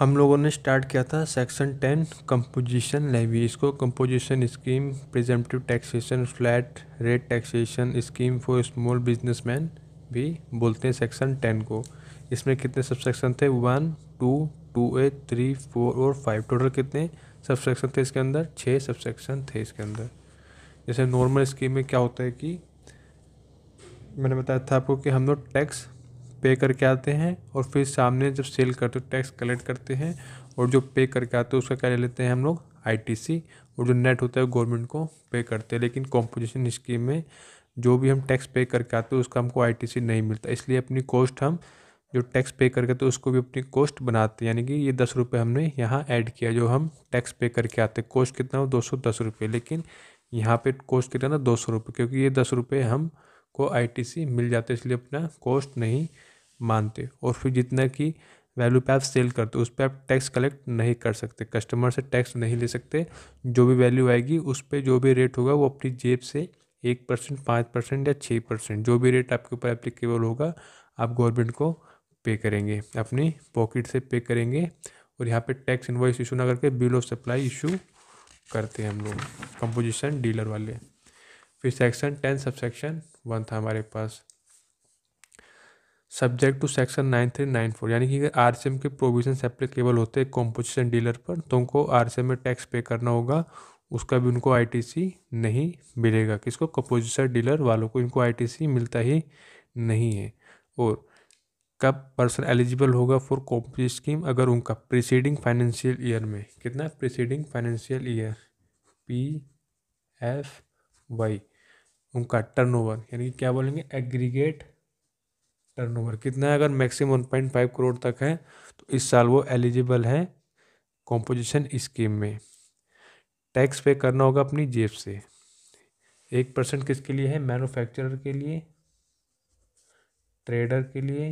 हम लोगों ने स्टार्ट किया था सेक्शन टेन कंपोजिशन लेवी इसको composition scheme presumptive taxation flat rate taxation scheme for small businessman भी बोलते हैं सेक्शन टेन को इसमें कितने सब सेक्शन थे one two two A three four और फाइव टोटल कितने सब सेक्शन थे इसके अंदर छः सब सेक्शन थे इसके अंदर जैसे नॉर्मल स्कीम में क्या होता है कि मैंने बताया था आपको कि हम लोग टैक्स पे करके आते हैं और फिर सामने जब सेल करते टैक्स कलेक्ट करते हैं और जो पे करके आते हैं उसका क्या ले लेते हैं हम लोग आई और जो नेट होता है गवर्नमेंट को पे करते हैं लेकिन कॉम्पोजिशन स्कीम में जो भी हम टैक्स पे करके आते हैं उसका हमको आई नहीं मिलता इसलिए अपनी कॉस्ट हम जो टैक्स पे करके तो उसको भी अपनी कॉस्ट बनाते हैं यानी कि ये दस रुपये हमने यहाँ ऐड किया जो हम टैक्स पे करके आते हैं कॉस्ट कितना हो दो सौ दस रुपये लेकिन यहाँ पे कॉस्ट कितना ना दो सौ रुपये क्योंकि ये दस रुपये हमको आई मिल जाते इसलिए अपना कॉस्ट नहीं मानते और फिर जितना की वैल्यू पे आप सेल करते हो उस पर आप टैक्स कलेक्ट नहीं कर सकते कस्टमर से टैक्स नहीं ले सकते जो भी वैल्यू आएगी उस पर जो भी रेट होगा वो अपनी जेब से एक परसेंट पाँच परसेंट या छः परसेंट जो भी रेट आपके ऊपर एप्लीकेबल होगा आप गवर्नमेंट को पे करेंगे अपनी पॉकेट से पे करेंगे और यहाँ पे टैक्स इन्वाइस इशू ना करके बिल ऑफ सप्लाई इशू करते हैं हम लोग कंपोजिशन डीलर वाले फिर सेक्शन टेन सबसेक्शन वन था हमारे पास subject to section nine three nine four यानी कि अगर आर के प्रोविजन एप्लीकेबल होते हैं कॉम्पोजिशन डीलर पर तो उनको आर सी एम में टैक्स पे करना होगा उसका भी उनको आई टी सी नहीं मिलेगा किसको कंपोजिशन डीलर वालों को इनको आई टी सी मिलता ही नहीं है और कब पर्सन एलिजिबल होगा फॉर कॉम्पोजिट स्कीम अगर उनका प्रीसीडिंग फाइनेंशियल ईयर में कितना preceding financial year P F Y उनका टर्नओवर यानी कि क्या बोलेंगे एग्रीगेट टर्नओवर कितना है अगर मैक्सिमम फाइव करोड़ तक है तो इस साल वो एलिजिबल है कॉम्पोजिशन स्कीम में टैक्स पे करना होगा अपनी जेब से एक परसेंट किसके लिए है मैन्युफैक्चरर के लिए ट्रेडर के लिए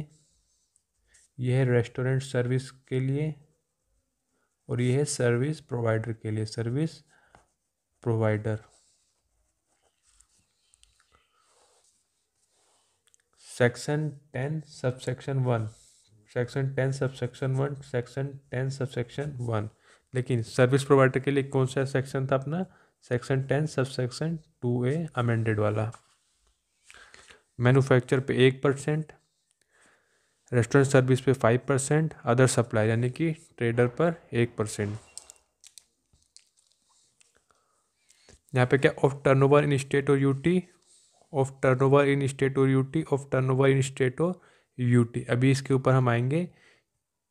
यह है रेस्टोरेंट सर्विस के लिए और यह है सर्विस प्रोवाइडर के लिए service provider section ten subsection one section ten subsection one section ten subsection one लेकिन सर्विस प्रोवाइडर के लिए कौन सा सेक्शन था अपना section ten subsection two A amended वाला मैन्युफैक्चर पे एक परसेंट रेस्टोरेंट सर्विस पे फाइव परसेंट अदर सप्लाई यानी कि ट्रेडर पर एक परसेंट यहाँ पे क्या ऑफ टर्नओवर इन स्टेट और UT of turnover in state और UT of turnover in state और यूटी अभी इसके ऊपर हम आएंगे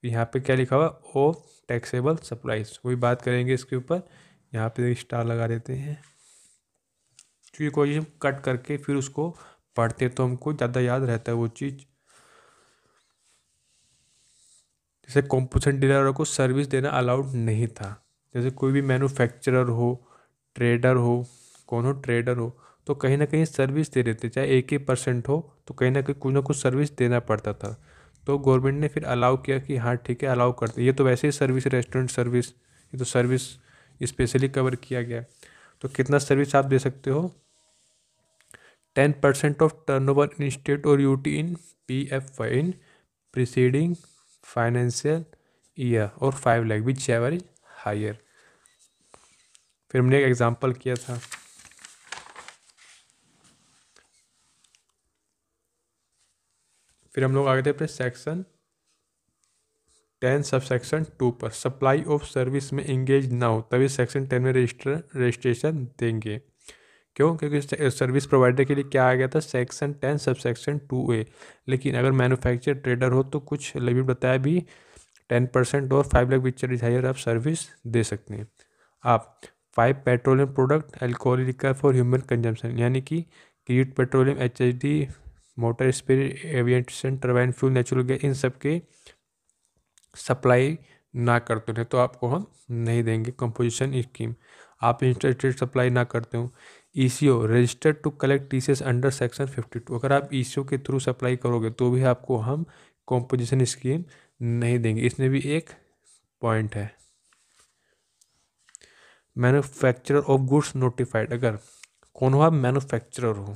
यहाँ पे क्या लिखा हुआ ऑफ टैक्सेबल सप्लाइज वही बात करेंगे इसके ऊपर यहाँ पे स्टार लगा देते हैं तो क्योंकि कोई हम कट करके फिर उसको पढ़ते तो हमको ज़्यादा याद रहता है वो चीज़ जैसे कॉम्पोजिशन डीलर को सर्विस देना अलाउड नहीं था जैसे कोई भी मैन्युफैक्चरर हो ट्रेडर हो कौन हो ट्रेडर हो तो कहीं ना कहीं सर्विस दे रहे थे चाहे एक ही परसेंट हो तो कहीं ना कहीं कुछ ना कुछ सर्विस देना पड़ता था तो गवर्नमेंट ने फिर अलाउ किया कि हाँ ठीक है अलाउ करते ये तो वैसे ही सर्विस रेस्टोरेंट सर्विस ये तो सर्विस स्पेशली कवर किया गया तो कितना सर्विस आप दे सकते हो ten percent of turn over in state और T in P F in preceding financial year और five lakh whichever is higher फिर हमने एक एग्जाम्पल किया था फिर हम लोग आ गए थे अपने section ten sub section two पर सप्लाई ऑफ सर्विस में इंगेज ना हो तभी सेक्शन टेन में रजिस्टर रजिस्ट्रेशन देंगे क्यों क्योंकि सर्विस प्रोवाइडर के लिए क्या आ गया था section ten sub section two A लेकिन अगर मैन्युफैक्चर ट्रेडर हो तो कुछ लिमिट बताया भी टेन परसेंट और फाइव लाख पिक्चर डिजायर आप सर्विस दे सकते हैं आप five petroleum product alcoholic for human consumption यानी कि crude petroleum H H D motor speed aviation turbine fuel natural gas इन सब के सप्लाई ना करते हो तो आपको हम नहीं देंगे कंपोजिशन स्कीम आप इंटरेस्टेड सप्लाई ना करते हो E C O registered to collect T under section fifty two अगर आप ई सी ओ के थ्रू सप्लाई करोगे तो भी आपको हम कॉम्पोजिशन स्कीम नहीं देंगे इसमें भी एक पॉइंट है मैनुफैक्चर ऑफ गुड्स नोटिफाइड अगर कौन हो आप मैनुफैक्चरर हो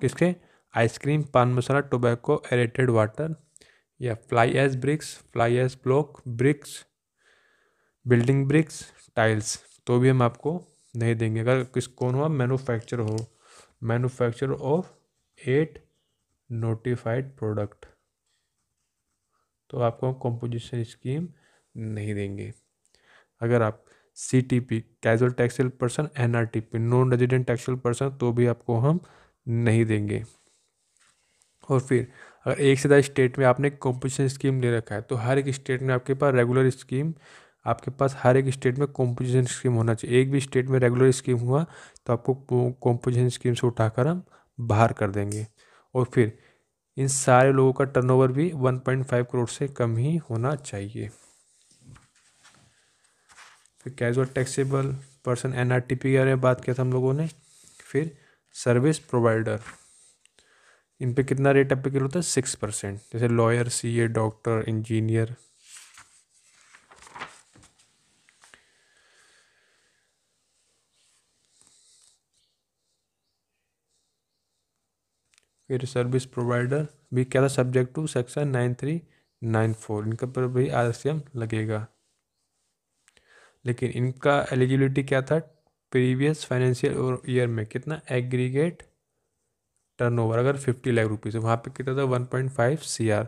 किसके आइसक्रीम पान मसाला टोबैको एरेटेड वाटर या fly ash bricks fly ash block bricks building bricks tiles तो भी हम आपको नहीं देंगे अगर किस कौन हुआ मैनुफैक्चर हो manufacture of at notified product तो आपको कंपोजिशन स्कीम नहीं देंगे अगर आप C T P casual taxable person N R T P non resident taxable person तो भी आपको हम नहीं देंगे और फिर अगर एक से ज़्यादा स्टेट में आपने कॉम्पोजिशन स्कीम ले रखा है तो हर एक स्टेट में आपके पास रेगुलर स्कीम आपके पास हर एक स्टेट में कॉम्पोजिशन स्कीम होना चाहिए एक भी स्टेट में रेगुलर स्कीम हुआ तो आपको कॉम्पोजिशन स्कीम से उठाकर हम बाहर कर देंगे और फिर इन सारे लोगों का टर्नओवर भी 1.5 करोड़ से कम ही होना चाहिए फिर casual taxable person N R T P के बारे में बात किया था हम लोगों ने फिर सर्विस प्रोवाइडर इन पे कितना रेट अपेक्ल होता है सिक्स परसेंट जैसे लॉयर सीए डॉक्टर इंजीनियर फिर सर्विस प्रोवाइडर भी क्या था subject to section nine three nine four इनके पर भी आर लगेगा लेकिन इनका एलिजिबिलिटी क्या था प्रीवियस फाइनेंशियल ईयर में कितना एग्रीगेट टर्नओवर अगर फिफ्टी लाख रुपीज़ है वहाँ पे कितना था one point five C R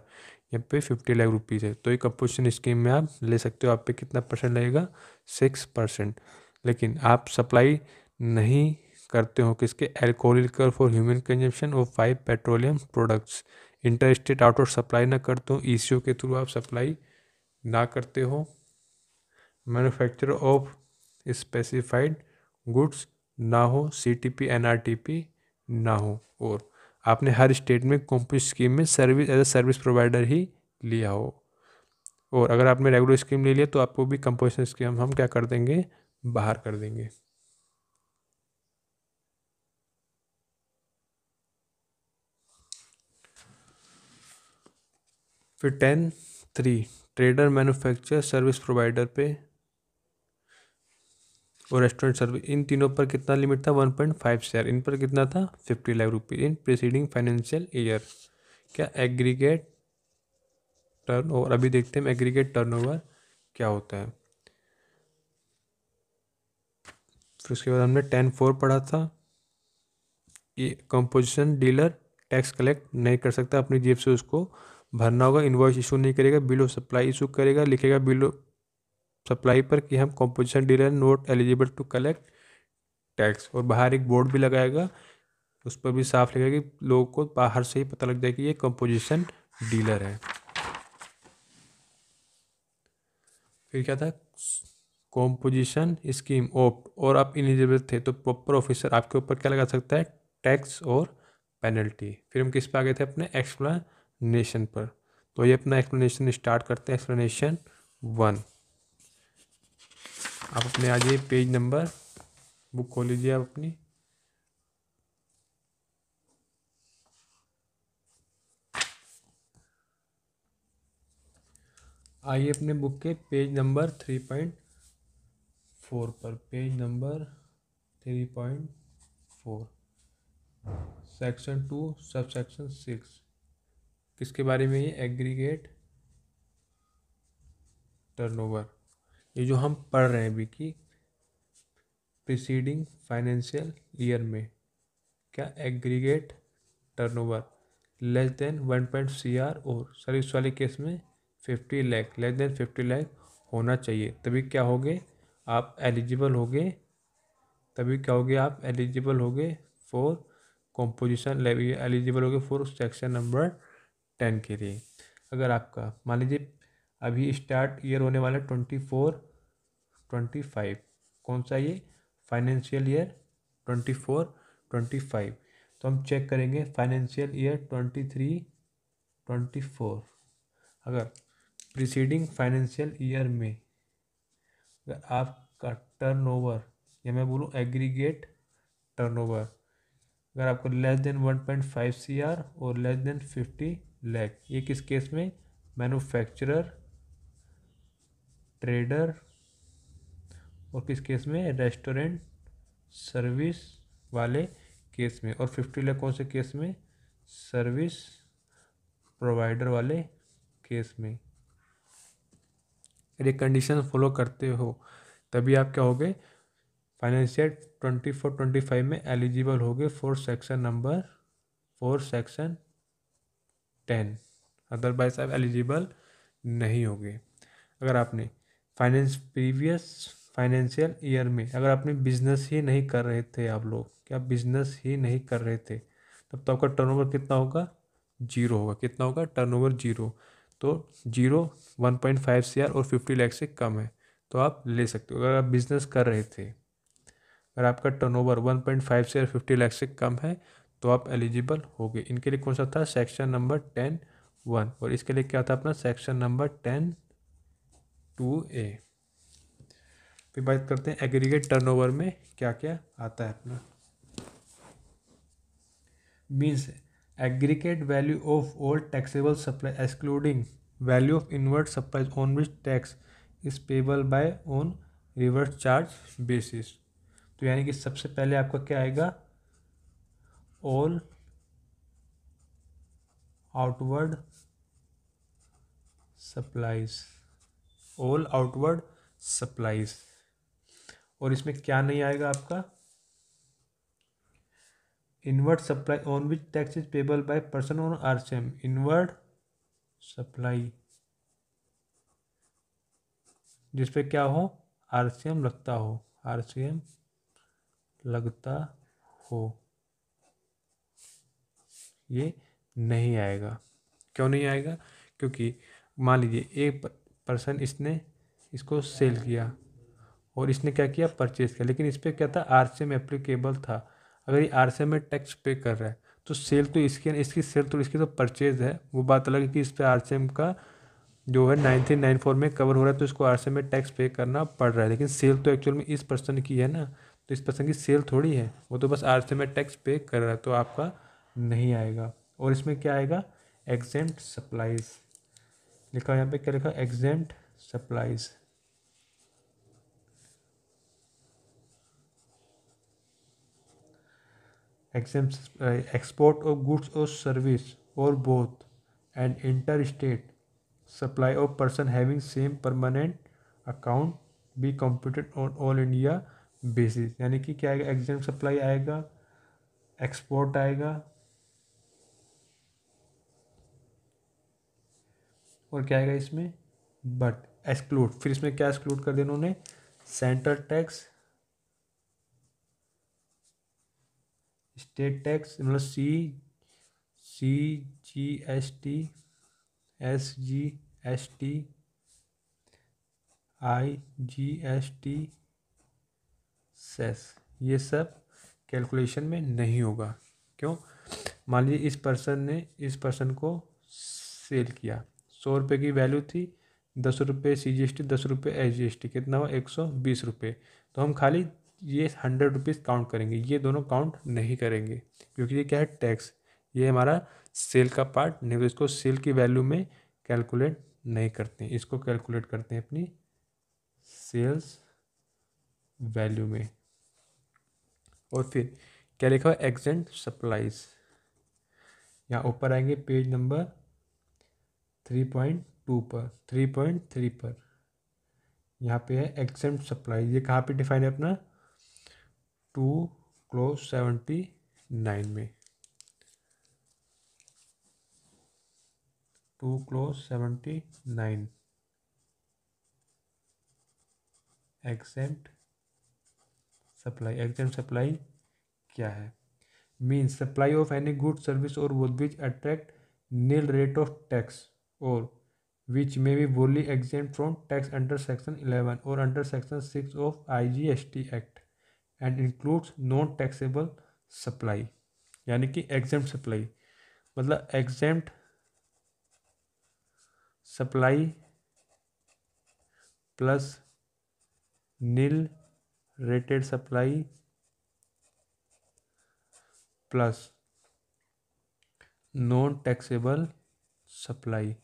यहाँ पे फिफ्टी लाख रुपीज़ है तो एक कंपोजिशन स्कीम में आप ले सकते हो आप पे कितना परसेंट लगेगा सिक्स परसेंट लेकिन आप सप्लाई नहीं करते हो किसके एल्कोहल फॉर ह्यूमन कंजम्पशन और five petroleum products inter state out of supply ना करते हो ई के थ्रू आप सप्लाई ना करते हो मैनुफैक्चर ऑफ स्पेसिफाइड गुड्स ना हो C T P N R T P ना हो और आपने हर स्टेट में कॉम्पिट स्कीम में service as a service provider ही लिया हो और अगर आपने रेगुलर स्कीम ले लिया तो आपको भी कंपोजिशन स्कीम हम क्या कर देंगे बाहर कर देंगे फिर ten three trader manufacture service provider पे और रेस्टोरेंट सर्विस इन तीनों पर कितना लिमिट था one point five share in पर कितना था fifty lakh rupees in preceding financial year क्या एग्रीगेट टर्न ओवर अभी देखते हैं एग्रीगेट टर्न ओवर क्या होता है फिर उसके बाद हमने टेन फोर पढ़ा था ये कंपोजिशन डीलर टैक्स कलेक्ट नहीं कर सकता अपनी जेब से उसको भरना होगा इन्वॉइस इशू नहीं करेगा बिल ऑफ सप्लाई इशू करेगा लिखेगा बिलो सप्लाई पर कि हम composition dealer not eligible to collect tax और बाहर एक बोर्ड भी लगाएगा उस पर भी साफ लगेगा कि लोगों को बाहर से ही पता लग जाए कि ये कंपोजिशन डीलर है फिर क्या था कॉम्पोजिशन स्कीम ओप्ट और आप इनिजिबल थे तो प्रॉपर ऑफिसर आपके ऊपर क्या लगा सकता है टैक्स और पेनल्टी फिर हम किस पे आ गए थे अपने एक्सप्लेनेशन पर तो ये अपना एक्सप्लेनेशन स्टार्ट करते हैं एक्सप्लेनेशन वन आप अपने आ जाइए पेज नंबर बुक खोल लीजिए आप अपनी आइए अपने बुक के page number three point four पर page number three point four section two सब सेक्शन सिक्स किसके बारे में ये एग्रीगेट टर्नओवर ये जो हम पढ़ रहे हैं अभी की प्रिसीडिंग फाइनेंशियल ईयर में क्या aggregate turnover less than one point C R और सर्विस वाले केस में fifty lakh less than fifty lakh होना चाहिए तभी क्या होगे आप एलिजिबल होगे तभी क्या होगे आप एलिजिबल होगे फॉर कॉम्पोजिशन एलिजिबल होगे फॉर सेक्शन नंबर टेन के लिए अगर आपका मान लीजिए अभी स्टार्ट ईयर होने वाला ट्वेंटी फोर ट्वेंटी फाइव कौन सा ये financial year twenty four twenty five तो हम चेक करेंगे financial year twenty three twenty four अगर प्रीसीडिंग फाइनेंशियल ईयर में अगर आपका टर्नओवर या मैं बोलूँ एग्रीगेट टर्नओवर अगर आपको less than one point five C R और लेस देन फिफ्टी लैख ये किस केस में मैनुफैक्चरर ट्रेडर और किस केस में रेस्टोरेंट सर्विस वाले केस में और फिफ्टी लाख कौन से केस में सर्विस प्रोवाइडर वाले केस में यदि कंडीशन फॉलो करते हो तभी आप क्या हो गए financial twenty four twenty five में एलिजिबल हो गए for section number four section ten otherwise आप एलिजिबल नहीं होगे अगर आपने फाइनेंस प्रीवियस फाइनेंशियल ईयर में अगर आपने बिजनेस ही नहीं कर रहे थे आप लोग क्या बिजनेस ही नहीं कर रहे थे तब तो आपका टर्नओवर कितना होगा जीरो होगा कितना होगा टर्नओवर जीरो तो zero one point five C R और फिफ्टी लैख से कम है तो आप ले सकते हो अगर आप बिजनेस कर रहे थे अगर आपका टर्नओवर वन पॉइंट फाइव से फिफ्टी लैख से कम है तो आप एलिजिबल हो गए इनके लिए कौन सा था सेक्शन नंबर टेन वन और इसके लिए क्या था अपना section number ten two A फिर बात करते हैं एग्रीगेट टर्नओवर में क्या क्या आता है अपना means aggregate value of all taxable supply excluding value of inward supply on which tax is payable by on reverse charge basis तो यानी कि सबसे पहले आपका क्या आएगा all outward supplies all outward supplies और इसमें क्या नहीं आएगा आपका inward supply on which tax is payable by person on R same inward supply जिसपे क्या हो आर लगता हो आर लगता हो ये नहीं आएगा क्यों नहीं आएगा क्योंकि मान लीजिए एक पर्सन इसने इसको सेल किया और इसने क्या किया परचेज किया लेकिन इस पर क्या था आर सी एम एप्लीकेबल था अगर ये आर सी एम में टैक्स पे कर रहा है तो सेल तो इसकी इसकी सेल तो इसकी तो परचेज है वो बात अलग है कि इस पर आर सी एम का जो है नाइन थ्री नाइन फोर में कवर हो रहा है तो इसको आर सी एम में टैक्स पे करना पड़ रहा है लेकिन सेल तो एक्चुअल में इस पर्सन की है ना तो इस पर्सन की सेल थोड़ी है वो तो बस आर सी एम में टैक्स पे कर रहा है तो आपका नहीं आएगा और इसमें क्या आएगा एग्जेंट सप्लाइज़ लिखा यहाँ पे क्या लिखा supplies supplies export of goods और सर्विस और both and inter state supply of person having same permanent account be computed on all India basis यानी कि क्या आएगा एग्जाम सप्लाई आएगा एक्सपोर्ट आएगा और क्या आएगा इसमें बट एक्सक्लूड फिर इसमें क्या एक्सक्लूड कर दिया उन्होंने सेंट्रल टैक्स स्टेट टैक्स मतलब C C G S T S G S T I G S T cess ये सब कैलकुलेशन में नहीं होगा क्यों मान लीजिए इस पर्सन ने इस पर्सन को सेल किया सौ रुपये की वैल्यू थी दस रुपये सी जी एस टी दस रुपये एच जी एस टी कितना हुआ एक सौ बीस रुपये तो हम खाली ये हंड्रेड रुपीज़ काउंट करेंगे ये दोनों काउंट नहीं करेंगे क्योंकि ये क्या है टैक्स ये हमारा सेल का पार्ट नहीं तो इसको सेल की वैल्यू में कैलकुलेट नहीं करते हैं इसको कैलकुलेट करते हैं अपनी सेल्स वैल्यू में और फिर क्या लिखा हुआ एग्जेंट सप्लाइज यहाँ ऊपर आएंगे page number three point two पर थ्री पॉइंट थ्री पर यहाँ पे है एक्सम सप्लाई ये कहाँ पे डिफाइन है अपना टू क्लोज सेवेंटी नाइन में two close seventy nine exempt supply exempt supply क्या है means supply of any good service और would which attract nil rate of tax और which may be wholly exempt from tax under section eleven और under section six of I G S T act and includes non taxable supply यानी कि exempt supply मतलब exempt supply plus nil rated supply plus non taxable supply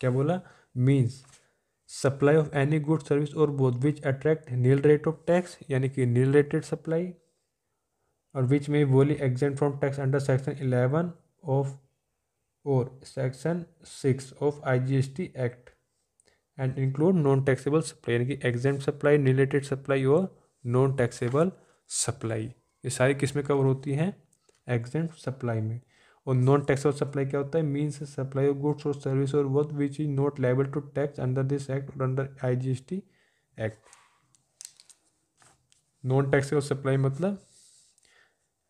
क्या बोला means supply of any good service और both which attract nil rate of tax यानी कि nil rated supply और which may wholly exempt from tax under section eleven of और section six of IGST act and include non taxable supply यानी कि exempt supply rated supply और non taxable supply ये सारी किस में कवर होती हैं एग्जेंट सप्लाई में और नॉन टैक्सेबल सप्लाई क्या होता है मीन्स सप्लाई ऑफ गुड्स और सर्विस और worth which is not liable to tax under this act और under I G S T act non taxable supply मतलब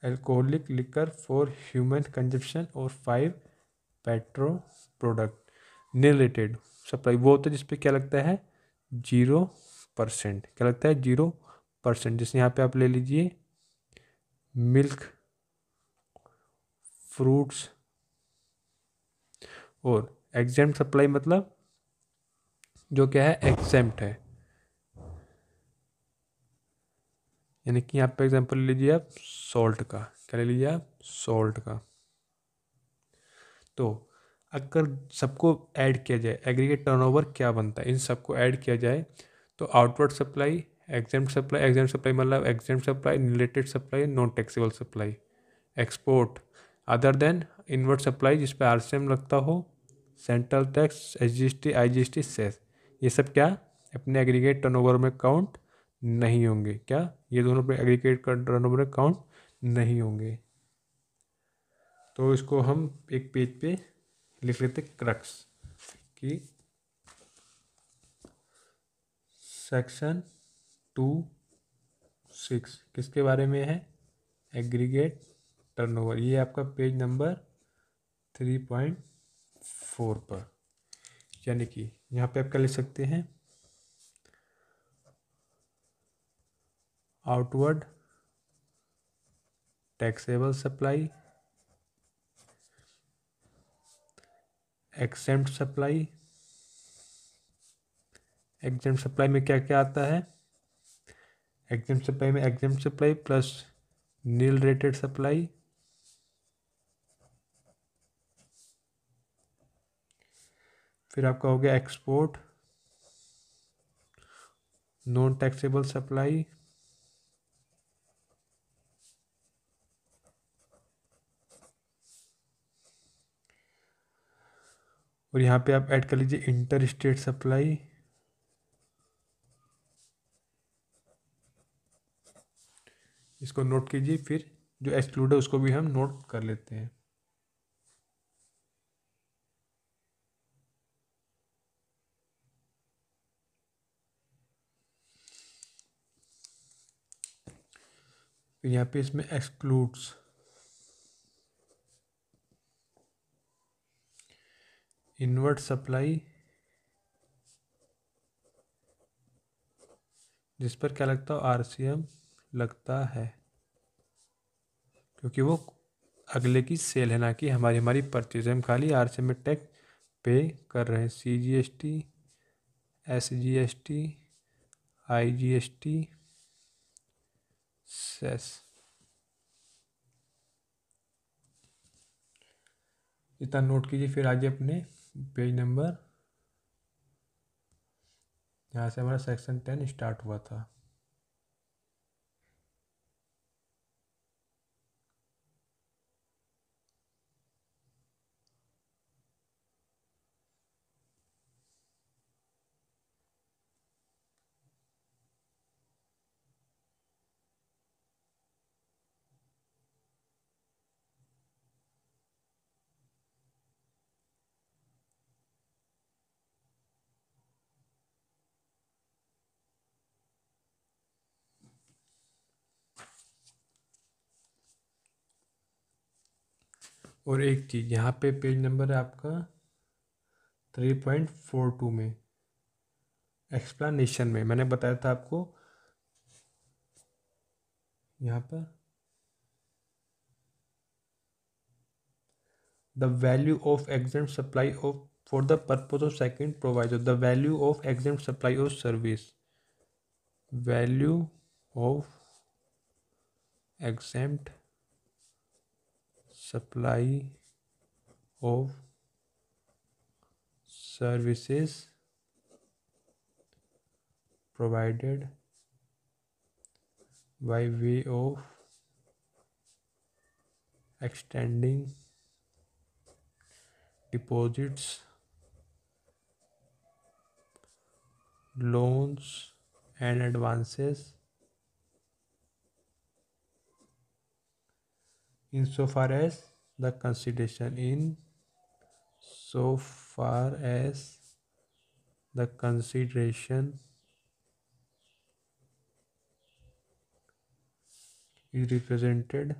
alcoholic liquor for human consumption और five petro product related supply वो होता है जिसपे क्या लगता है जीरो परसेंट क्या लगता है जीरो परसेंट जैसे यहाँ पे आप ले लीजिए मिल्क फ्रूट्स और एग्जाम सप्लाई मतलब जो क्या है एग्जाम है यानी कि यहाँ पे एग्जाम्पल ले लीजिए आप सॉल्ट का क्या ले लीजिए आप सॉल्ट का तो अगर सबको ऐड किया जाए एग्रीगेट टर्नओवर क्या बनता है इन सबको ऐड किया जाए तो outward supply exempt supply exempt supply मतलब exempt supply related supply non taxable supply export other than inward supply जिस पर आर लगता हो central tax S G S T I G S T cess ये सब क्या अपने एग्रीगेट टर्नओवर में काउंट नहीं होंगे क्या ये दोनों अपने एग्रीगेट टर्नओवर में काउंट नहीं होंगे तो इसको हम एक पेज पे लिख लेते क्रक्स कि सेक्शन टू सिक्स किसके बारे में है एग्रीगेट टर्नओवर ये आपका page number three point four पर यानी कि यहाँ पे आप क्या ले सकते हैं outward taxable supply exempt supply exempt supply में क्या क्या आता है एग्जाम सप्लाई में exempt supply plus nil rated supply फिर आपका हो गया एक्सपोर्ट नॉन टैक्सेबल सप्लाई और यहाँ पे आप ऐड कर लीजिए इंटर स्टेट सप्लाई इसको नोट कीजिए फिर जो एक्सक्लूड है उसको भी हम नोट कर लेते हैं फिर यहाँ पे इसमें एक्सक्लूड्स इनवर्ट सप्लाई जिस पर क्या लगता है आर लगता है क्योंकि वो अगले की सेल है ना कि हमारी हमारी परचेज हम खाली are C M tax pay कर रहे हैं C G S T S G S T I G S T cess इतना नोट कीजिए फिर आगे अपने पेज नंबर यहाँ से हमारा सेक्शन टेन स्टार्ट हुआ था और एक चीज़ यहाँ पे पेज नंबर है आपका थ्री पॉइंट फोर टू में एक्सप्लानेशन में मैंने बताया था आपको यहाँ पर the value of exempt supply of for the purpose of second proviso the value of exempt supply of service value of exempt supply of services provided by way of extending deposits loans and advances insofar as the consideration in so far as the consideration is represented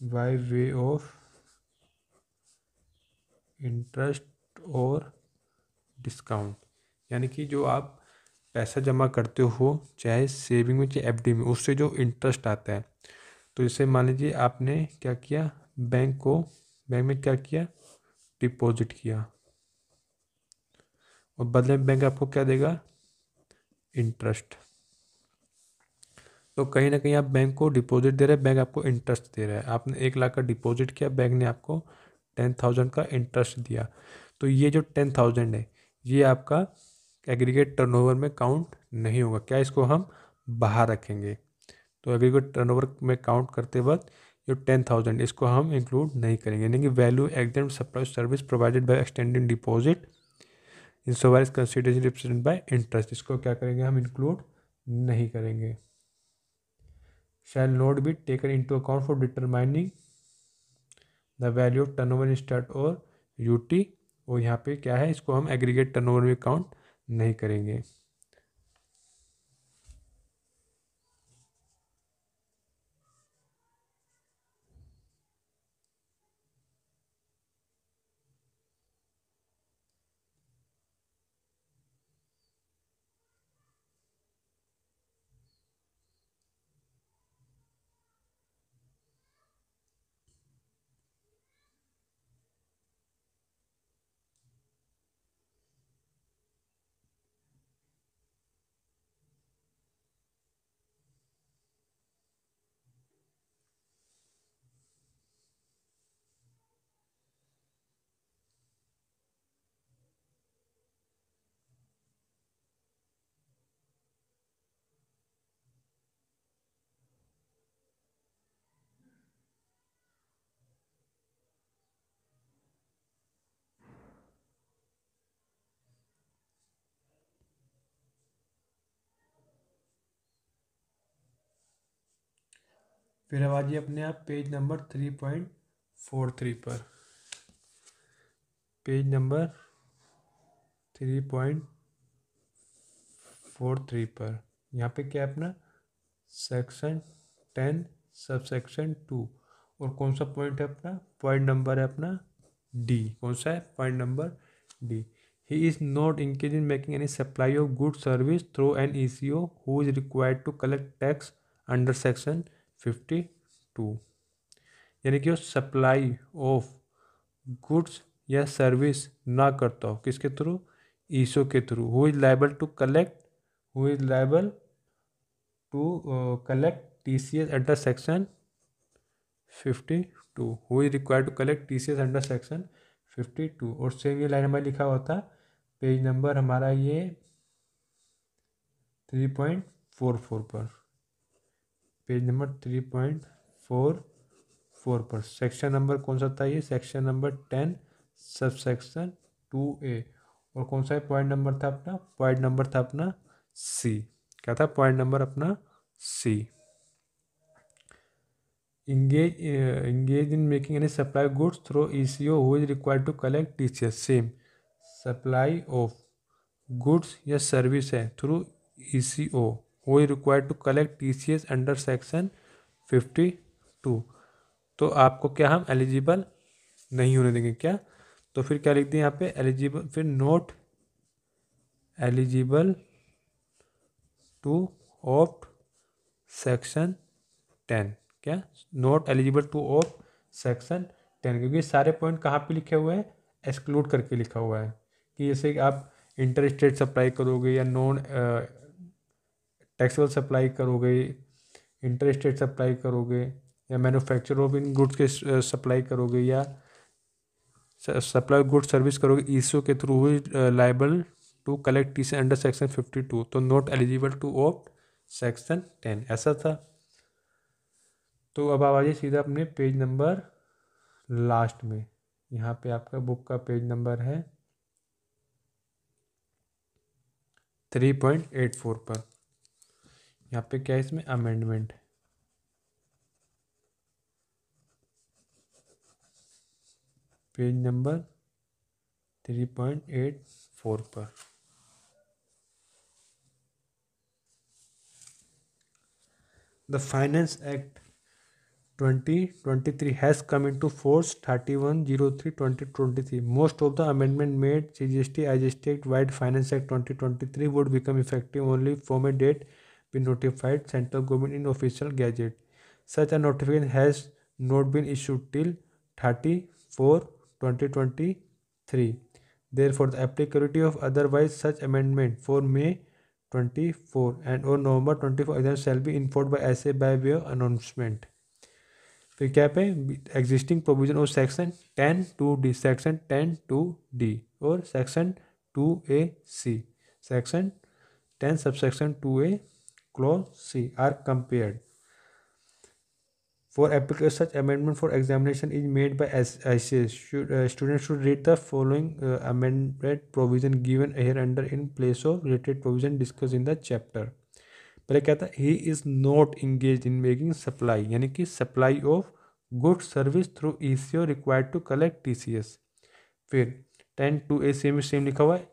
by way of interest और discount यानी कि जो आप पैसा जमा करते हो चाहे सेविंग में चाहे एफडी में उससे जो इंटरेस्ट आता है तो जैसे मान लीजिए आपने क्या किया बैंक को बैंक में क्या किया डिपॉजिट किया और बदले में बैंक आपको क्या देगा इंटरेस्ट तो कहीं ना कहीं आप बैंक को डिपॉजिट दे रहे हैं बैंक आपको इंटरेस्ट दे रहा है आपने एक लाख का डिपॉजिट किया बैंक ने आपको टेन थाउजेंड का इंटरेस्ट दिया तो ये जो टेन थाउजेंड है ये आपका एग्रीगेट टर्नओवर में काउंट नहीं होगा क्या इसको हम बाहर रखेंगे तो एग्रीगेट टर्नओवर में काउंट करते वक्त जो टेन थाउजेंड इसको हम इंक्लूड नहीं करेंगे यानी कि value exempt supply service provided by extending deposit in so wise consider represent by interest इसको क्या करेंगे हम इंक्लूड नहीं करेंगे shall not be taken into account for determining the value of turn in start और यूटी और यहाँ पे क्या है इसको हम एग्रीगेट टर्न ओवर में काउंट नहीं करेंगे फिर अब आ अपने आप page number three point four three पर page number three point four three पर यहाँ पे क्या है अपना section ten sub section two और कौन सा पॉइंट है अपना पॉइंट नंबर है अपना डी कौन सा है point number D he is not engaged in making any supply of good service through an E C O who is required to collect tax under section fifty two यानी कि वो supply of goods या service ना करता हो किसके through ECO के through who is liable to collect who is liable to collect T C S under section fifty two who is require to collect T C S under section fifty two और same ये line हमारे लिखा हुआ था page number हमारा ये three point four four पर page number three point four four पर सेक्शन नंबर कौन सा था ये section number ten sub section two A और कौन सा पॉइंट नंबर था अपना पॉइंट नंबर था अपना सी क्या था पॉइंट नंबर अपना C engage engage in making any supply goods through E C O who is require to collect टीचर सेम सप्लाई ऑफ गुड्स या सर्विस है थ्रू ई सी ओ वो he required to collect T C S under section fifty two तो आपको क्या हम eligible नहीं होने देंगे क्या तो फिर क्या लिखते हैं यहाँ पे एलिजिबल फिर not eligible to opt section ten क्या not eligible to opt section ten क्योंकि सारे पॉइंट कहाँ पे लिखे हुए हैं एक्सक्लूड करके लिखा हुआ है कि जैसे आप इंटर स्टेट सप्लाई करोगे या नॉन टैक्सेबल सप्लाई करोगे इंटरेस्ट रेट सप्लाई करोगे या मैन्युफैक्चर ऑफ इन गुड्स के सप्लाई करोगे या सप्लाई गुड सर्विस करोगे ईसो के through he liable to collect T C under section fifty two तो not eligible to opt section ten ऐसा था तो अब आप आइए सीधा अपने पेज नंबर लास्ट में यहाँ पे आपका बुक का पेज नंबर है थ्री पॉइंट एट फोर पर यहाँ पे क्या है इसमें amendment page number three point eight four पर the finance act twenty twenty three has come into force thirty one zero three twenty twenty three most of the amendment made C G S T I G S T act vide finance act twenty twenty three would become effective only from a date be notified central government in official gazette. Such a notification has not been issued till 34 2023. Therefore, the applicability of otherwise such amendment for May 24 and or November 24 exam shall be informed by SA by way of announcement. फिर क्या पे existing provision और section ten two D section ten two D और section two A C section ten sub section two A clause C are compared. For application, such amendment for examination is made by ICS. Should, uh, students should read the following uh, amended provision given hereunder in place of related provision discussed in the chapter. पहले क्या था he is not engage in making supply यानी कि supply of good service through E C O required to collect T C S फिर ten two A C में same लिखा हुआ है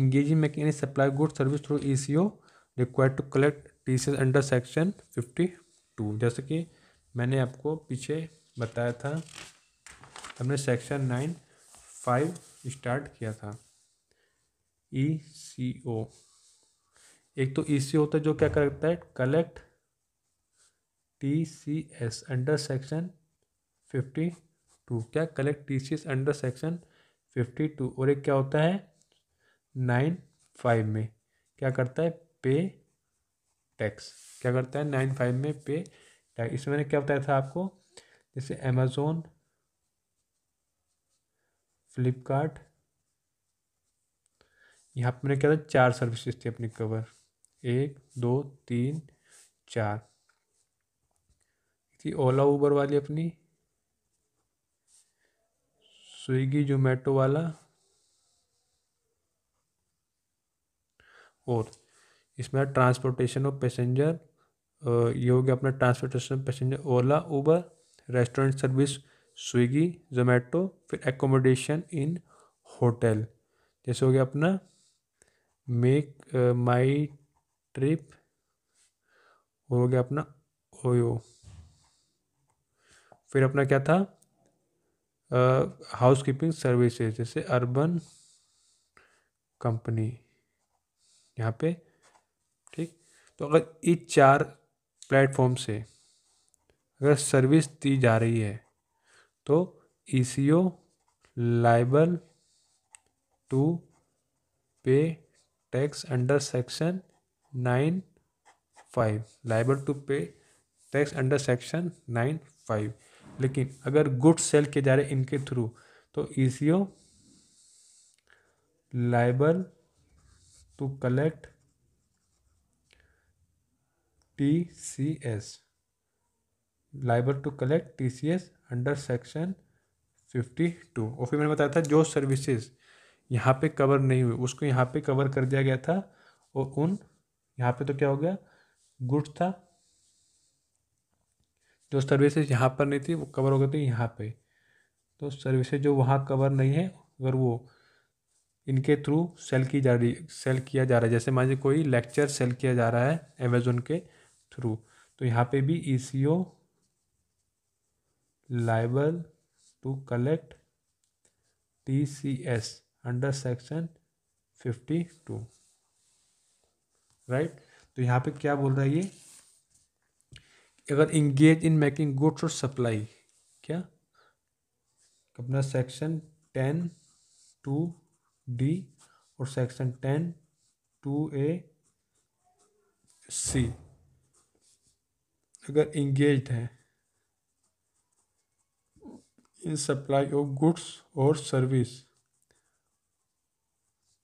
engage in making any supply good service through E C O required to collect T C S under section fifty two जैसे कि मैंने आपको पीछे बताया था हमने सेक्शन नाइन फाइव स्टार्ट किया था ई सी ओ एक तो ई e सी होता है जो क्या करता है collect T C S under section fifty two क्या collect T C S under section fifty two और एक क्या होता है नाइन फाइव में क्या करता है पे टैक्स क्या करता है नाइन फाइव में पे टैक्स इसमें मैंने क्या बताया था आपको जैसे अमेजोन फ्लिपकार्ट यहाँ पर मैंने क्या था चार सर्विसेज थी अपनी कवर एक दो तीन चार थी ओला उबर वाली अपनी स्विगी जोमेटो वाला और इसमें ट्रांसपोर्टेशन ऑफ पैसेंजर ये हो गया अपना transportation passenger Ola Uber restaurant service Swiggy Zomato फिर एकोमोडेशन इन होटल जैसे हो गया अपना मेक माई ट्रिप हो गया अपना ओयो फिर अपना क्या था हाउस कीपिंग सर्विसेज जैसे अर्बन कंपनी यहाँ पे तो अगर इन चार प्लेटफॉर्म से अगर सर्विस दी जा रही है तो E C O liable to pay tax under section nine five liable to pay tax under section nine five लेकिन अगर गुड्स सेल किए जा रहे हैं इनके थ्रू तो E C O liable to collect T C S liable to collect T C S under section fifty two और फिर मैंने बताया था जो सर्विसेज यहाँ पे कवर नहीं हुई उसको यहाँ पे कवर कर दिया गया था और उन यहाँ पे तो क्या हो गया गुड था जो सर्विसेज यहाँ पर नहीं थी वो कवर हो गई थी यहाँ पे तो सर्विसेज जो वहाँ कवर नहीं है अगर वो इनके थ्रू सेल की जा रही सेल किया जा रहा है जैसे मान लीजिए कोई लेक्चर सेल किया जा रहा है अमेजोन के थ्रू तो यहाँ पे भी E C O liable to collect T C S under section fifty two right तो यहाँ पे क्या बोल रहा है ये अगर इंगेज इन मेकिंग गुड्स और सप्लाई क्या अपना सेक्शन टेन टू डी और section ten two A C अगर इंगेज हैं इन सप्लाई ऑफ गुड्स और service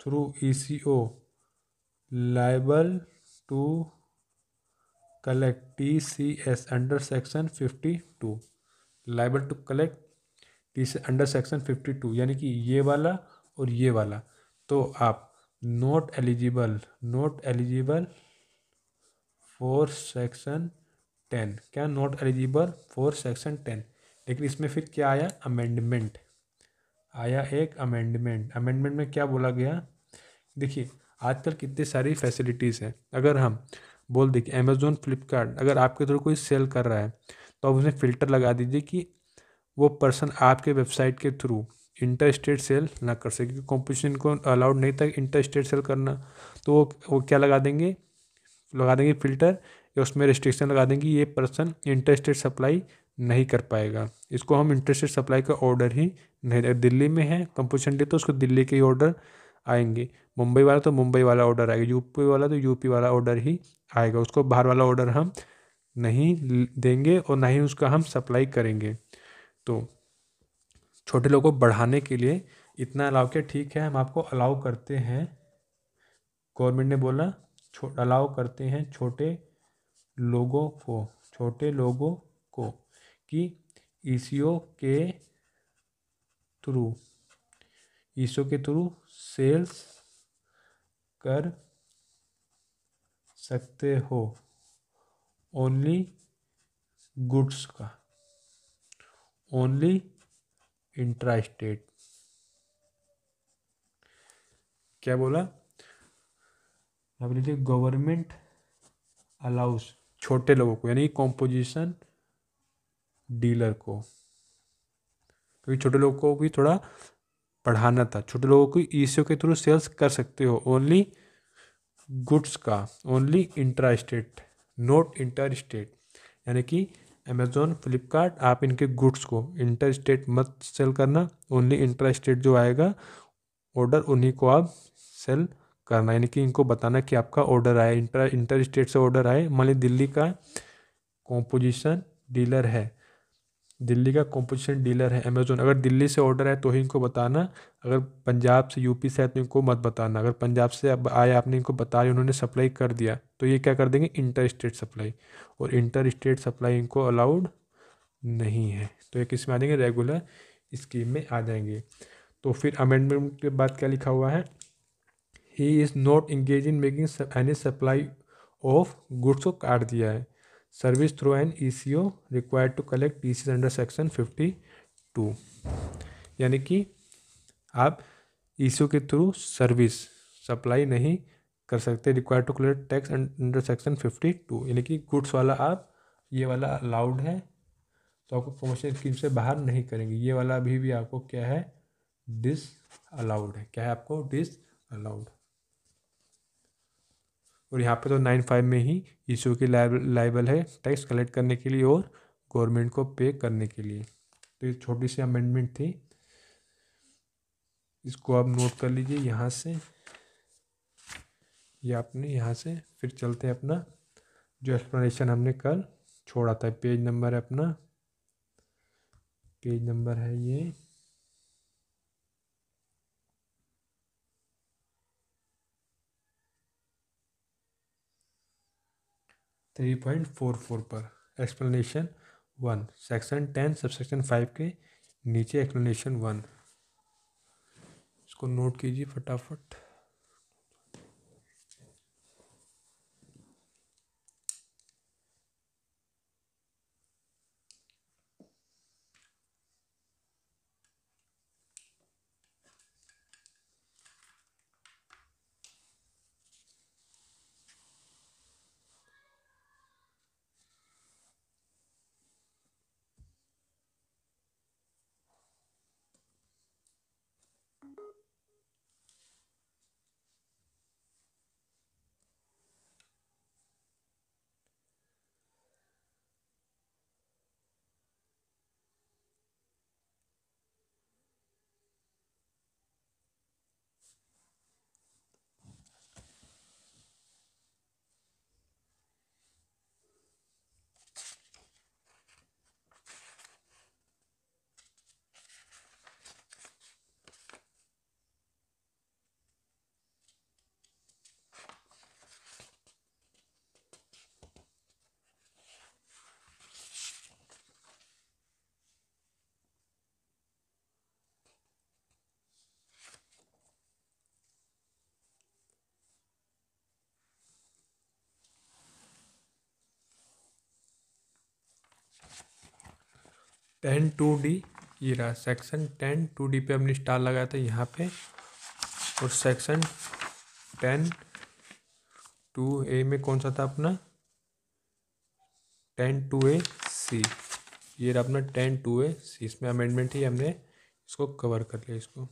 through E C O liable to collect T C section fifty two liable to collect T C under section fifty two यानी कि ये वाला और ये वाला तो आप not eligible not eligible for section ten क्या not eligible for section ten लेकिन इसमें फिर क्या आया अमेंडमेंट आया एक अमेंडमेंट अमेंडमेंट में क्या बोला गया देखिए आजकल कितनी सारी फैसिलिटीज़ हैं अगर हम बोल दें कि अमेजोन फ्लिपकार्ट अगर आपके थ्रू कोई सेल कर रहा है तो आप उसमें फ़िल्टर लगा दीजिए कि वो पर्सन आपके वेबसाइट के थ्रू इंटर स्टेट सेल ना कर सके क्योंकि कॉम्पिटिशन को अलाउड नहीं था इंटर स्टेट सेल करना तो वो वो क्या लगा देंगे लगा देंगे फ़िल्टर या उसमें रिस्ट्रिक्शन लगा देंगे ये पर्सन इंटरेस्टेड सप्लाई नहीं कर पाएगा इसको हम इंटरेस्टेड सप्लाई का ऑर्डर ही नहीं दिल्ली में है कंपोजिशन डे तो उसको दिल्ली के ही ऑर्डर आएंगे मुंबई वाला तो मुंबई वाला ऑर्डर आएगा यूपी वाला तो यूपी वाला ऑर्डर ही आएगा उसको बाहर वाला ऑर्डर हम नहीं देंगे और ना ही उसका हम सप्लाई करेंगे तो छोटे लोगों को बढ़ाने के लिए इतना अलाउ किया ठीक है हम आपको अलाउ करते हैं गवर्नमेंट ने बोला छो अलाउ करते हैं छोटे लोगों को छोटे लोगों को कि ईसीओ के थ्रू ईशो के थ्रू सेल्स कर सकते हो ओनली गुड्स का ओनली इंटरेस्टेड क्या बोला गवर्नमेंट अलाउस छोटे लोगों को यानी कॉम्पोजिशन डीलर को क्योंकि तो छोटे लोगों को भी थोड़ा बढ़ाना था छोटे लोगों को ईसीओ e के थ्रू सेल्स कर सकते हो ओनली गुड्स का only intra state not inter state यानी कि अमेजोन फ्लिपकार्ट आप इनके गुड्स को इंटर स्टेट मत सेल करना ओनली इंटर स्टेट जो आएगा ऑर्डर उन्हीं को आप सेल करना यानी कि इनको बताना कि आपका ऑर्डर आया इंटर इंटर स्टेट से ऑर्डर आए मान ली दिल्ली का कॉम्पोजिशन डीलर है दिल्ली का कॉम्पोजिशन डीलर है अमेजोन अगर दिल्ली से ऑर्डर है तो ही इनको बताना अगर पंजाब से यूपी से है तो इनको मत बताना अगर पंजाब से अब आए आपने इनको बताया उन्होंने सप्लाई कर दिया तो ये क्या कर देंगे इंटर स्टेट सप्लाई और इंटर स्टेट सप्लाई इनको अलाउड नहीं है तो ये किस में आ जाएंगे रेगुलर स्कीम में आ जाएंगे तो फिर अमेंडमेंट के बाद क्या लिखा हुआ है he is not engage in making any supply of goods को काट दिया है service through an E C O required to collect T C under section fifty two यानी कि आप ई सी ओ के थ्रू सर्विस सप्लाई नहीं कर सकते require to collect tax under section fifty two यानी कि गुड्स वाला आप ये वाला अलाउड है तो आपको प्रमोशन स्कीम से बाहर नहीं करेंगे ये वाला अभी भी आपको क्या है डिस अलाउड है क्या है आपको डिस अलाउड और यहाँ पे तो नाइन फाइव में ही ईशू की लाइबल है टैक्स कलेक्ट करने के लिए और गवर्नमेंट को पे करने के लिए तो ये छोटी सी अमेंडमेंट थी इसको आप नोट कर लीजिए यहाँ से ये यह आपने यहाँ से फिर चलते हैं अपना जो एक्सप्लेनेशन हमने कल छोड़ा था पेज नंबर है अपना पेज नंबर है ये थ्री पॉइंट फोर फोर पर explanation one section ten subsection five के नीचे एक्सप्लेनेशन वन इसको नोट कीजिए फटाफट टेन टू डी ये रहा सेक्शन टेन टू डी पे हमने स्टार लगाया था यहाँ पे और सेक्शन टेन टू ए में कौन सा था अपना टेन टू ए सी ये रहा अपना टेन टू ए सी इसमें अमेंडमेंट ही हमने इसको कवर कर लिया इसको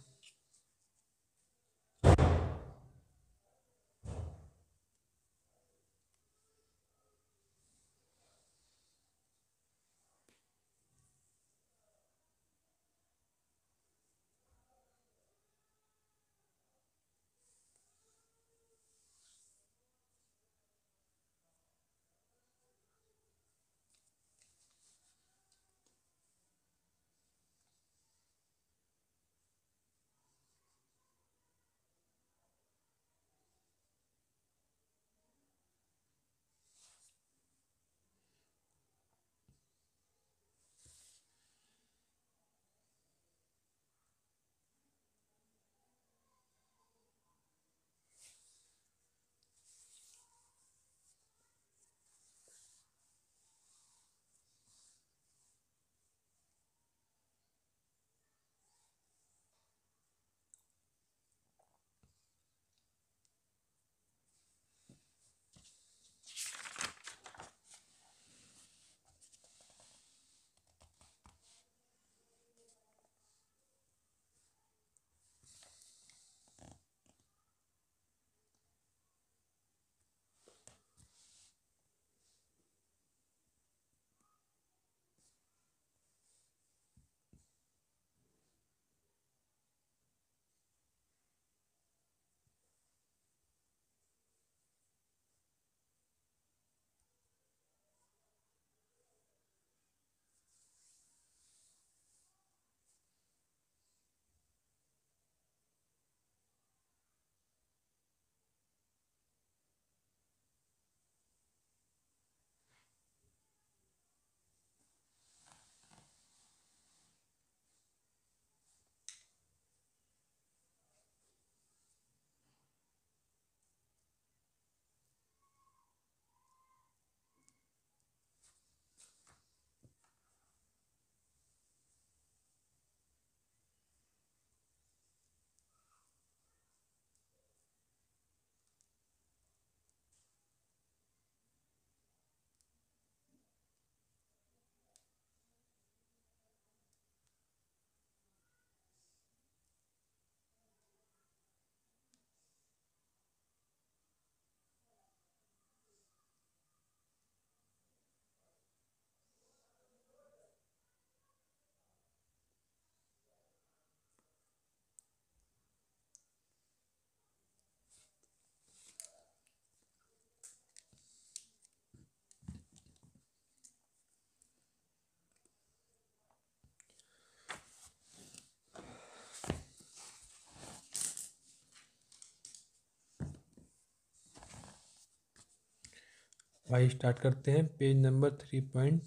आइए स्टार्ट करते हैं page number three point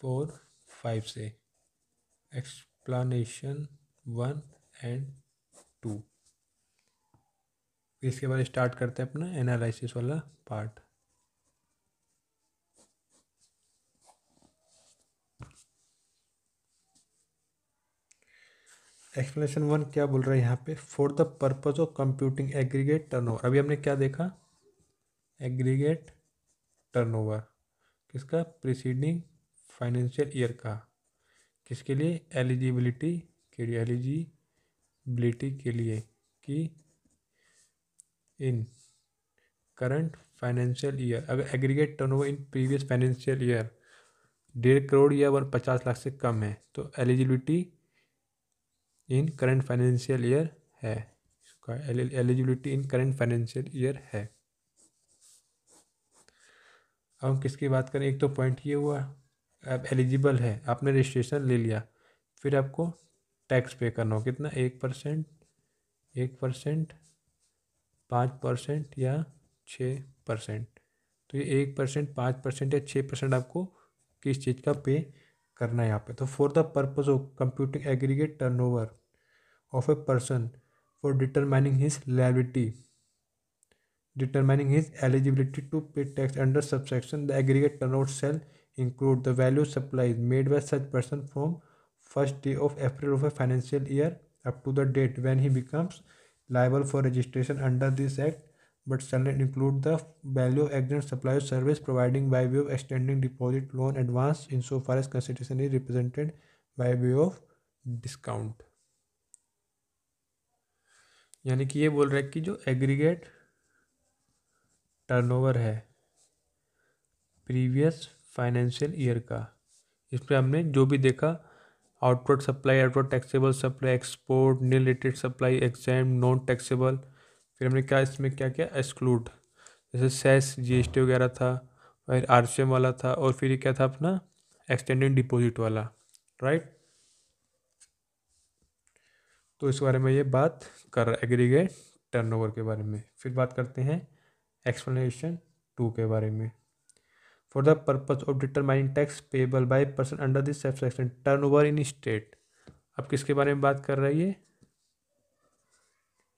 four five से एक्सप्लानेशन वन एंड टू इसके बाद स्टार्ट करते हैं अपना एनालिसिस वाला पार्ट एक्सप्लेनेशन वन क्या बोल रहा है यहाँ पे for the purpose of computing aggregate turnover अभी हमने क्या देखा एग्रीगेट टर्नओवर किसका प्रिसीडिंग फाइनेंशियल ईयर का किसके लिए एलिजिबिलिटी के लिए एलिजिबिलिटी के लिए कि इन करंट फाइनेंशियल ईयर अगर aggregate turnover in previous financial year डेढ़ करोड़ या वन पचास लाख से कम है तो eligibility in current financial year है इसका eligibility in current financial year है अब हम किसकी बात करें एक तो पॉइंट ये हुआ आप एलिजिबल है आपने रजिस्ट्रेशन ले लिया फिर आपको टैक्स पे करना हो कितना एक परसेंट एक परसेंट पाँच परसेंट या छः परसेंट तो ये एक परसेंट पाँच परसेंट या छः परसेंट आपको किस चीज़ का पे करना है यहाँ पे तो for the purpose of computing aggregate turnover of a person for determining his liability determining his eligibility to pay tax under subsection the aggregate turnover shall include the value supplies made by such person from first day of april of a financial year up to the date when he becomes liable for registration under this act but shall not include the value agent supply of service providing by way of extending deposit loan advance insofar as consideration is represented by way of discount यानी कि ये बोल रहा है कि जो aggregate turnover है previous financial year का इसमें हमने जो भी देखा output supply output taxable supply export nil related supply exempt non taxable फिर हमने क्या इसमें क्या किया एक्सक्लूड जैसे सेस जीएसटी वगैरह था और आर वाला था और फिर क्या था अपना एक्सटेंडेड डिपॉजिट वाला राइट तो इस बारे में ये बात कर एग्रीगेट टर्नओवर के बारे में फिर बात करते हैं एक्सप्लेनेशन टू के बारे में for the purpose of determining tax payable by person under this section turn over in state अब किसके बारे में बात कर रही है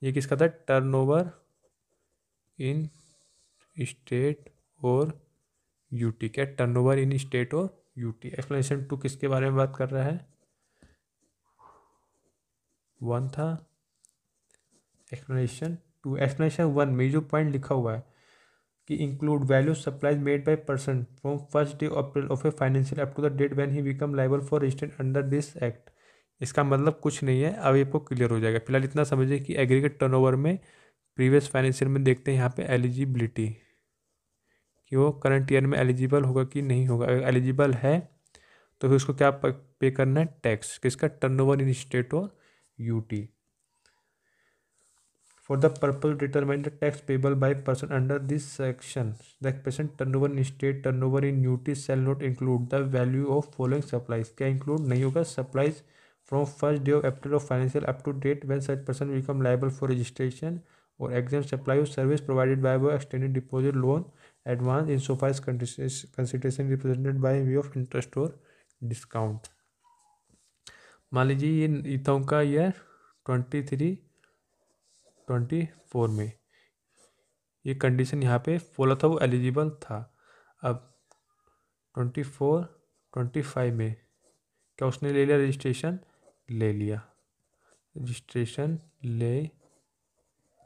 ये किसका था टर्न ओवर इन स्टेट और यूटी क्या टर्न ओवर इन स्टेट और यूटी एक्सप्लेनेशन टू किसके बारे में बात कर रहा है वन था एक्सप्लेनेशन टू एक्सप्लेनेशन वन में जो पॉइंट लिखा हुआ है कि include value supplies made by person from first day April of a financial up to the date when he become liable for registered under this act इसका मतलब कुछ नहीं है अब आपको क्लियर हो जाएगा फिलहाल इतना समझिए कि एग्रीगेट टर्नओवर में प्रीवियस फाइनेंशियल में देखते हैं यहाँ पे एलिजिबिलिटी कि वो करंट ईयर में एलिजिबल होगा कि नहीं होगा अगर एलिजिबल है तो फिर उसको क्या पे करना है टैक्स किसका टर्नओवर इन स्टेट और UT For the purpose determine the tax payable by person under this section. The expression turnover in state turnover in duties shall not include the value of following supplies. क्या include नहीं होगा supplies from first day of April of financial up to date when such person become liable for registration or exempt supply of service provided by a extended deposit loan advance in so far as consideration represented by way of interest or discount मान लीजिए ये इथों का year twenty three twenty four में ये condition यहाँ पे बोला था वो एलिजिबल था अब ट्वेंटी फोर ट्वेंटी फाइव में क्या उसने ले लिया रजिस्ट्रेशन ले लिया रजिस्ट्रेशन ले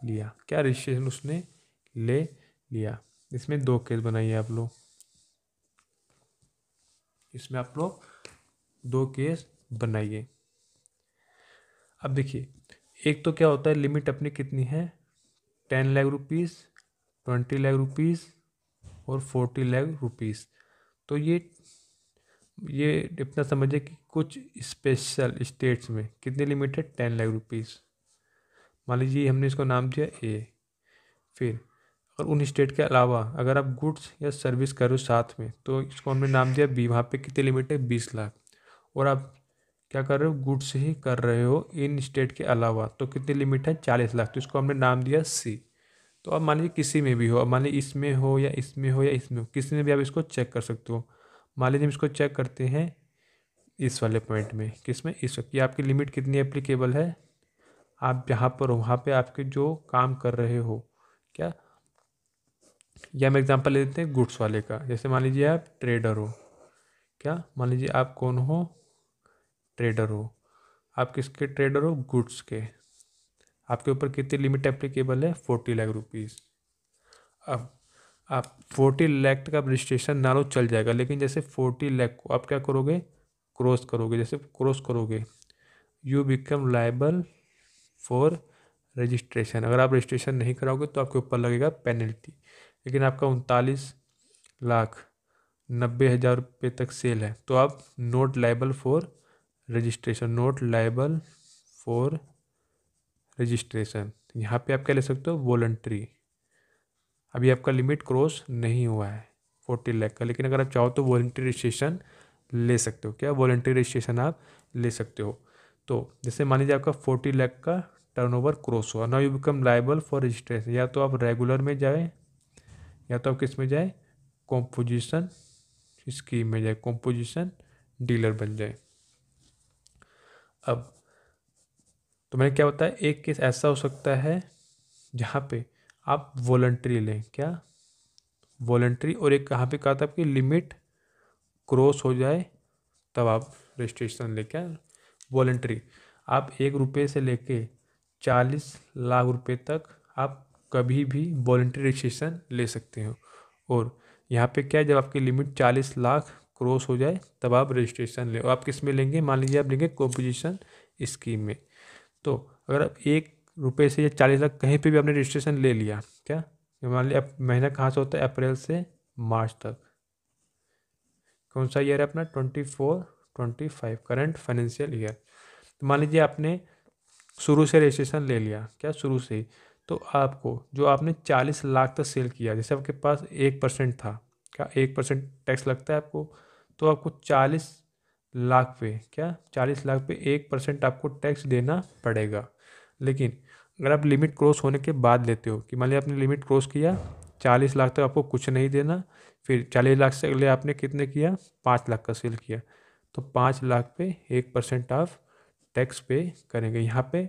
लिया क्या रजिस्ट्रेशन उसने ले लिया इसमें दो केस बनाइए आप लोग इसमें आप लोग दो केस बनाइए अब देखिए एक तो क्या होता है लिमिट अपनी कितनी है ten lakh rupees twenty lakh rupees और फोर्टी लाख रुपीज़ तो ये ये इतना समझिए कि कुछ स्पेशल स्टेट्स में कितनी लिमिट है टेन लाख रुपीज़ मान लीजिए हमने इसको नाम दिया ए फिर और उन स्टेट के अलावा अगर आप गुड्स या सर्विस करो साथ में तो इसको हमने नाम दिया बी वहाँ पे कितनी लिमिट है बीस लाख और आप क्या कर रहे हो गुड्स ही कर रहे हो इन स्टेट के अलावा तो कितनी लिमिट है चालीस लाख तो इसको हमने नाम दिया सी तो अब मान लीजिए किसी में भी हो अब मान लीजिए इसमें हो या इसमें हो या इसमें हो किसी में भी आप इसको चेक कर सकते हो मान लीजिए हम इसको चेक करते हैं इस वाले पॉइंट में किस में इस वक्त ये आपकी लिमिट कितनी एप्लीकेबल है आप जहाँ पर हो वहाँ पर आपके जो काम कर रहे हो क्या या हम एग्जाम्पल ले देते हैं गुड्स वाले का जैसे मान लीजिए आप ट्रेडर हो क्या मान लीजिए आप कौन हो ट्रेडर हो आप किसके ट्रेडर हो गुड्स के आपके ऊपर कितनी लिमिट एप्लीकेबल है फोर्टी लाख रुपीज़ अब आप फोर्टी लाख तक आप रजिस्ट्रेशन ना लो चल जाएगा लेकिन जैसे फोर्टी लाख को आप क्या करोगे क्रॉस करोगे जैसे क्रॉस करोगे you become liable for registration अगर आप रजिस्ट्रेशन नहीं कराओगे तो आपके ऊपर लगेगा पेनल्टी लेकिन आपका उनतालीस लाख नब्बे हज़ार रुपये तक सेल है तो आप not liable for registration not liable for registration यहाँ पे आप क्या ले सकते हो वॉलंट्री अभी आपका लिमिट क्रॉस नहीं हुआ है फोर्टी लाख का लेकिन अगर आप चाहो तो वॉल्ट्री रजिस्ट्रेशन ले सकते हो क्या वॉल्ट्री रजिस्ट्रेशन आप ले सकते हो तो जैसे मान लीजिए आपका फोर्टी लाख का टर्नओवर क्रॉस हुआ now you become liable for registration या तो आप रेगुलर में जाए या तो आप किस में जाए कॉम्पोजिशन स्कीम में जाए कॉम्पोजिशन डीलर बन जाए अब तो मैंने क्या बताया एक केस ऐसा हो सकता है जहाँ पे आप वॉल्ट्री लें क्या वॉल्ट्री और एक कहाँ पे कहा था आपकी लिमिट क्रॉस हो जाए तब आप रजिस्ट्रेशन क्या वॉल्ट्री आप एक रुपये से लेके चालीस लाख रुपये तक आप कभी भी वॉल्ट्री रजिस्ट्रेशन ले सकते हो और यहाँ पे क्या है जब आपकी लिमिट चालीस लाख क्रॉस हो जाए तब आप रजिस्ट्रेशन लें आप किस में लेंगे मान लीजिए आप लेंगे कॉम्पोजिशन स्कीम में तो अगर आप एक रुपये से या चालीस लाख कहीं पे भी आपने रजिस्ट्रेशन ले लिया क्या मान लीजिए महीना कहाँ से होता है अप्रैल से मार्च तक कौन सा ईयर है अपना twenty four twenty five current financial year तो मान लीजिए आपने शुरू से रजिस्ट्रेशन ले लिया क्या शुरू से ही तो आपको जो आपने चालीस लाख तक सेल किया जैसे आपके पास एक परसेंट था क्या एक परसेंट टैक्स लगता है आपको तो आपको चालीस लाख पे क्या चालीस लाख पे एक परसेंट आपको टैक्स देना पड़ेगा लेकिन अगर आप लिमिट क्रॉस होने के बाद लेते हो कि मान लीजिए आपने लिमिट क्रॉस किया चालीस लाख तक तो आपको कुछ नहीं देना फिर चालीस लाख से अगले आपने कितने किया पाँच लाख का सेल किया तो पाँच लाख पे एक परसेंट आप टैक्स पे करेंगे यहाँ पे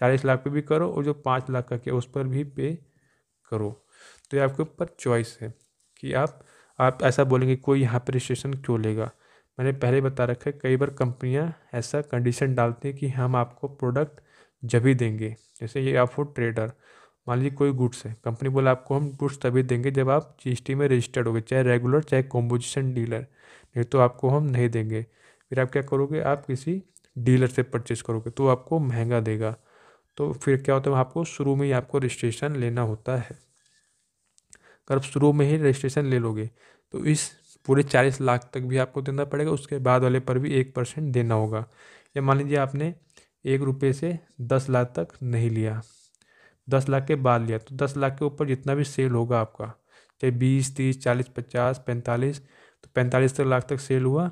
चालीस लाख पे भी करो और जो पाँच लाख का किया उस पर भी पे करो तो ये आपके ऊपर चॉइस है कि आप आप ऐसा बोलेंगे कोई यहाँ पर रजिस्ट्रेशन क्यों लेगा मैंने पहले बता रखा है कई बार कंपनियाँ ऐसा कंडीशन डालती हैं कि हम आपको प्रोडक्ट जब ही देंगे जैसे ये आप हो ट्रेडर मान लीजिए कोई गुड्स है कंपनी बोला आपको हम गुड्स तभी देंगे जब आप जी में रजिस्टर्ड हो चाहे रेगुलर चाहे कॉम्पोजिशन डीलर नहीं तो आपको हम नहीं देंगे फिर आप क्या करोगे आप किसी डीलर से परचेस करोगे तो आपको महंगा देगा तो फिर क्या होता है आपको शुरू में ही आपको रजिस्ट्रेशन लेना होता है अगर आप शुरू में ही रजिस्ट्रेशन ले लोगे तो इस पूरे चालीस लाख तक भी आपको देना पड़ेगा उसके बाद वाले पर भी एक परसेंट देना होगा या मान लीजिए आपने एक रुपये से दस लाख तक नहीं लिया दस लाख के बाद लिया तो दस लाख के ऊपर जितना भी सेल होगा आपका चाहे बीस तीस चालीस पचास पैंतालीस तो पैंतालीस तक तो लाख तक सेल हुआ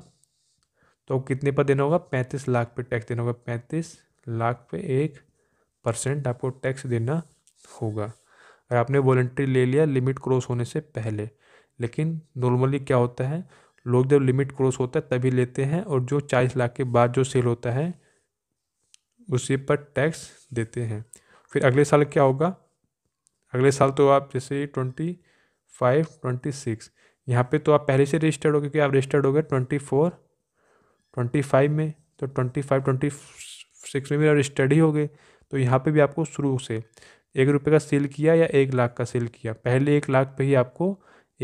तो कितने पर देना होगा पैंतीस लाख पे टैक्स देना होगा पैंतीस लाख पे एक परसेंट आपको टैक्स देना होगा अगर आपने वॉलेंट्री ले लिया लिमिट क्रॉस होने से पहले लेकिन नॉर्मली क्या होता है लोग जब लिमिट क्रॉस होता है तभी लेते हैं और जो चालीस लाख के बाद जो सेल होता है उसी पर टैक्स देते हैं फिर अगले साल क्या होगा अगले साल तो आप जैसे ट्वेंटी फाइव ट्वेंटी सिक्स यहाँ पे तो आप पहले से रजिस्टर्ड हो क्योंकि आप रजिस्टर्ड हो गए ट्वेंटी फोर ट्वेंटी फाइव में तो ट्वेंटी फाइव ट्वेंटी सिक्स में भी आप रजिस्टर्ड ही हो गए तो यहाँ पे भी आपको शुरू से एक रुपये का सेल किया या एक लाख का सेल किया पहले एक लाख पे ही आपको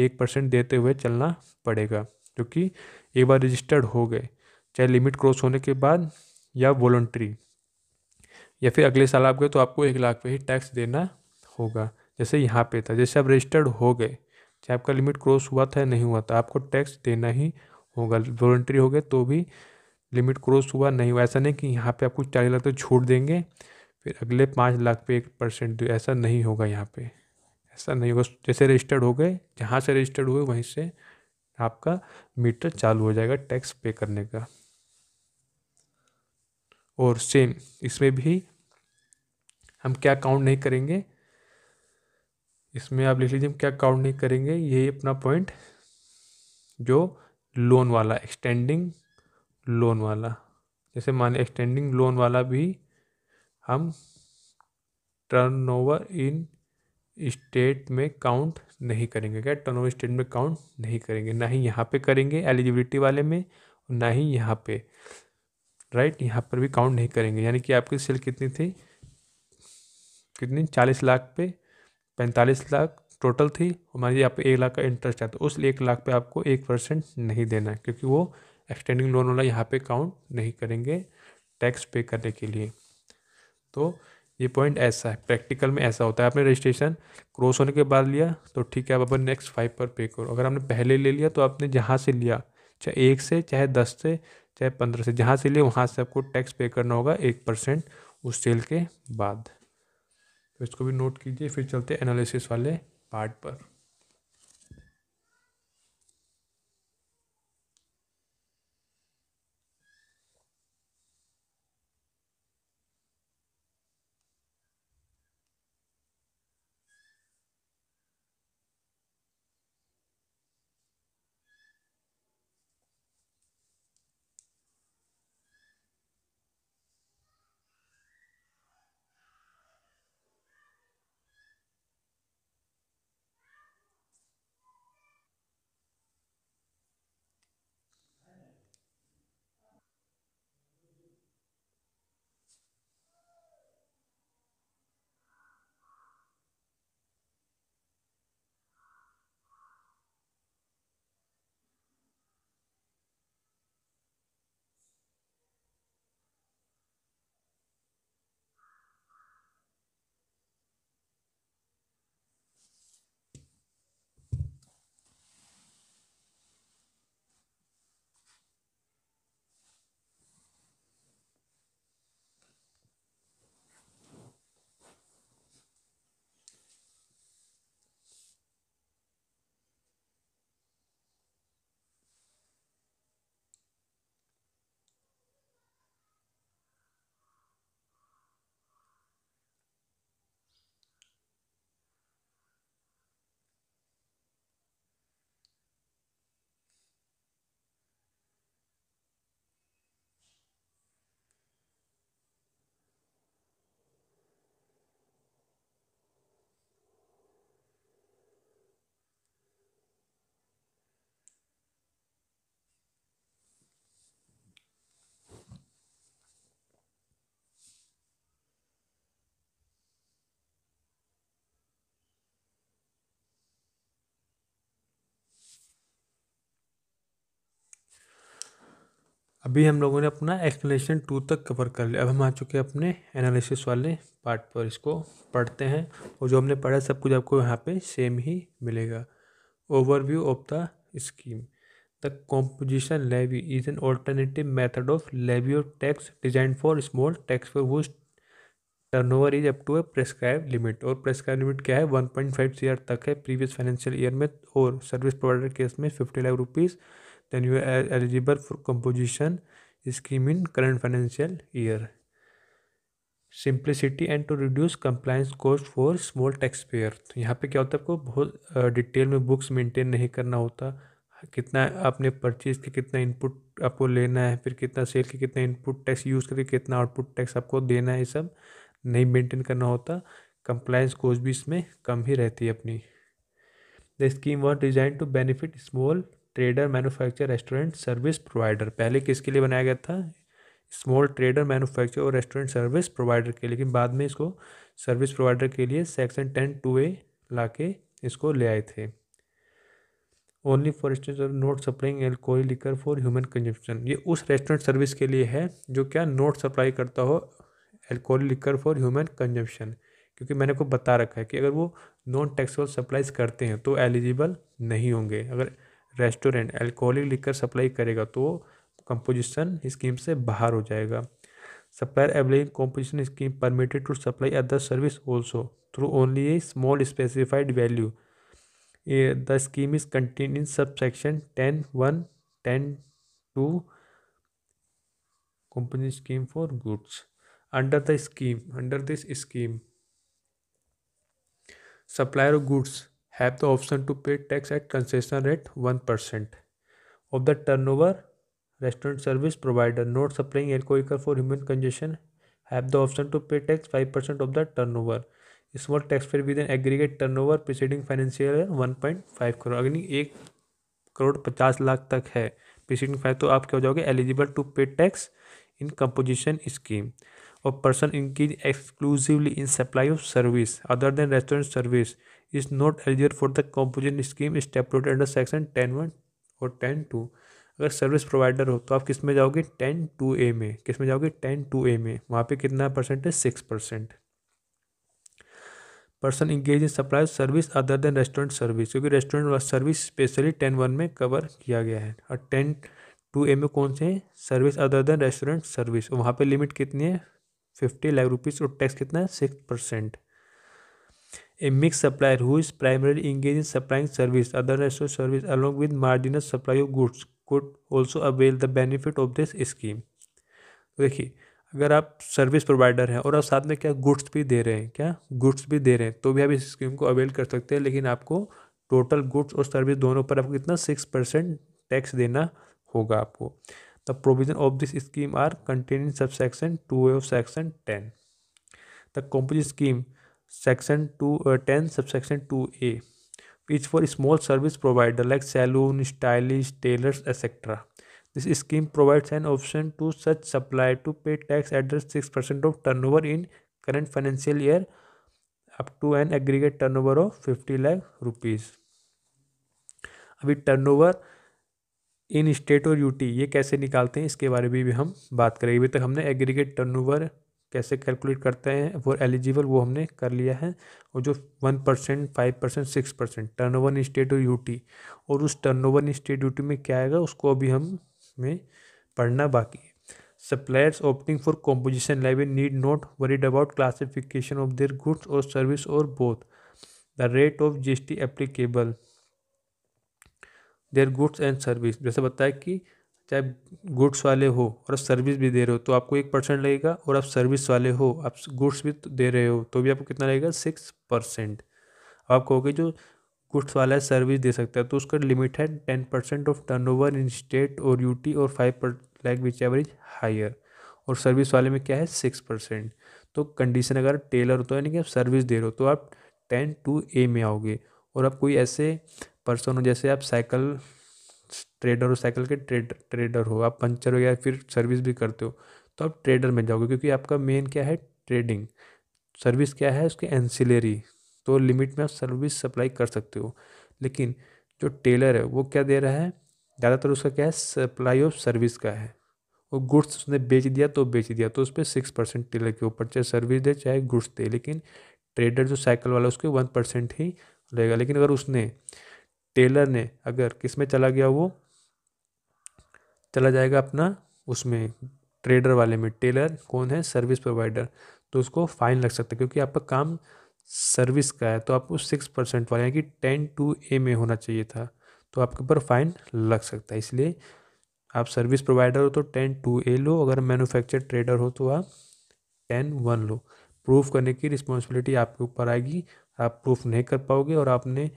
एक परसेंट देते हुए चलना पड़ेगा क्योंकि एक बार रजिस्टर्ड हो गए चाहे लिमिट क्रॉस होने के बाद या वॉल्ट्री या फिर अगले साल आप गए तो आपको एक लाख पे ही टैक्स देना होगा जैसे यहाँ पे था जैसे आप रजिस्टर्ड हो गए चाहे आपका लिमिट क्रॉस हुआ था या नहीं हुआ था आपको टैक्स देना ही होगा वॉल्ट्री हो गए तो भी लिमिट क्रॉस हुआ नहीं हुआ ऐसा नहीं कि यहाँ पे आपको चार लाख तो छूट देंगे फिर अगले पाँच लाख पे एक परसेंट तो ऐसा नहीं होगा यहाँ पे ऐसा नहीं होगा जैसे रजिस्टर्ड हो गए जहाँ से रजिस्टर्ड हुए वहीं से आपका मीटर चालू हो जाएगा टैक्स पे करने का और सेम इसमें भी हम क्या काउंट नहीं करेंगे इसमें आप लिख लीजिए हम क्या काउंट नहीं करेंगे यही अपना पॉइंट जो लोन वाला एक्सटेंडिंग लोन वाला जैसे माने एक्सटेंडिंग लोन वाला भी हम टर्नओवर इन स्टेट में काउंट नहीं करेंगे क्या टर्नओवर स्टेट में काउंट नहीं करेंगे ना ही यहाँ पे करेंगे एलिजिबिलिटी वाले में ना ही यहाँ पे राइट यहाँ पर भी काउंट नहीं करेंगे यानी कि आपकी सेल कितनी थी कितनी चालीस लाख पे पैंतालीस लाख टोटल थी हमारे यहाँ पे एक लाख का इंटरेस्ट है तो उस एक लाख पे आपको एक परसेंट नहीं देना क्योंकि वो एक्सटेंडिंग लोन वाला यहाँ पे काउंट नहीं करेंगे टैक्स पे करने के लिए तो ये पॉइंट ऐसा है प्रैक्टिकल में ऐसा होता है आपने रजिस्ट्रेशन क्रॉस होने के बाद लिया तो ठीक है आप अपन नेक्स्ट फाइव पर पे करो अगर आपने पहले ले लिया तो आपने जहाँ से लिया चाहे एक से चाहे दस से चाहे पंद्रह से जहाँ से लिया वहाँ से आपको टैक्स पे करना होगा एक परसेंट उस सेल के बाद तो इसको भी नोट कीजिए फिर चलते एनालिसिस वाले पार्ट पर अभी हम लोगों ने अपना एक्सप्लेनेशन टू तक कवर कर लिया अब हम आ चुके हैं अपने एनालिसिस वाले पार्ट पर इसको पढ़ते हैं और जो हमने पढ़ा सब कुछ आपको यहाँ पे सेम ही मिलेगा overview of the scheme the composition levy is an alternative method of levy of tax design for small tax for वो turnover is up to a prescribe limit और प्रेस्क्राइब लिमिट क्या है one point five तक है previous financial year में और service provider case में fifty lakh rupees then you are eligible for composition scheme in current financial year simplicity and to reduce compliance cost for small tax payer तो यहाँ पे क्या होता है आपको बहुत डिटेल में बुक्स मेंटेन नहीं करना होता कितना आपने परचेज के कितना इनपुट आपको लेना है फिर कितना सेल के कितना इनपुट टैक्स यूज़ करके कितना आउटपुट टैक्स आपको देना है ये सब नहीं मेंटेन करना होता कंप्लाइंस कॉस्ट भी इसमें कम ही रहती है अपनी the scheme was design to benefit small trader manufacture restaurant service provider पहले किसके लिए बनाया गया था स्मॉल ट्रेडर मैन्युफैक्चर और रेस्टोरेंट सर्विस प्रोवाइडर के लेकिन बाद में इसको सर्विस प्रोवाइडर के लिए सेक्शन टेन टू ए ला के इसको ले आए थे only for restaurant not supplying alcohol liquor for human consumption ये उस रेस्टोरेंट सर्विस के लिए है जो क्या नोट सप्लाई करता हो alcohol liquor for human consumption क्योंकि मैंने आपको बता रखा है कि अगर वो नॉन टैक्सेबल सप्लाइज करते हैं तो एलिजिबल नहीं होंगे अगर रेस्टोरेंट अल्कोहलिक लिकर सप्लाई करेगा तो कंपोजिशन स्कीम से बाहर हो जाएगा supplier availing composition scheme permitted to supply other service also through only a small specified value the scheme is contain in sub section ten one ten two composition scheme for goods under the scheme under this scheme supplier of goods have the option to pay tax at concession rate one percent of the turn turnover restaurant service provider not supplying alcohol for human consumption have the option to pay tax five percent of the turn turnover small tax payer with an aggregate turn turnover preceding financial one point five crore अग्नि एक करोड़ पचास लाख तक है preceding five तो आप क्या हो जाओगे eligible to pay tax in composition scheme और पर्सन इनकी exclusively in supply of service other than restaurant service is not eligible for the scheme scheme स्टेपलोट अंडर सेक्शन टेन वन और टेन टू अगर सर्विस प्रोवाइडर हो तो आप किस में जाओगे टेन टू ए में किस में जाओगे टेन टू ए में वहाँ पे कितना परसेंट है six percent person engage in supply service other than restaurant service क्योंकि restaurant service specially ten one में कवर किया गया है और टेन टू ए में कौन से हैं service other than restaurant service वहाँ पे लिमिट कितनी है फिफ्टी लाख रुपीज़ और टैक्स कितना है six percent A mixed supplier who is primarily engaged in supplying service, other national service along with marginal supply of goods could also avail the benefit of this scheme. तो देखिए अगर आप service provider हैं और आप साथ में क्या गुड्स भी दे रहे हैं क्या गुड्स भी दे रहे हैं तो भी आप इस स्कीम को अवेल कर सकते हैं लेकिन आपको टोटल गुड्स और सर्विस दोनों पर आपको कितना सिक्स परसेंट टैक्स देना होगा आपको the provision of this scheme are contain in sub section two of section ten the composite scheme section two ten subsection two a is for small service provider like salon stylish tailors etcetera this scheme provides an option to such supply to pay tax at rate six percent of turn over in current financial year up to an aggregate turn over of fifty lakh rupees अभी turn over in state और UT ये कैसे निकालते हैं इसके बारे में भी, भी हम बात करेंगे अभी तक हमने एग्रीगेट टर्न ओवर कैसे कैलकुलेट करते हैं फॉर एलिजिबल वो हमने कर लिया है और जो one percent five percent six percent turn over in state और यूटी और उस turn over in state UT में क्या आएगा उसको अभी हम में पढ़ना बाकी है suppliers opting for composition library need not worried about classification of their goods और सर्विस और both the rate of T applicable their goods and service जैसे बताया कि चाहे गुड्स वाले हो और आप सर्विस भी दे रहे हो तो आपको एक परसेंट लगेगा और आप सर्विस वाले हो आप गुड्स भी दे रहे हो तो भी आपको कितना लगेगा सिक्स परसेंट आप कहोगे जो गुड्स वाला है सर्विस दे सकता है तो उसका लिमिट है ten percent of turn over in state और यूटी और फाइव पर लैक विच एवरेज हायर और सर्विस वाले में क्या है सिक्स परसेंट तो कंडीशन अगर टेलर हो तो यानी कि आप सर्विस दे रहे हो तो आप टेन टू ए में आओगे और आप कोई ऐसे पर्सन हो जैसे आप साइकिल ट्रेडर हो साइकिल के ट्रेड ट्रेडर हो आप पंचर हो या फिर सर्विस भी करते हो तो आप ट्रेडर में जाओगे क्योंकि आपका मेन क्या है ट्रेडिंग सर्विस क्या है उसके एंसिलरी तो लिमिट में आप सर्विस सप्लाई कर सकते हो लेकिन जो टेलर है वो क्या दे रहा है ज़्यादातर उसका क्या है सप्लाई ऑफ सर्विस का है वो गुड्स उसने बेच दिया तो बेच दिया तो उस पर सिक्स परसेंट टेलर के ऊपर चाहे सर्विस दे चाहे गुड्स दे लेकिन ट्रेडर जो साइकिल वाला उसके वन परसेंट ही रहेगा लेकिन अगर उसने टेलर ने अगर किस में चला गया वो चला जाएगा अपना उसमें ट्रेडर वाले में टेलर कौन है सर्विस प्रोवाइडर तो उसको फाइन लग सकता है क्योंकि आपका काम सर्विस का है तो आपको सिक्स परसेंट वाला यानी कि टेन टू ए में होना चाहिए था तो आपके ऊपर फाइन लग सकता है इसलिए आप सर्विस प्रोवाइडर हो तो टेन टू ए लो अगर मैनुफैक्चर ट्रेडर हो तो आप टेन वन लो प्रूफ करने की रिस्पॉन्सिबिलिटी आपके ऊपर आएगी आप प्रूफ नहीं कर पाओगे और आपने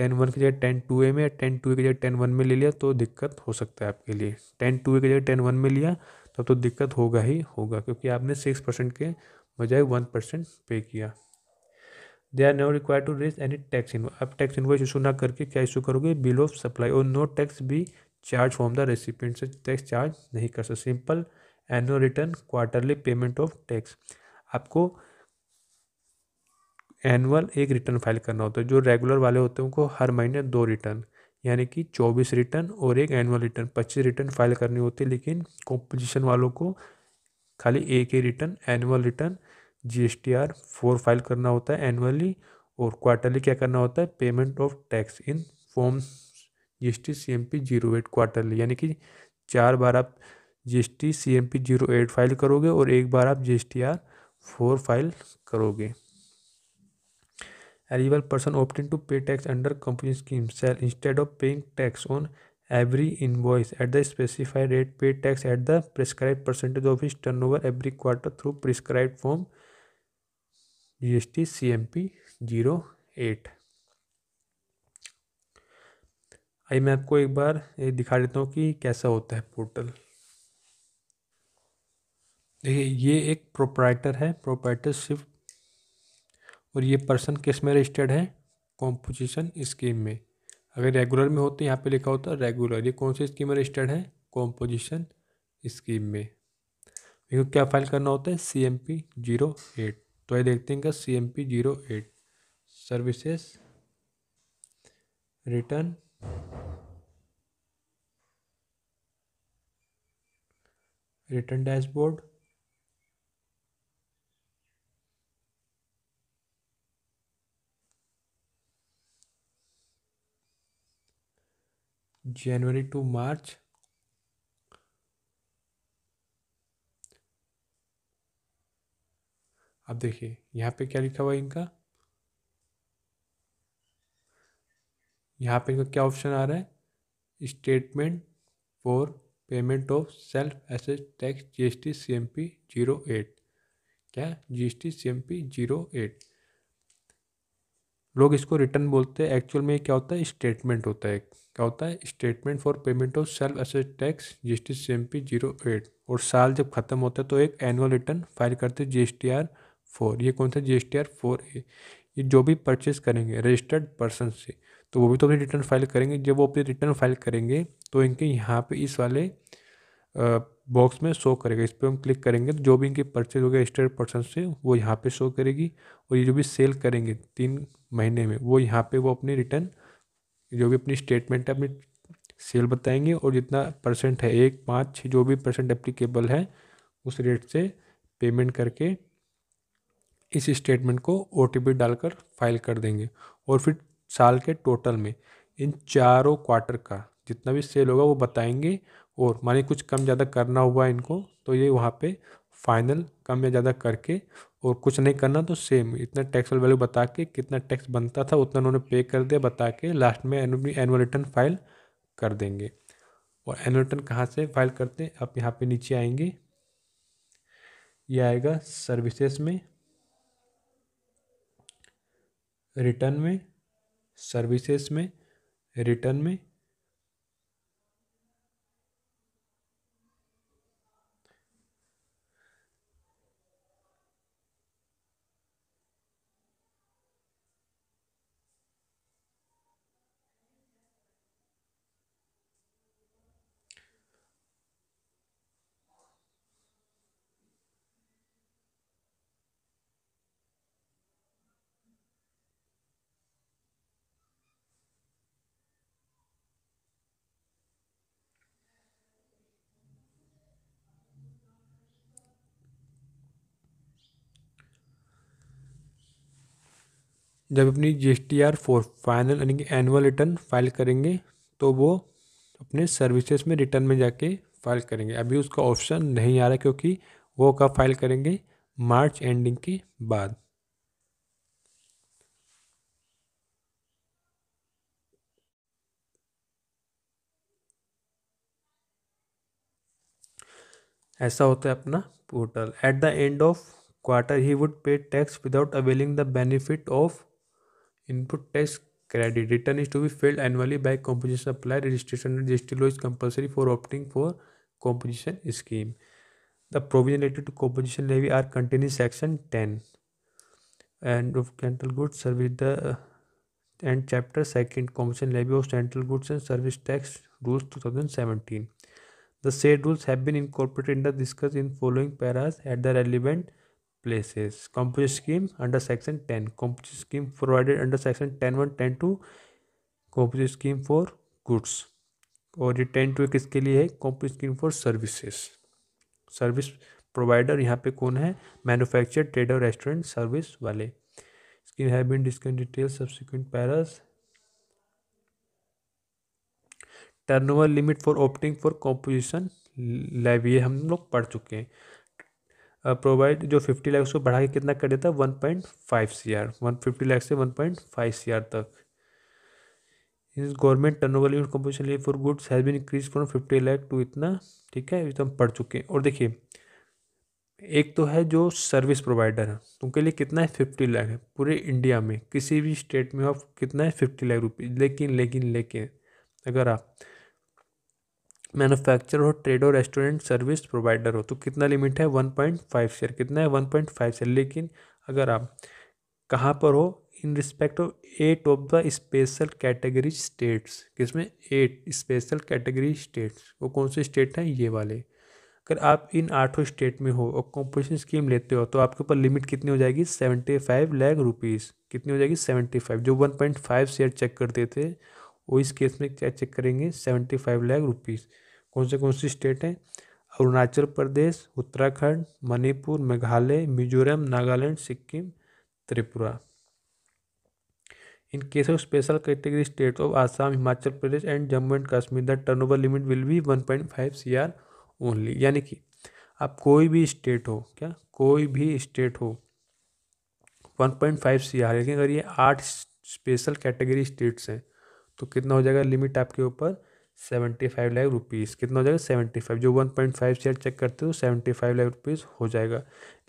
टेन वन की जगह टेन टू ए में या टेन टू ए की जगह टेन वन में ले लिया तो दिक्कत हो सकता है आपके लिए टेन टू ए की जगह टेन वन में लिया तब तो दिक्कत होगा ही होगा क्योंकि आपने सिक्स परसेंट के बजाय वन परसेंट पे किया they are no require to raise any tax in आप टैक्स इन्वॉइस इशू ना करके क्या इशू करोगे बिल ऑफ सप्लाई और नो टैक्स भी चार्ज फ्रॉम द रेसिपेंट से टैक्स चार्ज नहीं कर सकते simple annual return quarterly payment of tax आपको एनुअल एक रिटर्न फाइल करना होता है जो रेगुलर वाले होते हैं उनको हर महीने दो रिटर्न यानी कि चौबीस रिटर्न और एक एनुअल रिटर्न पच्चीस रिटर्न फाइल करनी होती है लेकिन कॉम्पोजिशन वालों को खाली एक ही return annual return G S T R four file करना होता है एनुअली और क्वार्टरली क्या करना होता है payment of tax in form G S T C M P zero eight quarterly यानी कि चार बार आप G S T C M P zero eight file करोगे और एक बार आप G S T R four file करोगे eligible person opting to pay tax under company scheme shall instead of paying tax on every invoice at the specified rate pay tax at the prescribe percentage of इस turn turnover every quarter through prescribe form G S T C M P zero eight I मैं आपको एक बार ये दिखा देता हूँ कि कैसा होता है पोर्टल देखिए ये एक प्रोपराइटर है प्रोपराइटर शिफ्ट और ये पर्सन किस में रजिस्टर्ड है कॉम्पोजिशन स्कीम में अगर रेगुलर में होते तो यहाँ पे लिखा होता है रेगुलर ये कौन सी स्कीम में रजिस्टर्ड है कॉम्पोजिशन स्कीम में देखो क्या फाइल करना होता है C M P zero eight तो ये देखते हैं क्या C M P zero eight services return return dashboard जनवरी टू मार्च अब देखिए यहाँ पे क्या लिखा हुआ है इनका यहाँ पे इनका क्या ऑप्शन आ रहा है statement for payment of self assess tax GST CMP zero eight क्या जीएसटी सीएमपी जीरो एट लोग इसको रिटर्न बोलते हैं एक्चुअल में क्या होता है स्टेटमेंट होता है क्या होता है statement for payment of self assessed tax G S T C M P zero eight और साल जब खत्म होता है तो एक एनुअल रिटर्न फाइल करते हैं G S T R four ये कौन सा G S T R four A ये जो भी परचेस करेंगे रजिस्टर्ड पर्सन से तो वो भी तो अपनी रिटर्न फाइल करेंगे जब वो अपनी रिटर्न फाइल करेंगे तो इनके यहाँ पे इस वाले बॉक्स में शो करेगा इस पर हम क्लिक करेंगे तो जो भी इनकी परचेज हो गया स्टेड पर्सन से वो यहाँ पे शो करेगी और ये जो भी सेल करेंगे तीन महीने में वो यहाँ पे वो अपनी रिटर्न जो भी अपनी स्टेटमेंट है अपनी सेल बताएंगे और जितना परसेंट है एक पाँच छः जो भी परसेंट एप्लीकेबल है उस रेट से पेमेंट करके इस स्टेटमेंट को ओ डालकर फाइल कर देंगे और फिर साल के टोटल में इन चारों क्वार्टर का जितना भी सेल होगा वो बताएंगे और माने कुछ कम ज़्यादा करना हुआ इनको तो ये वहाँ पे फाइनल कम या ज़्यादा करके और कुछ नहीं करना तो सेम इतना टैक्स वैल्यू बता के कितना टैक्स बनता था उतना उन्होंने पे कर दिया बता के लास्ट में एनुअल रिटर्न फाइल कर देंगे और एनुअल रिटर्न कहाँ से फाइल करते हैं आप यहाँ पे नीचे आएंगे ये आएगा सर्विसेज में रिटर्न में सर्विसेज में रिटर्न में जब अपनी G S T R four final यानी कि एनुअल रिटर्न फाइल करेंगे तो वो अपने सर्विसेज में रिटर्न में जाके फाइल करेंगे अभी उसका ऑप्शन नहीं आ रहा क्योंकि वो कब फाइल करेंगे मार्च एंडिंग के बाद ऐसा होता है अपना portal at the end of quarter he would pay tax without availing the benefit of Input tax credit return is to be filled annually by composition supplier Registration and GST law is compulsory for opting for composition scheme. The provision related to composition levy are contained in section 10 and of central goods service the uh, and chapter second composition levy of central goods and service tax rules 2017 the said rules have been incorporated in the discussed in following paras at the relevant places composite scheme under section 10 composite scheme provided under section 10 1 10 2 composite scheme for goods और ये ten to किसके लिए है composite scheme for services service provider यहाँ पे कौन है manufacture trader restaurant service वाले scheme have been discount detail subsequent paras turnover limit for opting for composition levy हम लोग पढ़ चुके हैं प्रोवाइड जो फिफ्टी लैक्स को बढ़ा के कितना कर देता है one point five C R one fifty lakhs से one point five C R तक इस government turnover unit composition लिए for goods has been increase from fifty lakh to इतना ठीक है तो हम पढ़ चुके हैं और देखिए एक तो है जो सर्विस प्रोवाइडर है उनके लिए कितना है फिफ्टी लाख है पूरे इंडिया में किसी भी स्टेट में आप कितना है फिफ्टी लाख रुपये लेकिन लेकिन लेकिन अगर आप मैनुफैक्चर हो ट्रेड और रेस्टोरेंट सर्विस प्रोवाइडर हो तो कितना लिमिट है वन पॉइंट फाइव शेयर कितना है वन पॉइंट फाइव शेयर लेकिन अगर आप कहाँ पर हो in respect of eight of the special category states किसमें एट स्पेशल कैटेगरी स्टेट्स वो कौन से स्टेट हैं ये वाले अगर आप इन आठों स्टेट में हो और कॉम्पोजिशन स्कीम लेते हो तो आपके ऊपर लिमिट कितनी हो जाएगी सेवेंटी फाइव लैख रुपीज़ कितनी हो जाएगी सेवेंटी फाइव जो one point five share check करते थे वो इस केस में क्या चेक करेंगे सेवेंटी फाइव लैख रुपीज़ कौन से कौन सी स्टेट हैं Arunachal Pradesh Uttarakhand Manipur Meghalaya Mizoram Nagaland Sikkim Tripura in case of special category state of Assam Himachal Pradesh and Jammu and Kashmir the turn turnover limit will be one point five C R only यानी कि आप कोई भी स्टेट हो क्या कोई भी स्टेट हो one point five C R लेकिन अगर ये आठ स्पेशल कैटेगरी स्टेट्स हैं तो कितना हो जाएगा लिमिट आपके ऊपर सेवेंटी फाइव लाख रुपीज़ कितना हो जाएगा सेवेंटी फाइव जो one point five share check करते हो सेवेंटी फाइव लाख रुपीज़ हो जाएगा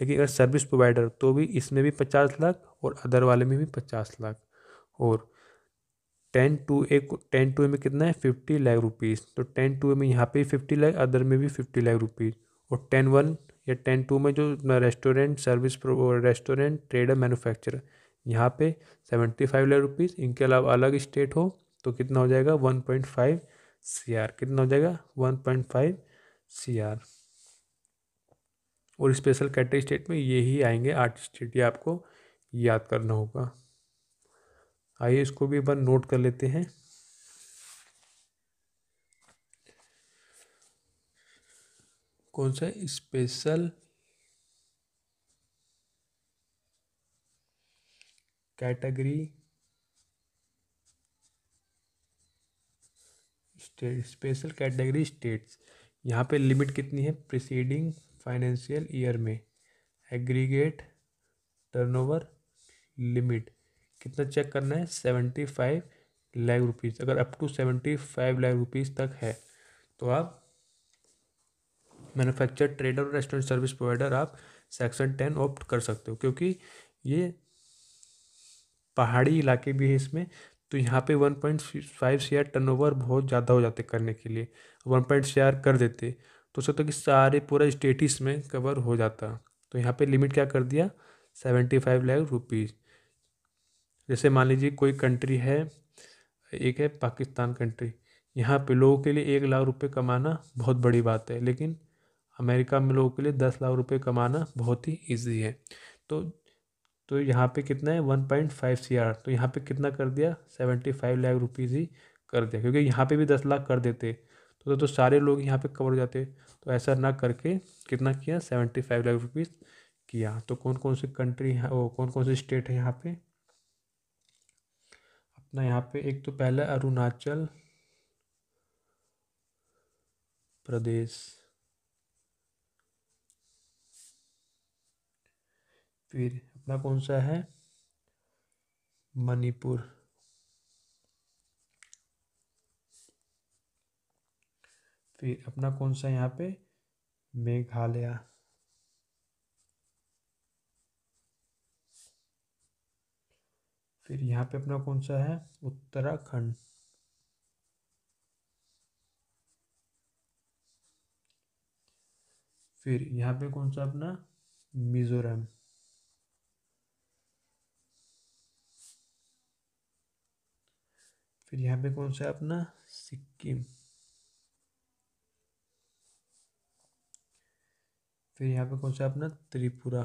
लेकिन अगर सर्विस प्रोवाइडर तो भी इसमें भी पचास लाख और अदर वाले में भी पचास लाख और टेन टू ए को टेन टू ए में कितना है फिफ्टी लाख रुपीज़ तो टेन टू ए में यहाँ पे भी फिफ्टी लाख अदर में भी फिफ्टी लाख रुपीज़ और टेन वन या टेन टू में जो restaurant service restaurant trader manufacture यहाँ पे सेवेंटी फाइव लाख रुपीज़ इनके अलावा अलग स्टेट हो तो कितना हो जाएगा one point five C R कितना हो जाएगा one point five C R और स्पेशल कैटरी स्टेट में ये ही आएंगे आठ स्टेट ये आपको याद करना होगा आइए इसको भी एक बार नोट कर लेते हैं कौन सा special category special category states यहाँ पे लिमिट कितनी है प्रिसीडिंग फाइनेंशियल ईयर में एग्रीगेट टर्नओवर लिमिट कितना चेक करना है सेवेंटी फाइव लाख रुपीज़ अगर up to seventy five lakh rupees तक है तो आप मैन्युफैक्चर ट्रेडर और रेस्टोरेंट सर्विस प्रोवाइडर आप सेक्शन टेन ऑप्ट कर सकते हो क्योंकि ये पहाड़ी इलाके भी है इसमें तो यहाँ पे 1.5 शेयर टर्नओवर बहुत ज़्यादा हो जाते करने के लिए वन पॉइंट शेयर कर देते तो तो कि सारे पूरा स्टेट इसमें कवर हो जाता तो यहाँ पे लिमिट क्या कर दिया सेवेंटी फाइव लाख रुपीज़ जैसे मान लीजिए कोई कंट्री है एक है पाकिस्तान कंट्री यहाँ पे लोगों के लिए एक लाख रुपये कमाना बहुत बड़ी बात है लेकिन अमेरिका में लोगों के लिए दस लाख रुपये कमाना बहुत ही ईजी है तो तो यहाँ पे कितना है one point five C R तो यहाँ पे कितना कर दिया सेवेंटी फाइव लाख रुपीज़ ही कर दिया क्योंकि यहाँ पे भी दस लाख कर देते तो तो, तो सारे लोग यहाँ पे कवर हो जाते तो ऐसा ना करके कितना किया सेवेंटी फाइव लाख रुपीज़ किया तो कौन कौन सी कंट्री है वो कौन कौन सी स्टेट है यहाँ पे अपना यहाँ पे एक तो पहला अरुणाचल प्रदेश फिर अपना कौन सा है मणिपुर फिर अपना कौन सा यहाँ पे मेघालय फिर यहाँ पे अपना कौन सा है उत्तराखंड फिर यहाँ पे कौन सा अपना मिजोरम फिर यहाँ पे कौन सा है अपना सिक्किम फिर यहाँ पे कौन सा अपना त्रिपुरा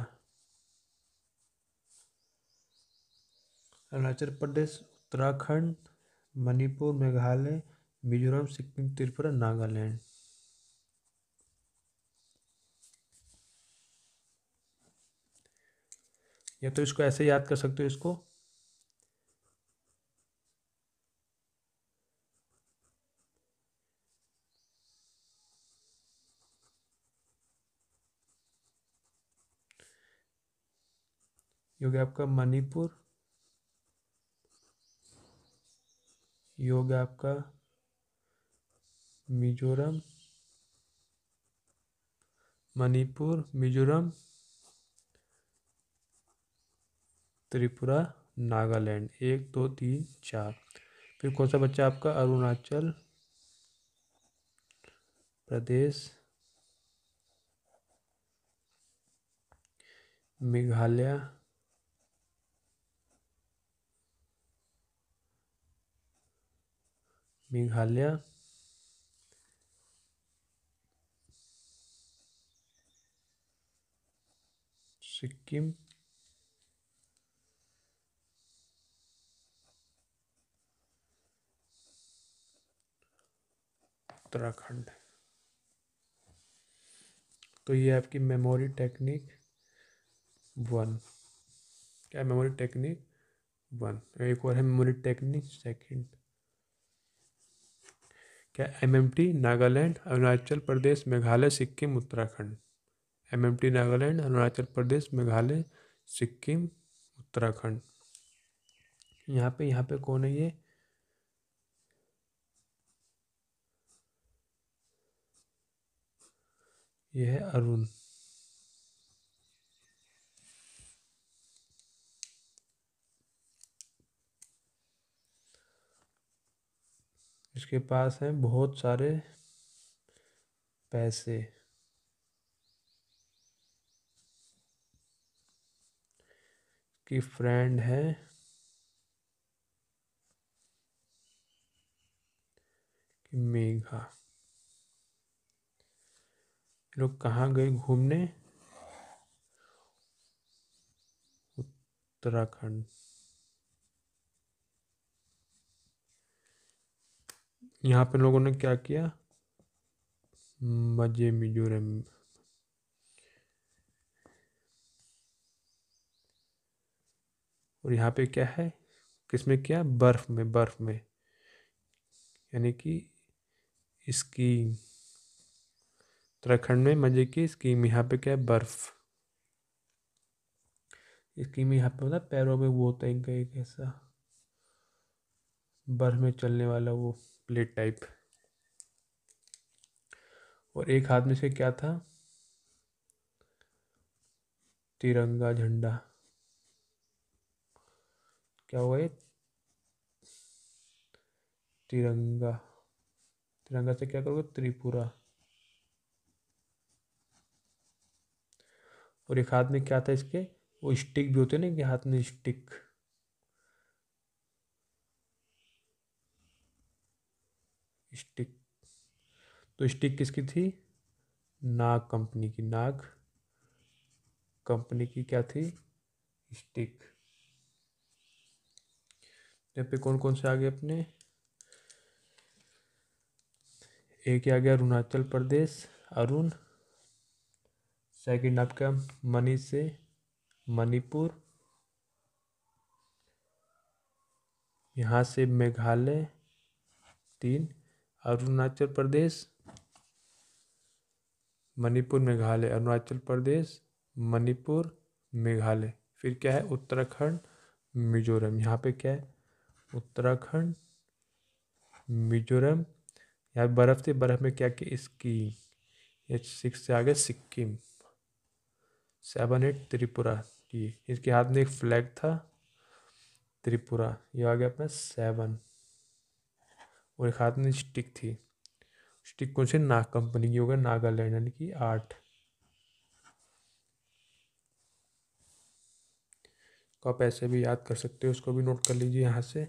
अरुणाचल प्रदेश उत्तराखंड मणिपुर मेघालय मिजोरम सिक्किम त्रिपुरा नागालैंड या तो इसको ऐसे याद कर सकते हो इसको हो गया आपका मणिपुर ये हो गया आपका मिजोरम मणिपुर मिजोरम त्रिपुरा नागालैंड एक दो तीन चार फिर कौन सा बच्चा आपका अरुणाचल प्रदेश मेघालय मेघालय सिक्किम उत्तराखंड तो ये आपकी मेमोरी टेक्निक वन क्या मेमोरी टेक्निक वन एक और है मेमोरी टेक्निक सेकंड क्या M M T Nagaland Arunachal Pradesh Meghalaya Sikkim Uttarakhand M M T Nagaland Arunachal Pradesh Meghalaya Sikkim Uttarakhand यहाँ पे यहाँ पे कौन है ये यह है अरुण जिसके पास है बहुत सारे पैसे की फ्रेंड है कि मेघा लोग कहाँ गए घूमने उत्तराखंड यहाँ पे लोगों ने क्या किया मजे मिजोरम और यहाँ पे क्या है किस में क्या बर्फ़ में बर्फ़ में यानी कि इसकी उत्तराखंड में मज़े की स्कीम यहाँ पे क्या है बर्फ़ स्कीम यहाँ पे होता है पैरों में वो होता है कैसा एक बर्फ में चलने वाला वो प्लेट टाइप और एक हाथ में से क्या था तिरंगा झंडा क्या हुआ ये तिरंगा तिरंगा से क्या करोगे त्रिपुरा और एक हाथ में क्या था इसके वो स्टिक भी होते हैं ना कि हाथ में स्टिक स्टिक तो स्टिक किसकी थी नाग कंपनी की नाग कंपनी की क्या थी स्टिक यहाँ पे कौन कौन से आ गए अपने एक आ गया अरुणाचल प्रदेश अरुण सेकंड आपका मनी से मणिपुर यहाँ से मेघालय तीन अरुणाचल प्रदेश मणिपुर मेघालय अरुणाचल प्रदेश मणिपुर मेघालय फिर क्या है उत्तराखंड मिजोरम यहाँ पे क्या है उत्तराखंड मिजोरम यहाँ बर्फ़ थी बर्फ़ में क्या क्या इसकी एच सिक्स से आगे सिक्किम सेवन एट त्रिपुरा ये इसके हाथ में एक फ्लैग था त्रिपुरा ये आ गया अपना सेवन और एक हाथ में स्टिक थी स्टिक कौन से नाग कंपनी की हो गई नागालैंड यानी कि आठ तो आप ऐसे भी याद कर सकते हो उसको भी नोट कर लीजिए यहाँ से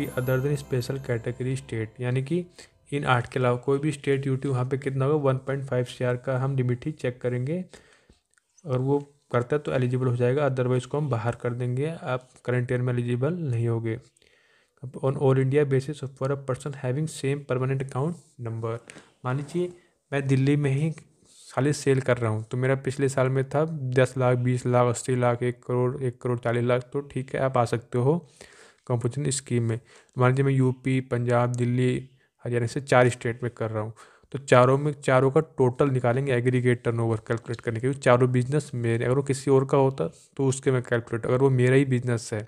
UT other than special category state यानी कि इन आठ के अलावा कोई भी स्टेट यूटी वहाँ पे कितना होगा one point five C R का हम लिमिट ही चेक करेंगे और वो करता है तो एलिजिबल हो जाएगा अदरवाइज़ को हम बाहर कर देंगे आप करंट ईयर में एलिजिबल नहीं होगे on all India basis for a person having same permanent account number मान लीजिए मैं दिल्ली में ही खाली सेल कर रहा हूँ तो मेरा पिछले साल में था दस लाख बीस लाख अस्सी लाख एक करोड़ एक करोड़ चालीस लाख तो ठीक है आप आ सकते हो कंपोजिशन स्कीम में मान लीजिए मैं यूपी पंजाब दिल्ली हरियाणा से चार स्टेट में कर रहा हूँ तो चारों में चारों का टोटल निकालेंगे एग्रीगेट टर्न कैलकुलेट करने के लिए चारों बिजनेस मेरे अगर वो किसी और का होता तो उसके मैं कैलकुलेट अगर वो मेरा ही बिजनेस है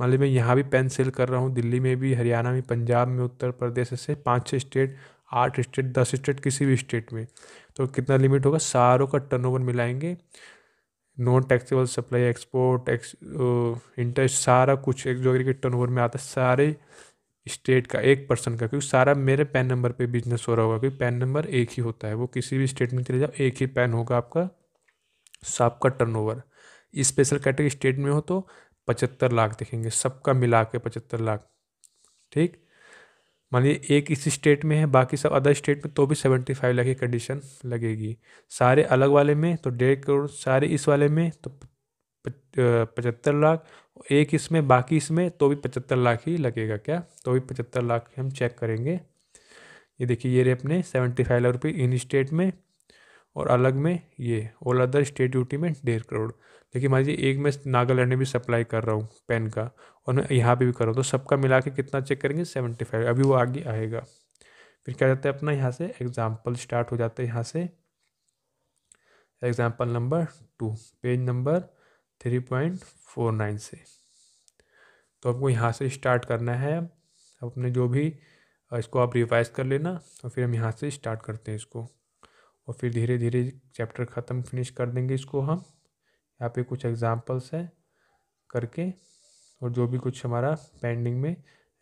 मान लीजिए मैं यहाँ भी पेन सेल कर रहा हूँ दिल्ली में भी हरियाणा में पंजाब में उत्तर प्रदेश से पाँच छः स्टेट आठ स्टेट दस स्टेट किसी भी स्टेट में तो कितना लिमिट होगा सारों का टर्नओवर मिलाएंगे non taxable supply export ex interstate सारा कुछ एक जो एग्रीगेट टर्न में आता है सारे स्टेट का एक पर्सन का क्योंकि सारा मेरे पैन नंबर पे बिजनेस हो रहा होगा क्योंकि पैन नंबर एक ही होता है वो किसी भी स्टेट में चले जाओ एक ही पैन होगा आपका सबका ओवर स्पेशल कैटेगरी स्टेट में हो तो पचहत्तर लाख देखेंगे सबका मिला के पचहत्तर लाख ठीक मान लीजिए एक इस स्टेट में है बाकी सब अदर स्टेट में तो भी सेवेंटी फाइव लाख की कंडीशन लगेगी सारे अलग वाले में तो डेढ़ करोड़ सारे इस वाले में तो पचहत्तर लाख एक इसमें बाकी इसमें तो भी पचहत्तर लाख ही लगेगा क्या तो भी पचहत्तर लाख हम चेक करेंगे ये देखिए ये रे अपने सेवेंटी फाइव लाख रुपये इन स्टेट में और अलग में ये ऑल अदर स्टेट ड्यूटी में डेढ़ करोड़ लेकिन मान लीजिए एक में नागालैंड में भी सप्लाई कर रहा हूँ पेन का और मैं यहाँ पर भी कर रहा हूँ तो सबका मिला के कितना चेक करेंगे सेवेंटी फाइव अभी वो आगे आएगा फिर क्या जाता है अपना यहाँ से एग्जाम्पल स्टार्ट हो जाता है यहाँ से example number two page number three point four nine से तो आपको यहाँ से स्टार्ट करना है अपने जो भी इसको आप रिवाइज कर लेना और फिर हम यहाँ से स्टार्ट करते हैं इसको और फिर धीरे धीरे चैप्टर ख़त्म फिनिश कर देंगे इसको हम यहाँ पे कुछ एग्ज़ाम्पल्स है करके और जो भी कुछ हमारा पेंडिंग में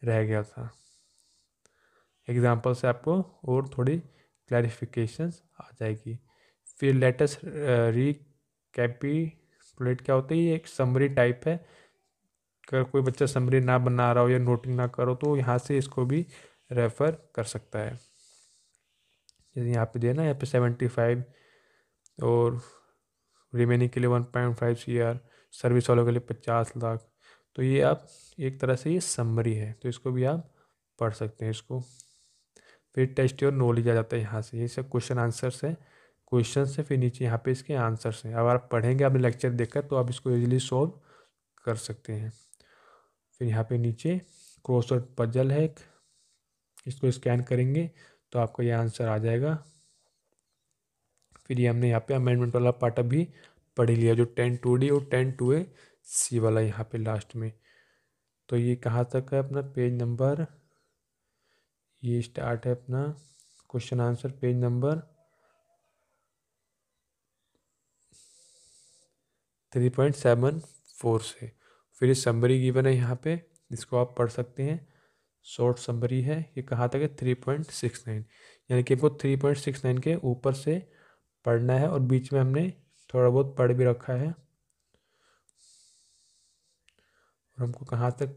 रह गया था एग्जांपल से आपको और थोड़ी क्लैरिफिकेशन आ जाएगी फिर लेटेस्ट कैपीट uh, क्या होता है ये एक समरी टाइप है अगर कोई बच्चा समरी ना बना रहा हो या नोटिंग ना करो तो यहाँ से इसको भी रेफ़र कर सकता है जैसे यहाँ पे देना यहाँ पे सेवेंटी फाइव और रिमेनिंग के लिए one point five C R service वालों के लिए पचास लाख तो ये आप एक तरह से ये समरी है तो इसको भी आप पढ़ सकते हैं इसको फिर टेस्ट और नॉलेज आ जाता है यहाँ से ये सब क्वेश्चन आंसर्स है क्वेश्चन से फिर नीचे यहाँ पे इसके आंसर्स हैं अब आप पढ़ेंगे आपने लेक्चर देखकर तो आप इसको ईजिली सॉल्व कर सकते हैं फिर यहाँ पे नीचे क्रॉसवर्ड पजल है इसको स्कैन करेंगे तो आपका ये आंसर आ जाएगा फिर ये हमने यहाँ पे अमेंडमेंट वाला पार्ट अभी पढ़ लिया जो टेन टू डी और टेन टू ए सी वाला यहाँ पे लास्ट में तो ये कहाँ तक है अपना पेज नंबर ये स्टार्ट है अपना question answer page number three point seven four से फिर ये समरी गिवन है यहाँ पे इसको आप पढ़ सकते हैं शॉर्ट समरी है ये कहाँ तक है थ्री पॉइंट सिक्स नाइन यानी कि हमको थ्री पॉइंट सिक्स नाइन के ऊपर से पढ़ना है और बीच में हमने थोड़ा बहुत पढ़ भी रखा है और हमको कहाँ तक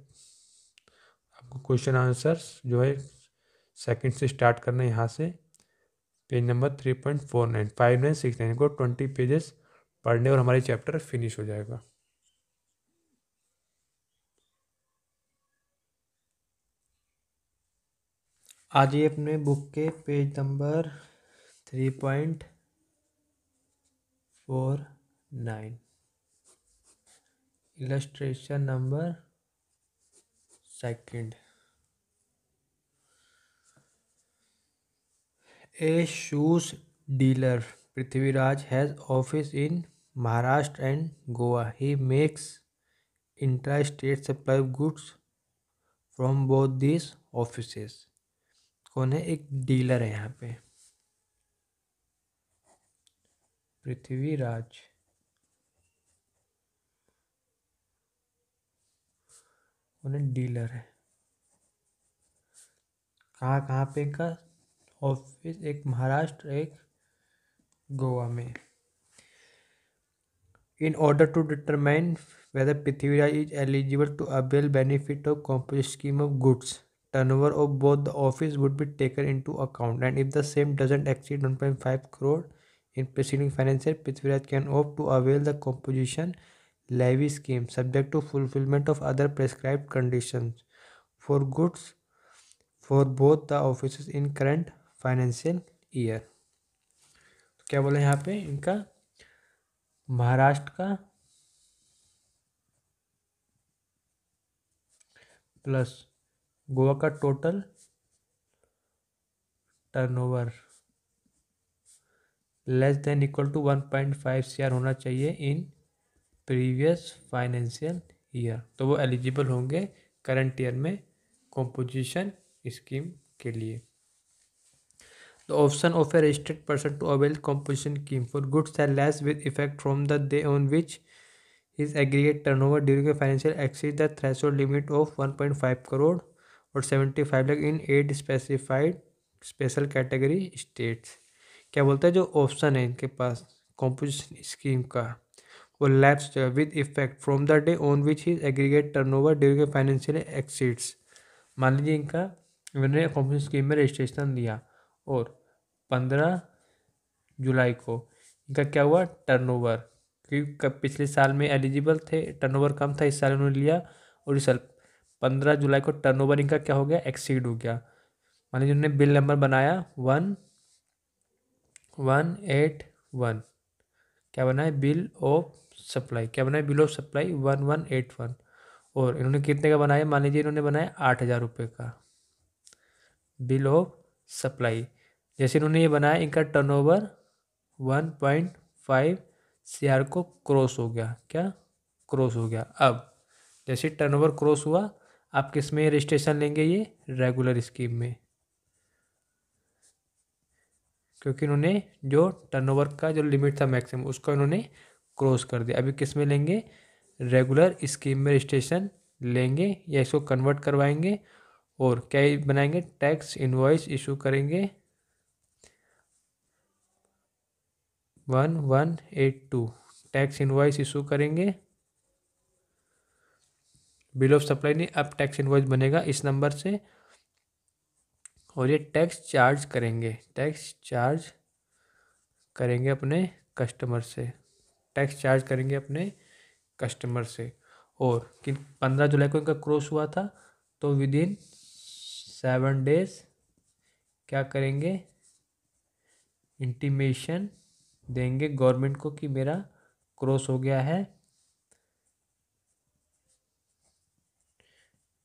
आपको क्वेश्चन आंसर्स जो है सेकंड से स्टार्ट करना है यहाँ से page number three point four nine five nine six nine को ट्वेंटी पेजेस पढ़ने और हमारे चैप्टर फिनिश हो जाएगा आज ये अपने बुक के page number three point four nine illustration number second a shoes dealer Prithviraj has office in Maharashtra and Goa he makes intra state supply goods from both this offices कौन है एक डीलर है यहाँ पे पृथ्वीराज उन्हें डीलर है कहाँ कहाँ पे का ऑफिस एक महाराष्ट्र एक गोवा में in order to determine whether Prithviraj is eligible to avail benefit of compose scheme of goods turnover of both the office would be taken into account and if the same doesn't exceed 1.5 crore in preceding financial Prithviraj can opt to avail the composition levy scheme subject to fulfillment of other prescribed conditions for goods for both the offices in current financial year तो kya bole yahan pe inka maharashtra ka plus Goa का total turnover less than equal to one point five C होना चाहिए इन previous financial year तो वो eligible होंगे current year में composition scheme के लिए तो option of a registered person to avail composition scheme for goods and less with effect from the day on which is aggregate turnover during financial exceeds the threshold limit of one point five crore और seventy five lakh in eight specified special category states क्या बोलता है जो option है इनके पास composition scheme का वो lapse with effect from the day on which he aggregate over during financial exceeds मान लीजिए इनका इन्होंने कॉम्पोजिशन स्कीम में रजिस्ट्रेशन दिया और पंद्रह जुलाई को इनका क्या हुआ टर्नओवर क्योंकि पिछले साल में एलिजिबल थे टर्नओवर कम था इस साल उन्होंने लिया और इस साल पंद्रह जुलाई को टर्नओवर इनका क्या हो गया एक्सीड हो गया मान लीजिए उन्होंने बिल नंबर बनाया वन वन एट वन क्या बना है बिल ऑफ सप्लाई क्या बना है bill of supply one one eight one और इन्होंने कितने का बनाया मान लीजिए इन्होंने बनाया आठ हज़ार रुपये का बिल ऑफ सप्लाई जैसे इन्होंने ये बनाया इनका turnover one point five C R को क्रॉस हो गया क्या क्रॉस हो गया अब जैसे टर्नओवर क्रॉस हुआ आप किस में रजिस्ट्रेशन लेंगे ये रेगुलर स्कीम में क्योंकि इन्होंने जो टर्नओवर का जो लिमिट था मैक्सिमम उसको इन्होंने क्रॉस कर दिया अभी किस में लेंगे रेगुलर स्कीम में रजिस्ट्रेशन लेंगे या इसको कन्वर्ट करवाएंगे और क्या बनाएंगे टैक्स इनवॉइस इशू करेंगे one one eight two tax invoice issue करेंगे बिल ऑफ सप्लाई नहीं अब टैक्स इन्वॉइस बनेगा इस नंबर से और ये टैक्स चार्ज करेंगे टैक्स चार्ज करेंगे अपने कस्टमर से टैक्स चार्ज करेंगे अपने कस्टमर से और किन पंद्रह जुलाई को इनका क्रॉस हुआ था तो विद इन सेवन डेज क्या करेंगे इंटीमेशन देंगे गवर्नमेंट को कि मेरा क्रॉस हो गया है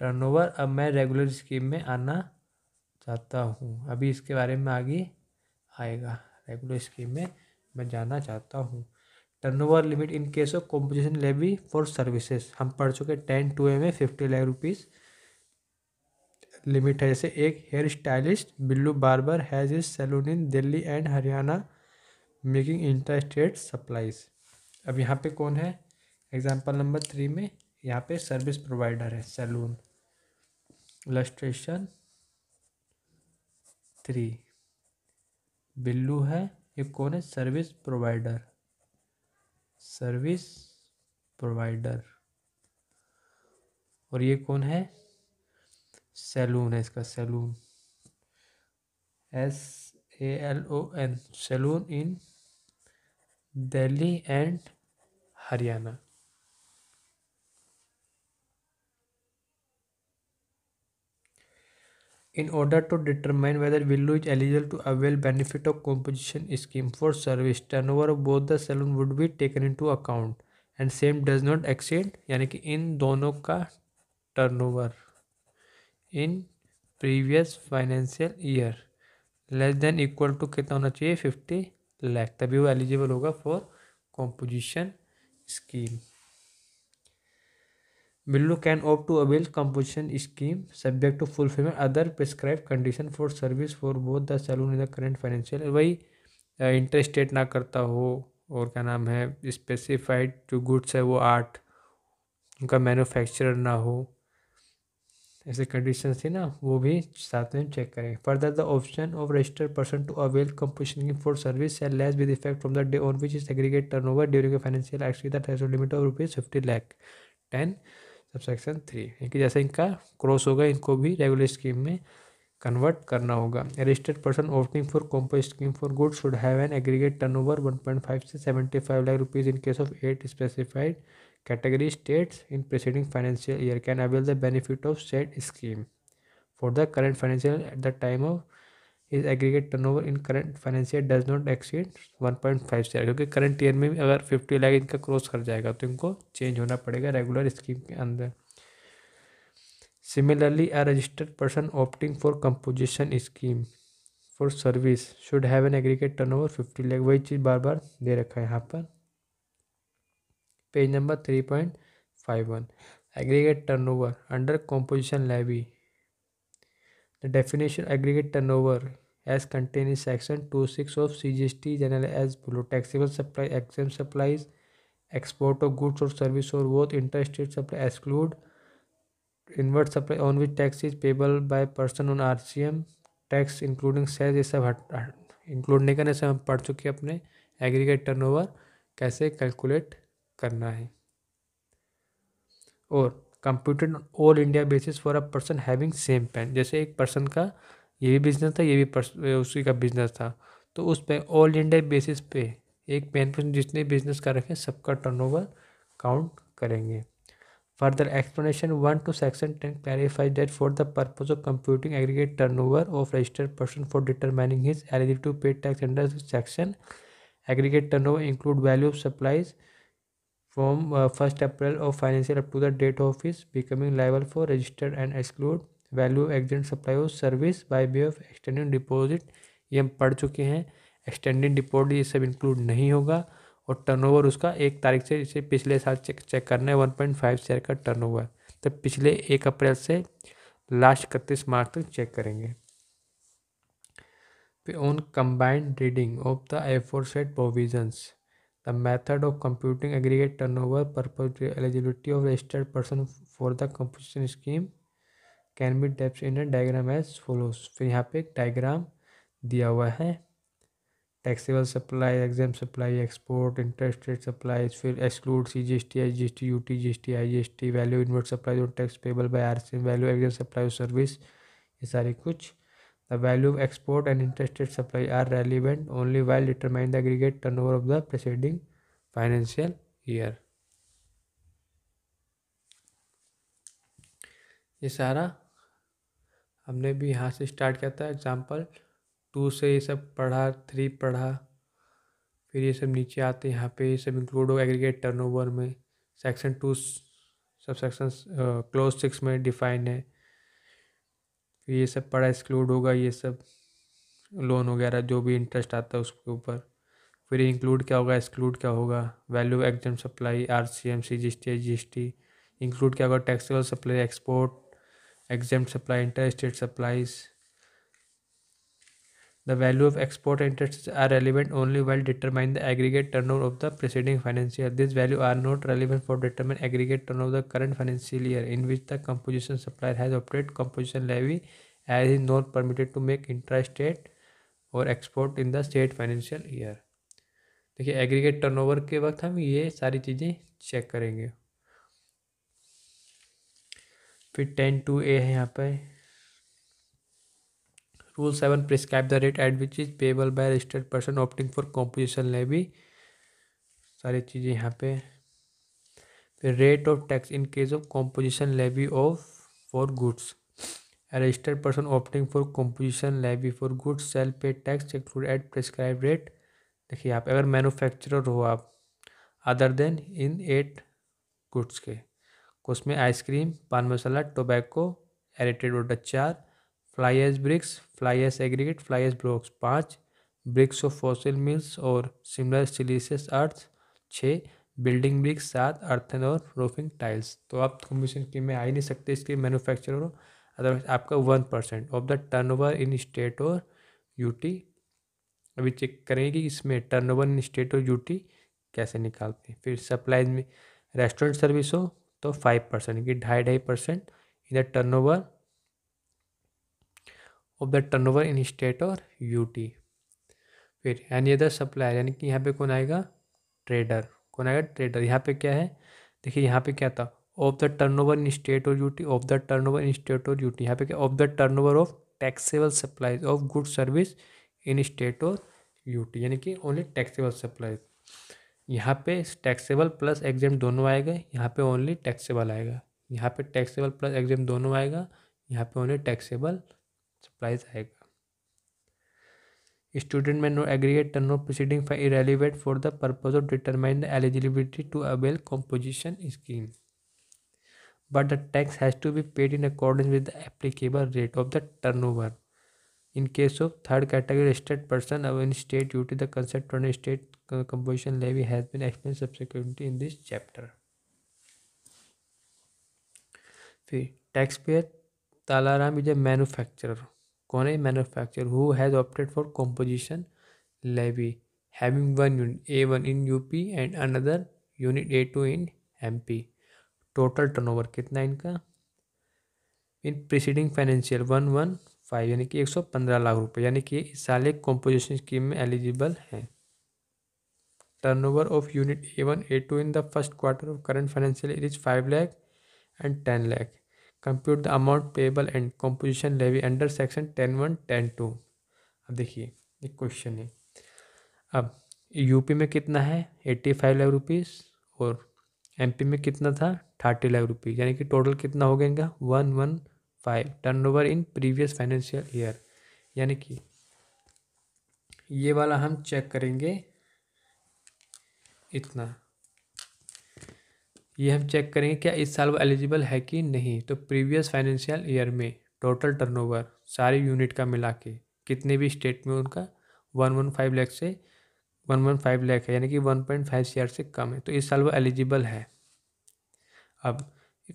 टर्नओवर अब मैं रेगुलर स्कीम में आना चाहता हूँ अभी इसके बारे में आगे आएगा रेगुलर स्कीम में मैं जाना चाहता हूँ turnover limit in case of composition levy for services हम पढ़ चुके टेन टू ए में फिफ्टी लाख रुपीज़ लिमिट है जैसे एक hair stylist Billu barber has is salon in Delhi and Haryana making inter state supplies अब यहाँ पे कौन है एग्जाम्पल नंबर थ्री में यहाँ पे सर्विस प्रोवाइडर है सैलून इलस्ट्रेशन थ्री बिल्लू है ये कौन है सर्विस प्रोवाइडर सर्विस प्रोवाइडर और ये कौन है सैलून है इसका salon S A L O N salon in Delhi and Haryana in order to determine whether Willow is eligible to avail benefit of composition scheme for service turnover of both the saloon would be taken into account and same does not exceed यानी कि इन दोनों का turnover in previous financial year less than equal to कितना होना चाहिए fifty lakh तभी वो eligible होगा for composition scheme Below can opt to avail compensation scheme subject to fulfillment other prescribe condition for service for both the salon in the current financial वही interested ना करता हो और क्या नाम है स्पेसिफाइड जो गुड्स है वो आर्ट उनका मैन्युफैक्चरर ना हो ऐसे कंडीशन थी ना वो भी साथ में चेक करें further the option of registered person to avail composition for service या less with effect from the day on which is aggregate turn turnover during financial exceed that has limit of rupees fifty lakh ten subsection three यानी जैसे इनका cross होगा इनको भी regular scheme में convert करना होगा registered person opting for compo scheme for good should have an aggregate turn turnover one point five से seventy five lakh rupees in case of eight specified category states in preceding financial year can avail the benefit of set scheme for the current financial at the time of is aggregate over in current financial does not exceed one point five share क्योंकि current year में भी अगर fifty lakh इनका cross कर जाएगा तो इनको change होना पड़ेगा रेगुलर स्कीम के अंदर similarly a registered person opting for composition scheme for service should have an aggregate over fifty lakh वही चीज़ बार बार दे रखा है यहाँ पर page number three point five one aggregate over under composition levy The definition aggregate turnover as contained in section 26 of CGST generally as below taxable supply exempt supplies export of goods or service or both interstate supply exclude inward supply on which tax is payable by person on RCM tax including sales ये सब हट include नहीं करने से हम पढ़ चुके अपने एग्रीगेट टर्नओवर कैसे कैलकुलेट करना है और computed all India basis for a person having same PAN जैसे एक पर्सन का ये भी बिजनेस था ये भी उसी का बिजनेस था तो उस पे ऑल इंडिया बेसिस पे एक पेन पर जितने बिजनेस कर रखे हैं सबका टर्नओवर काउंट करेंगे further explanation one two section ten clarifies that for the purpose of computing aggregate turn over of registered person for determining his eligible to pay tax under section aggregate turn turnover include value of supplies from first April of financial up to the date of is becoming becoming for registered and exclude value exempt supply of service by way of extended deposit ये हम पढ़ चुके हैं extended deposit ये सब include नहीं होगा और टर्नओवर उसका एक तारीख से इसे पिछले साल चेक चेक करना है वन पॉइंट फाइव शेयर का टर्न ओवर तो पिछले एक अप्रैल से लास्ट इकतीस मार्च तक चेक करेंगे पे on combined reading of the aforesaid provisions the method of computing aggregate turnover purpose eligibility of registered person for the compensation scheme can be depicts in diagram as follows फिर यहाँ पे एक diagram दिया हुआ है taxable supply exempt supply export interest rate supply फिर exclude C G S T I G S T U T G S T I G S T value inward supply और tax payable by R C value exempt supply service ये सारी कुछ The value of export and interstate supply are relevant only while determining the aggregate turnover of the preceding financial year. ये सारा हमने भी यहाँ से स्टार्ट किया था एग्जाम्पल टू से ये सब पढ़ा थ्री पढ़ा फिर ये सब नीचे आते यहाँ पे ये सब इंक्लूड हो एग्रीगेट टर्नओवर में सेक्शन टू सब सेक्शन क्लोज सिक्स में डिफाइन है फिर तो ये सब पड़ा एक्सक्लूड होगा ये सब लोन वगैरह जो भी इंटरेस्ट आता है उसके ऊपर फिर इंक्लूड क्या होगा एक्सक्लूड क्या होगा value exempt supply R C M C G S T G S T include क्या होगा taxable supply export exempt supply inter state supplies The value of export interests are relevant only while determining the aggregate turnover of the preceding financial year. These values are not relevant for determining aggregate turnover of the current financial year in which the composition supplier has opted composition levy as is not permitted to make intrastate और export in the state financial year देखिए aggregate turnover के वक्त हम ये सारी चीज़ें check करेंगे फिर टेन टू ए है यहाँ पर rule seven prescribe the rate at which is payable by registered person opting for composition levy सारी चीज़ें यहाँ पे फिर rate of tax in case of composition levy of for goods registered person opting for composition levy for goods shall pay tax exclude at prescribe rate देखिए आप अगर manufacture हो आप other than in eight goods के उसमें ice cream पान masala tobacco aerated और अचार fly ash bricks fly ash aggregate fly ash blocks पाँच ब्रिक्स ऑफ फॉसिल मिल्स और सिमिलर सिलीसियस अर्थ छः बिल्डिंग ब्रिक्स सात अर्थन और रोफिंग टाइल्स तो आप कमीशन तो की में आ ही नहीं सकते इसके मैनुफैक्चर हो अदरवाइज आपका one percent of the turn over in state और यूटी अभी चेक करेंगे कि इसमें टर्न ओवर इन स्टेट और यूटी कैसे निकालते हैं फिर सप्लाई में रेस्टोरेंट सर्विस हो तो फाइव परसेंट ढाई ढाई percent in the turn over of the turn over in state और यूटी फिर एनी अदर सप्लायर यानी कि यहाँ पे कौन आएगा ट्रेडर कौन आएगा ट्रेडर यहाँ पे क्या है देखिए यहाँ पे क्या था of the turn over in state और T of the over in state और टी यहाँ पे क्या of the over of taxable supplies of good service in state or U T यानी कि ओनली टैक्सेबल सप्लाईज यहाँ पे टैक्सेबल प्लस एग्जाम दोनों आएगा यहाँ पे ओनली टैक्सेबल आएगा यहाँ पे टैक्सेबल प्लस एग्जाम दोनों आएगा यहाँ पे ओनली टैक्सेबल प्राइस आएगा स्टूडेंट में no aggregate turn of proceeding for irrelevant for the purpose of determine the eligibility to avail composition scheme but the tax has to be paid in according with the applicable rate of the turnover in case of third category state person or in state due to the concept on state composition levy has been explain subsequently in this chapter फिर tax payer Talaram is a manufacturer कौन है manufacture who has opted for composition levy having one unit A one in P and another unit A two in M P total turn over कितना इनका in preceding financial one one five यानी कि एक सौ पंद्रह लाख रुपए यानी कि इस साल एक कॉम्पोजिशन स्कीम में एलिजिबल हैं over of unit A one A two in the first quarter of current financial is five lakh and ten lakh compute the amount payable and composition levy under section ten one ten two अब देखिए एक question है अब UP में कितना है eighty five lakh rupees और एमपी में कितना था थर्टी लाख रुपीज़ यानी कि टोटल कितना हो गया one one five turn over in previous financial year यानी कि ये वाला हम चेक करेंगे इतना ये हम चेक करेंगे क्या इस साल वो एलिजिबल है कि नहीं तो प्रीवियस फाइनेंशियल ईयर में टोटल टर्नओवर सारी यूनिट का मिला के कितने भी स्टेट में उनका वन वन फाइव लैख से वन वन फाइव लैख है यानी कि वन पॉइंट फाइव सी से कम है तो इस साल वो एलिजिबल है अब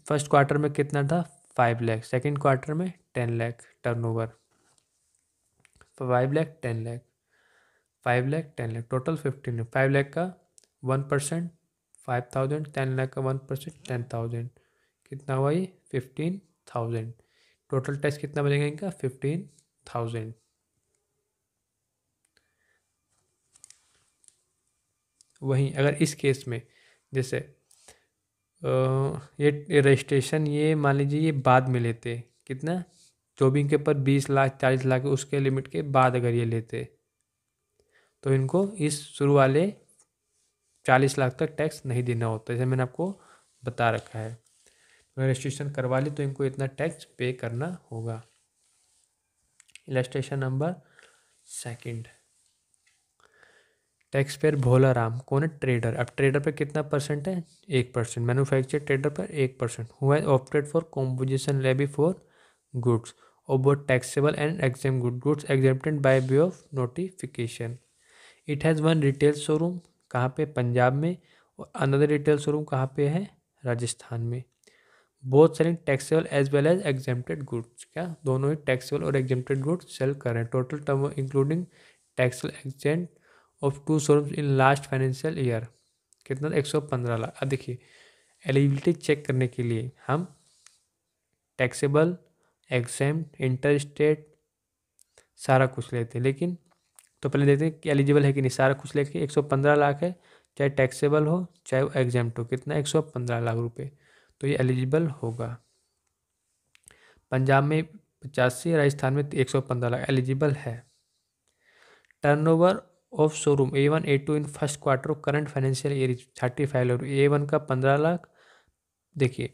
फर्स्ट क्वार्टर में कितना था फाइव लैख सेकेंड क्वार्टर में ten lakh turn over five lakh ten lakh five lakh ten lakh total fifteen five lakh का one percent five thousand ten lakh का वन परसेंट टेन थाउजेंड कितना हुआ ये फिफ्टीन थाउजेंड टोटल टैक्स कितना बनेगा इनका फिफ्टीन थाउजेंड वहीं अगर इस केस में जैसे ये रजिस्ट्रेशन ये मान लीजिए ये बाद में लेते कितना जो भी इनके पर बीस लाख चालीस लाख उसके लिमिट के बाद अगर ये लेते तो इनको इस शुरू वाले चालीस लाख तक टैक्स नहीं देना होता जैसे मैंने आपको बता रखा है रजिस्ट्रेशन तो करवा ली तो इनको इतना टैक्स पे करना होगा registration number second tax payer Bhola Ram कौन है ट्रेडर अब ट्रेडर पर कितना परसेंट है एक परसेंट मैनुफैक्चर ट्रेडर पर एक परसेंट हुआ है opted for composition levy for goods और taxable and exempt good goods exempted by way of notification it has one retail showroom कहाँ पे पंजाब में और अनदर रिटेल शोरूम कहाँ पे है राजस्थान में both selling taxable as well as exempted goods क्या दोनों ही टैक्सेबल और एग्जेम्प्टेड गुड्स सेल कर रहे हैं total term including taxable exempt of two showroom in last financial year कितना एक सौ पंद्रह लाख अब देखिए एलिजिबिलिटी चेक करने के लिए हम टैक्सेबल एग्जाम इंटर स्टेट सारा कुछ लेते हैं लेकिन तो पहले देखते हैं कि एलिजिबल है कि नहीं सारा कुछ लेके एक सौ पंद्रह लाख है चाहे टैक्सेबल हो चाहे वो एग्जाम हो कितना एक सौ पंद्रह लाख रुपये तो ये एलिजिबल होगा पंजाब में पचासी राजस्थान में एक सौ पंद्रह लाख एलिजिबल है turnover of showroom A one A two in first quarter of current financial year thirty five lakh A one का पंद्रह लाख देखिए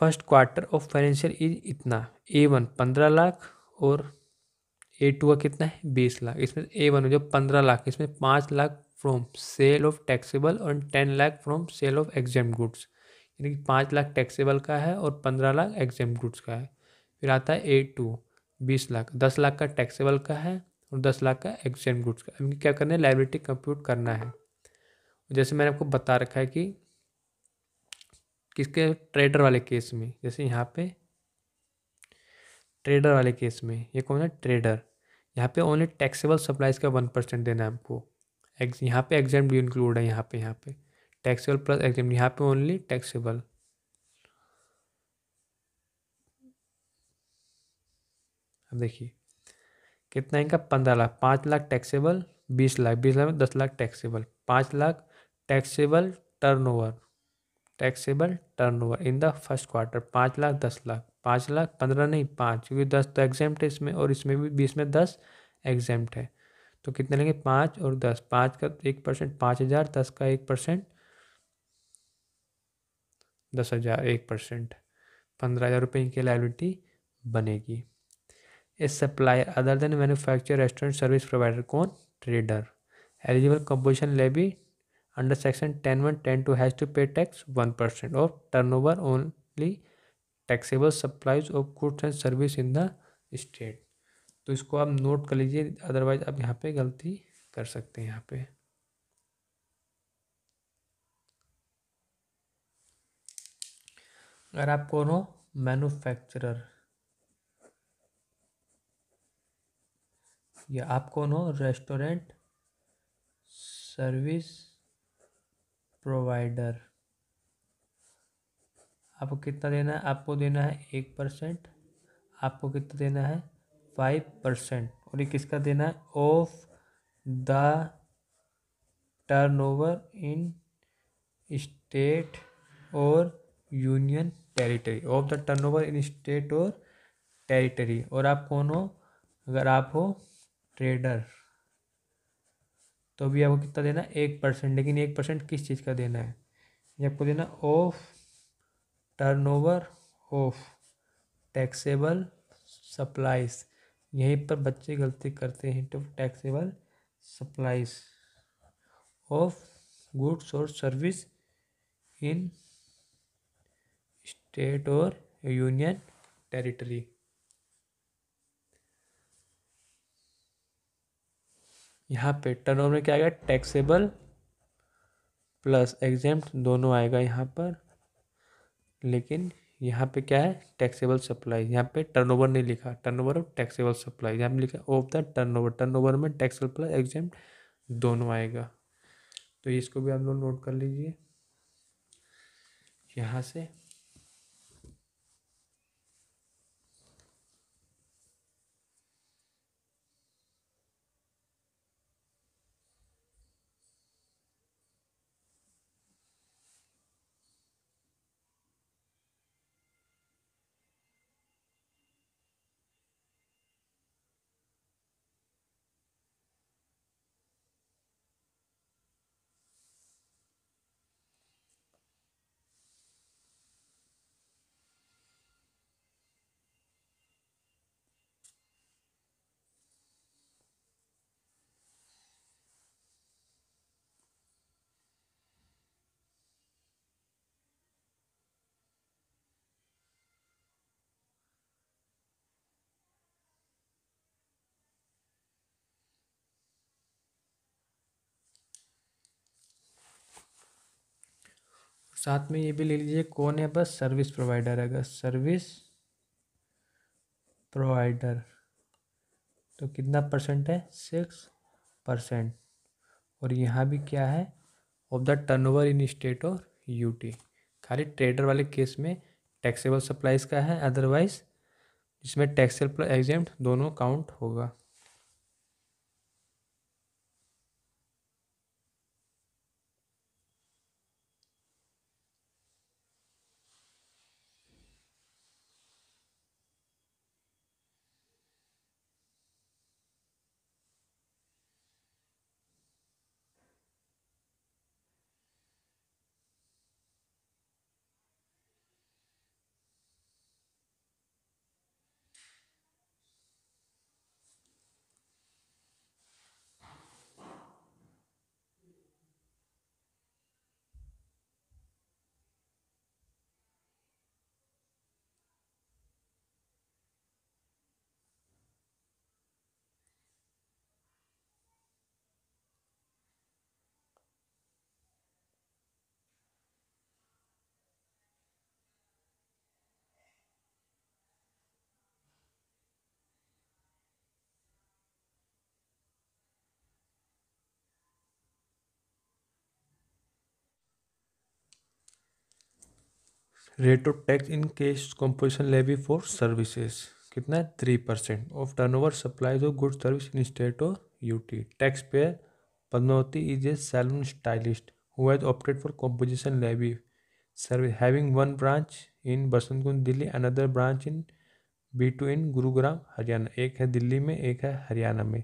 first quarter of financial year इतना ए वन पंद्रह लाख और ए टू का कितना है बीस लाख इसमें ए वन जो पंद्रह लाख इसमें पाँच lakh from sale of taxable और ten lakh from sale of exempt goods यानी कि पाँच लाख टैक्सेबल का है और पंद्रह लाख एग्जाम गुड्स का है फिर आता है ए टू बीस लाख दस लाख का टैक्सेबल का है और दस लाख का एग्जाम गुड्स का यानी क्या करना है लाइब्रेटी कंप्यूट करना है जैसे मैंने आपको बता रखा है कि किसके ट्रेडर वाले केस में जैसे यहाँ पे ट्रेडर वाले केस में ये कौन है ट्रेडर यहाँ पे ओनली टैक्सेबल सप्लाइज का वन परसेंट देना है आपको एक्स यहाँ पे एग्जाम भी इंक्लूड है यहाँ पे यहाँ पे टैक्सेबल प्लस एग्जाम यहाँ पे ओनली टैक्सेबल अब देखिए कितना इनका पंद्रह लाख पाँच लाख टैक्सेबल बीस लाख बीस लाख में दस लाख टैक्सेबल पाँच lakh taxable turnover taxable turnover in the first quarter पाँच लाख दस लाख पाँच लाख पंद्रह नहीं पाँच क्योंकि दस तो एग्जाम्प्ट है इसमें और इसमें भी बीस में दस एग्जाम्प्ट है तो कितने लेंगे पाँच और दस पाँच का एक परसेंट पाँच हज़ार दस का एक परसेंट दस हज़ार एक परसेंट पंद्रह हज़ार रुपये इनकी लाइबिलिटी बनेगी इस supplier other than manufacture restaurant service provider कौन trader eligible composition levy under section ten one ten two has to pay tax one percent और turn over only taxable supplies of goods and service in the state तो इसको आप note कर लीजिए otherwise आप यहाँ पे गलती कर सकते हैं यहाँ पे अगर आप कौन हो मैनुफैक्चरर या आप कौन हो रेस्टोरेंट सर्विस प्रोवाइडर आपको कितना देना है आपको देना है एक परसेंट आपको कितना देना है फाइव परसेंट और ये किसका देना है of the turnover in state or union territory of the turnover in state or territory और आप कौन हो अगर आप हो ट्रेडर तो अभी आपको कितना देना है एक परसेंट लेकिन एक परसेंट किस चीज़ का देना है ये आपको देना of turnover of taxable supplies यहीं पर बच्चे गलती करते हैं तो टैक्सेबल सप्लाइज ऑफ गुड्स और service in state or union territory यहाँ पे टर्नओवर में क्या आएगा टैक्सेबल प्लस एग्जाम दोनों आएगा यहाँ पर लेकिन यहाँ पे क्या है टैक्सेबल सप्लाई यहाँ पे टर्नओवर नहीं लिखा टर्नओवर ऑफ टैक्सेबल सप्लाई यहाँ पे लिखा ऑफ द टर्नओवर टर्नओवर में टैक्स सप्लाई एग्जाम दोनों आएगा तो इसको भी आप लोग नोट कर लीजिए यहाँ से साथ में ये भी ले लीजिए कौन है बस सर्विस प्रोवाइडर है अगर सर्विस प्रोवाइडर तो कितना परसेंट है सिक्स परसेंट और यहाँ भी क्या है of the turnover in state और यूटी खाली ट्रेडर वाले केस में टैक्सेबल सप्लाईज का है अदरवाइज इसमें टैक्सेबल एग्जेंट दोनों काउंट होगा rate of tax in case composition levy for services कितना है three percent of turn over supplies of good service in state U UT tax payer Padmavati is a salon stylist who has opted for composition levy service having one branch in Basant Kunj Delhi another branch in B two in Gurugram Haryana एक है दिल्ली में एक है हरियाणा में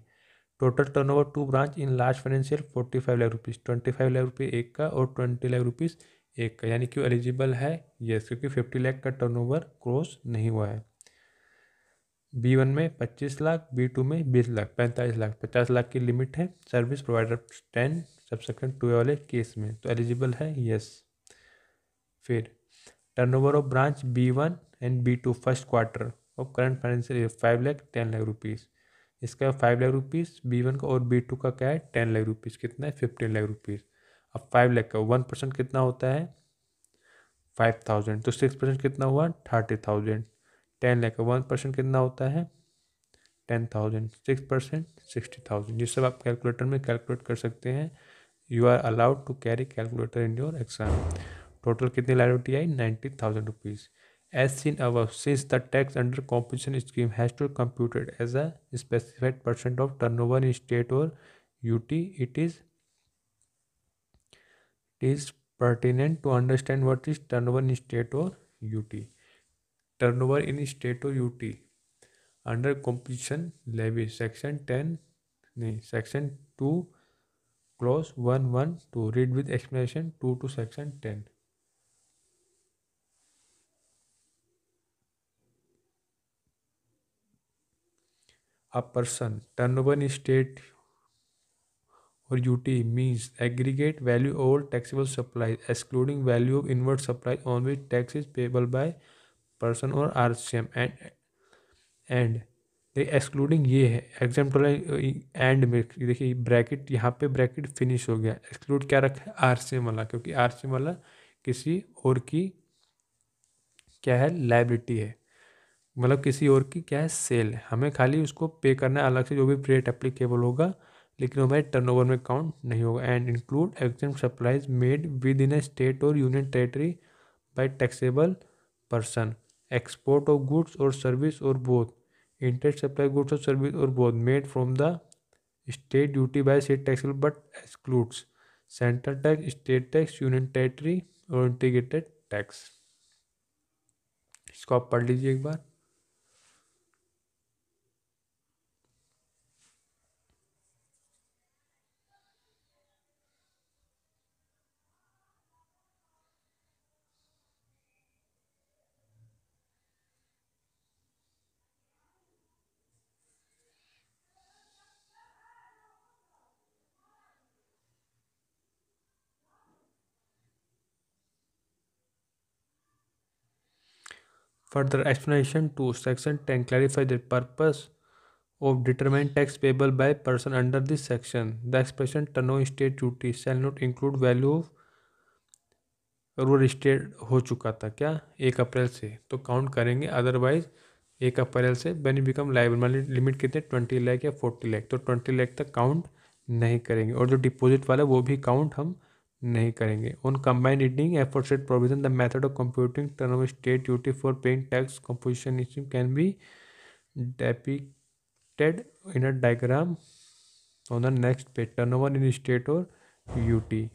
total turn over two branch in large financial forty five lakh rupees twenty five lakh रुपये एक का और ट्वेंटी लाख रुपीज़ एक यानी कि एलिजिबल है यस क्योंकि फिफ्टी लाख का टर्नओवर क्रॉस नहीं हुआ है बी वन में पच्चीस लाख बी टू में बीस लाख पैंतालीस लाख पचास लाख की लिमिट है service provider ten subsection two वाले केस में तो एलिजिबल है यस फिर turnover of branch B one and B two first quarter of current financial year five lakh ten lakh rupees इसका five lakh rupees B one का और बी टू का क्या है टेन लाख रुपीज़ कितना है फिफ्टीन लाख रुपीज़ अब फाइव लैख का वन परसेंट कितना होता है फाइव थाउजेंड तो सिक्स परसेंट कितना हुआ थर्टी थाउजेंड टेन लैख का वन परसेंट कितना होता है ten thousand six percent sixty thousand ये सब आप कैलकुलेटर में कैलकुलेट कर सकते हैं you are allowed to carry calculator in your exam total कितनी लाइबिलिटी आई ninety thousand rupees as seen अब since the tax under competition scheme has to computed as a specified percent of turn over in state or U T it is is pertinent to understand what is turnover in state or UT. Turnover in state or UT under competition levy section 10 नहीं section two clause one one two read with explanation two two section ten a person turnover in state or UT aggregate value all of supply excluding value of inward supply on which tax is payable by person और R C M and and excluding ये है example and में देखिए bracket यहाँ पे bracket finish हो गया exclude क्या रखा है आर सी एम वाला क्योंकि आर सी एम वाला किसी और की क्या है लाइबिलिटी है मतलब किसी और की क्या है सेल है हमें खाली उसको पे करना है अलग से जो भी रेट एप्लीकेबल होगा लेकिन हमारे टर्न टर्नओवर में काउंट नहीं होगा and include exempt supplies made within a state or union territory by taxable person export of goods और सर्विस और बोथ इंटरेस्ट सप्लाई गुड्स और सर्विस और both made from the state duty by state taxable but excludes central tax state tax union territory or integrated tax इसको आप पढ़ लीजिए एक बार Further explanation 2 section 10 clarify the purpose of determined tax payable by person under this section. The expression turnover state duty shall not include value of rural state हो चुका था क्या एक अप्रैल से तो काउंट करेंगे अदरवाइज एक अप्रैल से बेन बिकम लाइबल मान लिमिट कितने ट्वेंटी लैख या फोर्टी लैख तो ट्वेंटी लैख तक काउंट नहीं करेंगे और जो डिपॉजिट वाला वो भी काउंट हम नहीं करेंगे on combined reading aforesaid provision the method of computing turn of state duty for paying tax composition scheme can be depicted in a diagram on the next page turn over in state और UT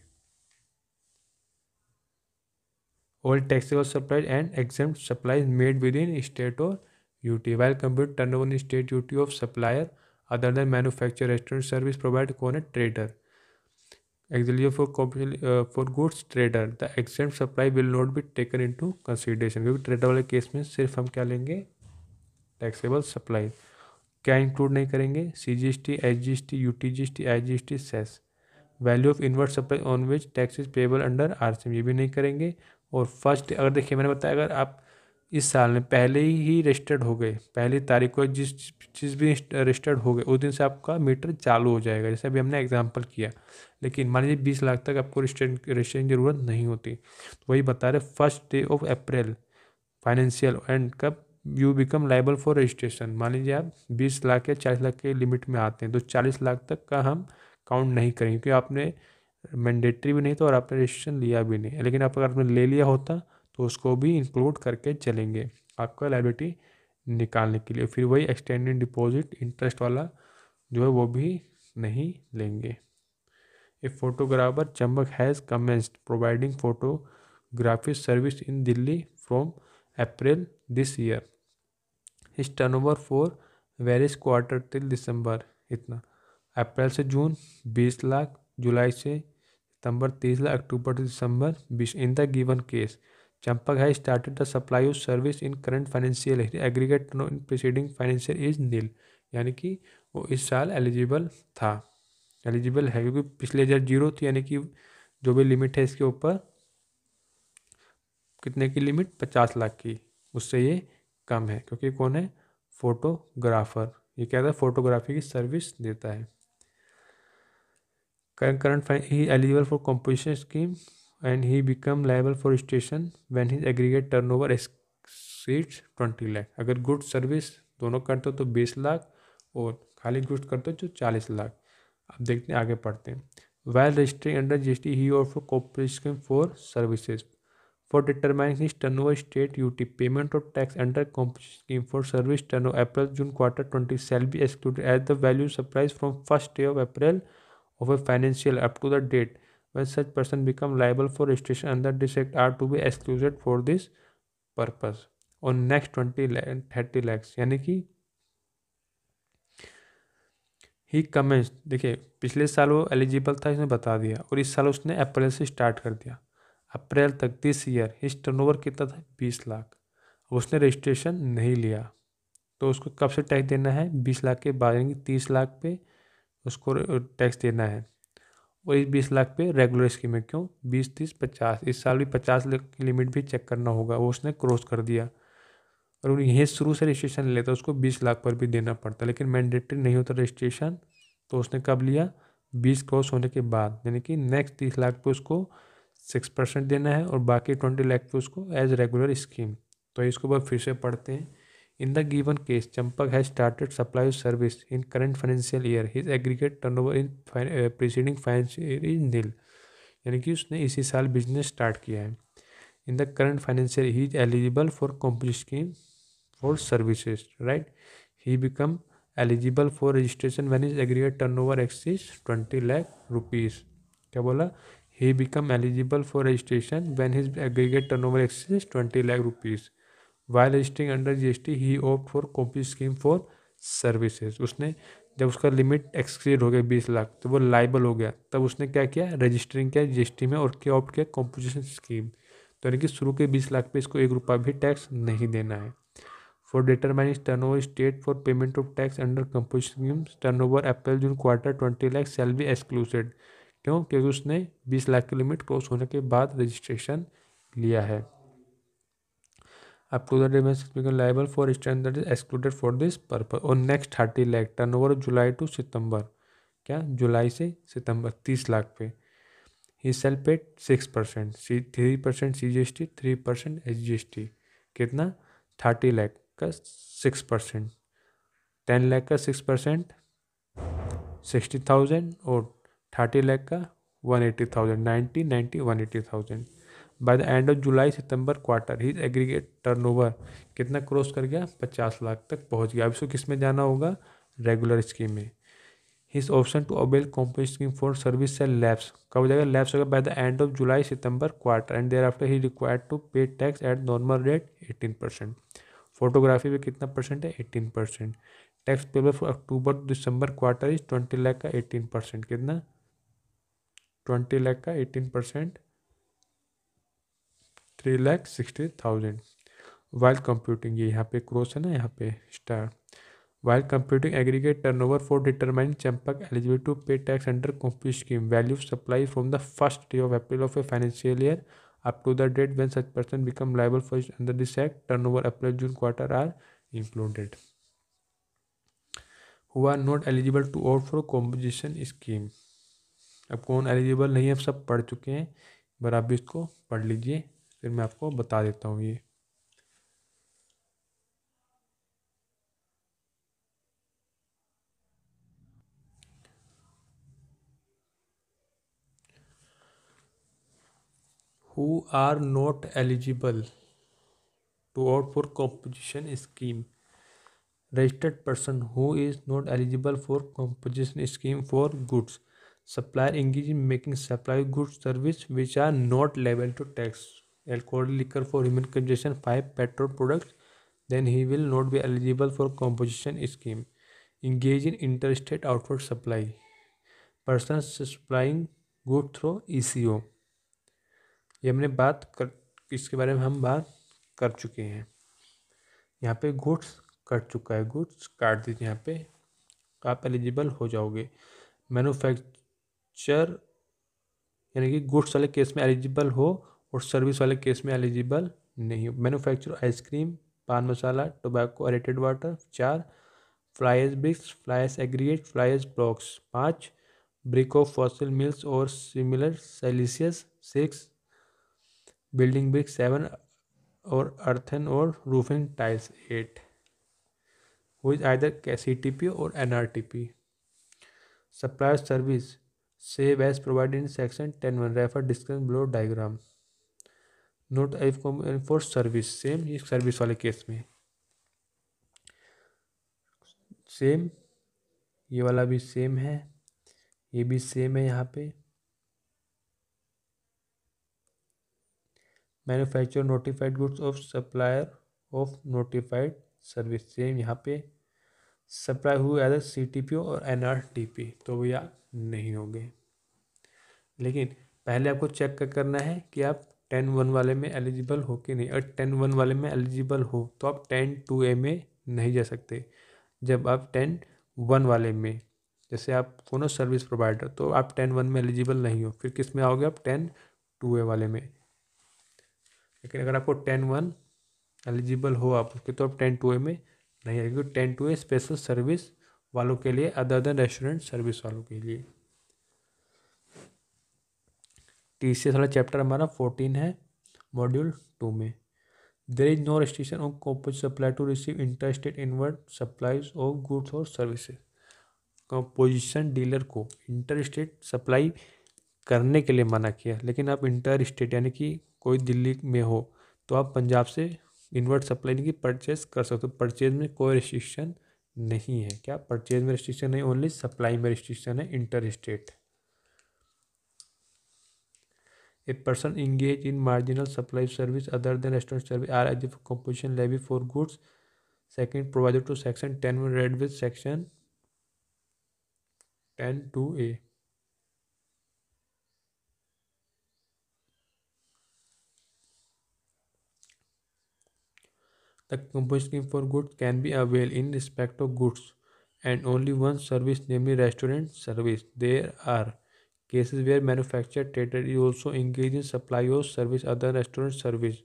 all taxable supplies and exempt supplies made within state और UT well compute turn over in state duty of supplier other than manufacture restaurant service provide कौन a trader for for for goods trader the exempt supply will not be taken into consideration क्योंकि trader वाले case में सिर्फ हम क्या लेंगे taxable supply क्या include नहीं करेंगे C G S T H G S T U T G S T I G S T cess value of inward supply on which tax is payable under R C M ये भी नहीं करेंगे और first अगर देखिए मैंने बताया अगर आप इस साल में पहले ही रजिस्टर्ड हो गए पहली तारीख को जिस चीज़ भी रजिस्टर्ड हो गए उस दिन से आपका मीटर चालू हो जाएगा जैसे अभी हमने एग्जांपल किया लेकिन मान लीजिए बीस लाख तक आपको रजिस्ट्रेशन की ज़रूरत नहीं होती तो वही बता रहे first day of April financial end कब you become liable for registration मान लीजिए आप बीस लाख या चालीस लाख के लिमिट में आते हैं तो चालीस लाख तक का हम काउंट नहीं करेंगे क्योंकि आपने मैंडेटरी भी नहीं था और आपने रजिस्ट्रेशन लिया भी नहीं लेकिन आप अगर आपने ले लिया होता तो उसको भी इंक्लूड करके चलेंगे आपका लाइबिलिटी निकालने के लिए फिर वही एक्सटेंडेड डिपॉजिट इंटरेस्ट वाला जो है वो भी नहीं लेंगे a photographer Champak has commenced providing photography service in Delhi from April this year इस turn over for various quarter till December इतना अप्रैल से जून बीस लाख जुलाई से सितंबर तीस लाख अक्टूबर से दिसंबर बीस in the given case Champak है started the supply of service in current financial aggregate no in preceding financial is nil यानी कि वो इस साल एलिजिबल था एलिजिबल है क्योंकि पिछले हजार जीरो थी यानी कि जो भी लिमिट है इसके ऊपर कितने की लिमिट पचास लाख की उससे ये कम है क्योंकि कौन है फोटोग्राफर ये क्या था फोटोग्राफी की सर्विस देता है current fine he eligible for composition scheme and he become liable for station when his aggregate turn over exceeds twenty lakh अगर गुड सर्विस दोनों करते हो तो बीस लाख और खाली गुड्स करते हो तो चालीस लाख अब देखते हैं आगे पढ़ते हैं well registry under G S T he of cooperation for services for determine his turn over state U T payment और tax under competition for service turn over April June quarter twenty shall be excluded as the value surprise from first day of April of a financial up to the date when such person become liable for registration under this act are to be excluded for this purpose और next twenty thirty lakhs यानी कि ही commence देखिए पिछले साल वो eligible था इसने बता दिया और इस साल उसने अप्रैल से स्टार्ट कर दिया अप्रैल तक दिस ईयर हिज टर्नओवर कितना था बीस लाख उसने रजिस्ट्रेशन नहीं लिया तो उसको कब से टैक्स देना है बीस लाख के बाद यानी कि तीस लाख पे उसको टैक्स देना है और इस बीस लाख पे रेगुलर स्कीम है क्यों बीस तीस पचास इस साल भी पचास लाख की लिमिट भी चेक करना होगा वो उसने क्रॉस कर दिया और यहीं शुरू से रजिस्ट्रेशन लेता है उसको बीस लाख पर भी देना पड़ता लेकिन मैंडेटरी नहीं होता रजिस्ट्रेशन तो उसने कब लिया बीस क्रॉस होने के बाद यानी कि नेक्स्ट तीस लाख पे उसको सिक्स परसेंट देना है और बाकी ट्वेंटी लाख पे उसको एज रेगुलर स्कीम तो इसको बाद फिर से पढ़ते हैं In the given case, Champak has started supply of service in current financial year. His aggregate turnover in uh, preceding financial year is nil. यानी कि उसने इसी साल बिजनेस स्टार्ट किया है in the current financial he is eligible for company scheme for services right he become eligible for registration when is aggregate turn over exceeds twenty lakh rupees क्या बोला he become eligible for registration when his aggregate turn over exceeds twenty lakh rupees while registering under T he opt for copy scheme for services उसने जब उसका limit एक्सक्रीड हो गया बीस लाख तो वो लाइबल हो गया तब उसने क्या किया रजिस्टरिंग किया टी में और क्या ऑप्ट किया कॉम्पोजिशन स्कीम तो यानी कि शुरू के बीस लाख पे इसको एक रुपया भी टैक्स नहीं देना है for determining turn over state for payment of tax under composition scheme turn over April June quarter twenty lakhs shall be excluded क्यों क्योंकि उसने बीस लाख की लिमिट क्रॉस होने के बाद रजिस्ट्रेशन लिया है up to the dimensions become liable for restraint that is excluded और next thirty lakh turn over July to September क्या जुलाई से सितंबर तीस लाख पे he shall paid six percent C three percent C G S T three percent H G S T कितना thirty lakh का six percent ten lakh का सिक्स परसेंट सिक्सटी थाउजेंड और थर्टी लैख का one eighty thousand ninety ninety one eighty thousand by the end of July September quarter his aggregate turnover कितना cross कर गया पचास लाख तक पहुंच गया अब इसको किस में जाना होगा रेगुलर स्कीम में his option to avail company scheme for service से लैब्स कब हो जाएगा लैब्स होगा by the end of July September quarter and thereafter he required to pay tax at normal rate eighteen percent photography पे कितना percent है eighteen percent tax payable for October to December quarter is twenty lakh का eighteen percent कितना twenty lakh का eighteen percent three lakh sixty thousand while computing ये यहाँ पे cross है ना यहाँ पे star while computing aggregate turnover for determine चंपक eligible to pay tax under compo scheme value supply from the first day of April of a financial year up to the date such person become liable for under this act turn over April June quarter are included who are not eligible to opt for composition scheme अब कौन eligible नहीं है सब पढ़ चुके हैं बराबर इसको पढ़ लीजिए फिर मैं आपको बता देता हूँ ये who are not eligible to out for composition scheme registered person who is not eligible for composition scheme for goods supplier engage in making supply goods service which are not liable to tax alcohol liquor for human consumption five petrol products then he will not be eligible for composition scheme engage in inter state outward supply person supplying good through E C O ये हमने बात कर इसके बारे में हम बात कर चुके हैं यहाँ पे गुड्स कट चुका है गुड्स काट दीजिए यहाँ पे आप एलिजिबल हो जाओगे मैनुफैक्चर यानी कि गुड्स वाले केस में एलिजिबल हो और सर्विस वाले केस में एलिजिबल नहीं मैन्युफैक्चर आइसक्रीम पान मसाला टोबैको अरेटेड वाटर चार flies bricks flies aggregate flies blocks पाँच ब्रिक ऑफ फॉसिल मिल्स और similar siliceous six building brick seven और अर्थन और रूफिंग टाइल्स एट वो is either C T P और N R T P supplier service save as provide in section ten one refer discuss below diagrams note I for service same ये service वाले case में same ये वाला भी same है ये भी सेम है यहाँ पे manufacture notified goods of supplier of notified service same यहाँ पे सप्लाई हुए एज सी टी पी और एन आर टी पी तो भैया नहीं होंगे लेकिन पहले आपको चेक करना है कि आप टेन वन वाले में एलिजिबल हो कि नहीं अगर टेन वन वाले में एलिजिबल हो तो आप टेन टू ए में नहीं जा सकते जब आप टेन वन वाले में जैसे आप कोनो सर्विस प्रोवाइडर तो आप टेन वन में एलिजिबल नहीं हो फिर किस में आओगे आप टेन टू ए वाले में लेकिन अगर आपको टेन वन एलिजिबल हो आप उसके तो आप टेन टू ए में नहीं आएगी क्योंकि ten two A special service वालों के लिए अदर अदर रेस्टोरेंट सर्विस वालों के लिए तीसरे वाला चैप्टर हमारा फोर्टीन है मॉड्यूल टू में there is no restriction of compose supply to receive state inward supplies of goods और सर्विसेज कंपोजिशन डीलर को इंटर स्टेट सप्लाई करने के लिए मना किया लेकिन आप इंटर स्टेट यानी कि कोई दिल्ली में हो तो आप पंजाब से इनवर्ट सप्लाई यानी कि परचेज कर सकते हो परचेज में कोई रिस्ट्रिक्शन नहीं है क्या परचेज में रिस्ट्रिक्शन नहीं ओनली सप्लाई में रिस्ट्रिक्शन है inter state A person engaged in marginal supply service other than restaurant service are eligible for composition levy for goods. Second, provided to section 10 when read with section 10 2a. The composition scheme for goods can be availed in respect of goods and only one service namely restaurant service. There are cases where manufacturer trader is also engaged in supply or service other restaurant service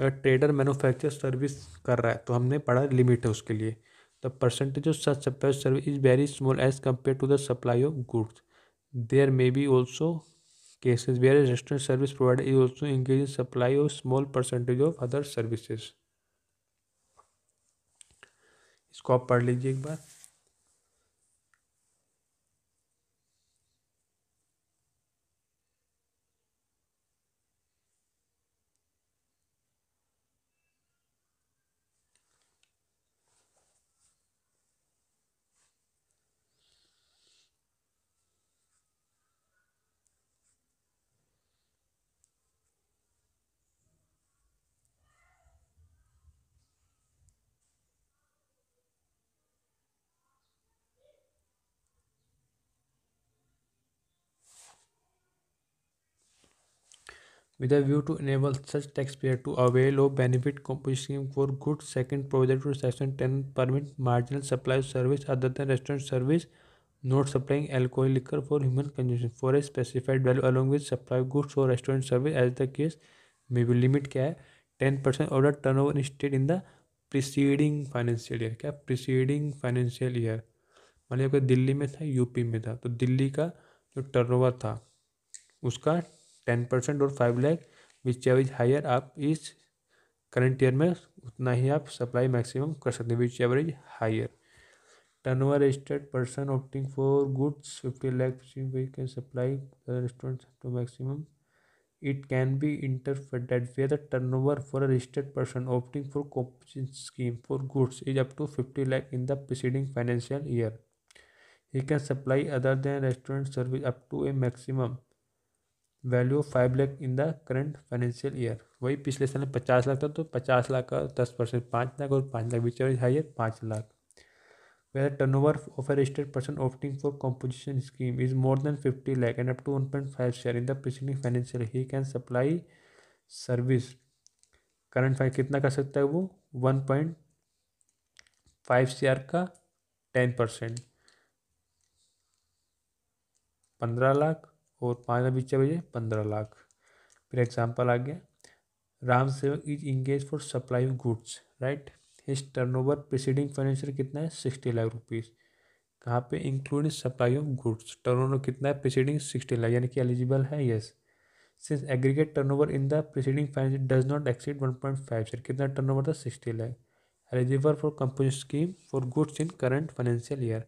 अगर trader manufacture service कर रहा है तो हमने पढ़ा limit है उसके लिए the percentage of such supply service is very small as compare to the supply of goods there may be also cases where restaurant service provider is also engage in supply of small percentage of other services इसको आप पढ़ लीजिए एक बार with a view to enable such taxpayer to avail of benefit compensating for goods second provided to section 10 permit marginal supply of service other than restaurant service not supplying alcohol liquor for human consumption for a specified value along with supply of goods or restaurant service as the case may be limit क्या है ten percent order turn over state in the preceding financial year क्या preceding financial year मान लिया दिल्ली में था UP में था तो दिल्ली का जो टर्नओवर था उसका टेन परसेंट और five lakh whichever is higher आप इस करंट ईयर में उतना ही आप सप्लाई मैक्सिमम कर सकते हैं whichever is higher turn over registered person opting for goods fifty lakh can supply restaurant to maximum it can be interpreted fair the turn over for a registered person opting for coupon scheme for goods is up to fifty lakh in the preceding financial year he can supply other than restaurant service up to a maximum value of five lakh in the current financial year वही पिछले साल में पचास लाख था तो पचास लाख का दस परसेंट पाँच लाख और पाँच लाख बीच हाइयर पाँच lakh whether turn over of a registered person opting for composition scheme is more than fifty lakh and up to one point five share in the preceding financial he can supply service current five कितना कर सकता है वो one point five share का ten percent पंद्रह लाख और पाँच लाख बीस बजे पंद्रह लाख फिर एग्जाम्पल आ गया Ram Sevak is engage for supply goods right his turnover preceding financial कितना है सिक्सटी लाख रुपीज़ कहाँ पे including supply of goods turnover कितना है प्रिसीडिंग सिक्सटी लाख यानी कि एलिजिबल है yes since aggregate turnover in the preceding financial does not exceed one point five sir कितना टर्नओवर था sixty lakh eligible for company scheme for goods in current financial year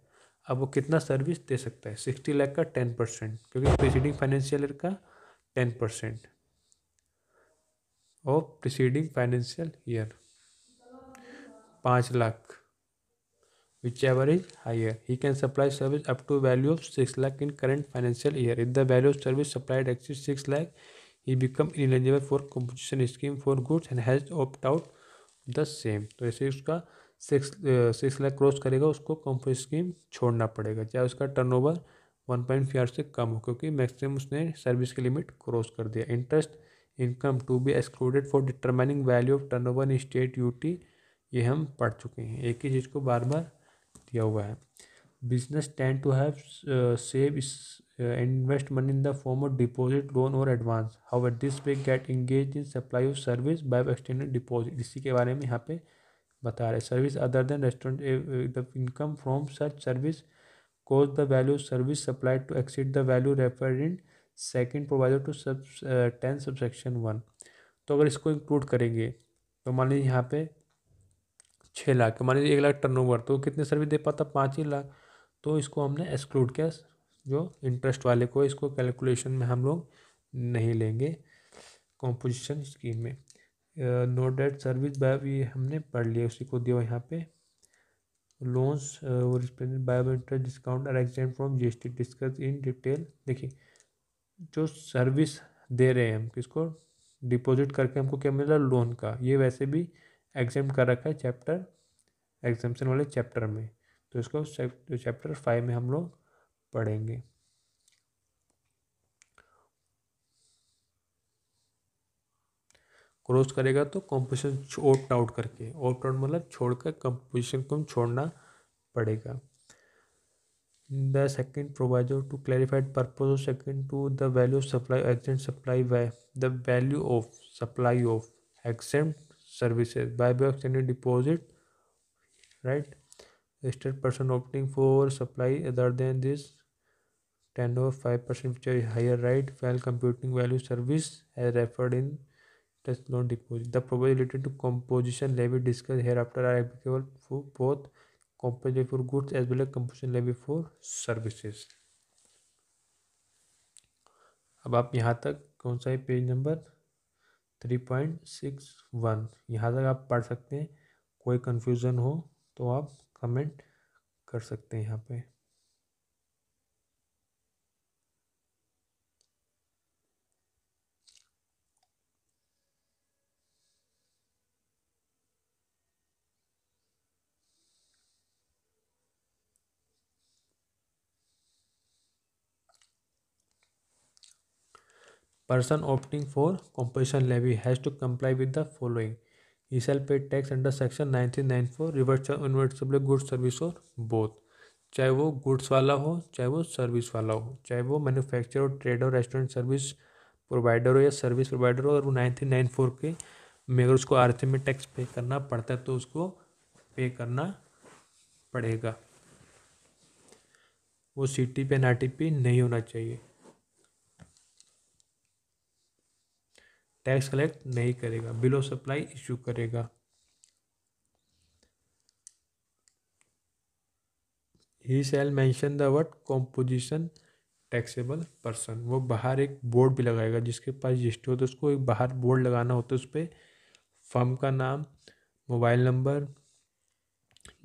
अब वो कितना सर्विस दे सकता है सिक्सटी लाख का टेन परसेंट क्योंकि preceding financial year का टेन परसेंट और प्रिसीडिंग फाइनेंशियल ईयर पाँच lakh whichever is higher he can supply service up to value of six lakh in current financial year if the value of service supplied exceeds six lakh he become ineligible for competition scheme for goods and has opt out the same तो ऐसे उसका six six lakh cross करेगा उसको company scheme छोड़ना पड़ेगा चाहे उसका turnover one point फी से कम हो क्योंकि मैक्सिमम उसने सर्विस की लिमिट क्रॉस कर दिया interest income to be excluded for determining value of turn over in state UT ये हम पढ़ चुके हैं एक ही चीज़ को बार बार दिया हुआ है business ten two have save invest money in the form of deposit loan और advance how at this way get engage in supply of service by extended deposit इसी के बारे में यहाँ पे बता रहे service other than restaurant the income from such service cause the value service supplied to exceed the value refer in second provider to sub ten subsection one तो अगर इसको इंक्लूड करेंगे तो मान लीजिए यहाँ पे छः लाख मान लीजिए एक लाख ओवर तो कितने सर्विस दे पाता पाँच ही लाख तो इसको हमने एक्सक्लूड किया जो इंटरेस्ट वाले को इसको कैलकुलेशन में हम लोग नहीं लेंगे कॉम्पोजिशन स्कीम में नोट डेट सर्विस बायो ये हमने पढ़ लिया उसी को दिया यहाँ पे लोन्स और बायो इंटरेस्ट डिस्काउंट और extend from G S T discuss in detail देखिए जो सर्विस दे रहे हैं हम किसको डिपॉजिट करके हमको क्या मिला लोन का ये वैसे भी एग्जाम कर रखा है चैप्टर एग्जामेशन वाले चैप्टर में तो इसको चैप्टर फाइव में हम लोग पढ़ेंगे क्रॉस करेगा तो कंपोजिशन ऑप्ट आउट करके ऑप्ट आउट मतलब छोड़कर कंपोजिशन को छोड़ना पड़ेगा the second proviso to clarified purpose of second to the value of supply exempt supply by the value of supply of exempt services by way of deposit right registered person opting for supply other than this ten or five percent which is higher right while computing value service as does not deposit. The proposal related to composition levy discussed hereafter are applicable for both composition levy for goods as well as composition levy for services. अब आप यहाँ तक कौन सा है page number three point six one यहाँ तक आप पढ़ सकते हैं कोई कन्फ्यूज़न हो तो आप कमेंट कर सकते हैं यहाँ पे person opting for compensation levy has to comply with the following he shall pay tax under section 1994 reversible goods service और बोथ चाहे वो गुड्स वाला हो चाहे वो सर्विस वाला हो चाहे वो मैन्युफैक्चर और ट्रेड और रेस्टोरेंट सर्विस प्रोवाइडर हो या सर्विस प्रोवाइडर हो और वो नाइनटीन नाइन फोर के में अगर उसको आर में टैक्स पे करना पड़ता है तो उसको पे करना पड़ेगा वो C T P N R T P नहीं होना चाहिए टैक्स कलेक्ट नहीं करेगा बिलो सप्लाई इशू करेगा ही shall mention the word composition taxable person वो बाहर एक बोर्ड भी लगाएगा जिसके पास जी होता है उसको एक बाहर बोर्ड लगाना होता है उस पर फर्म का नाम mobile number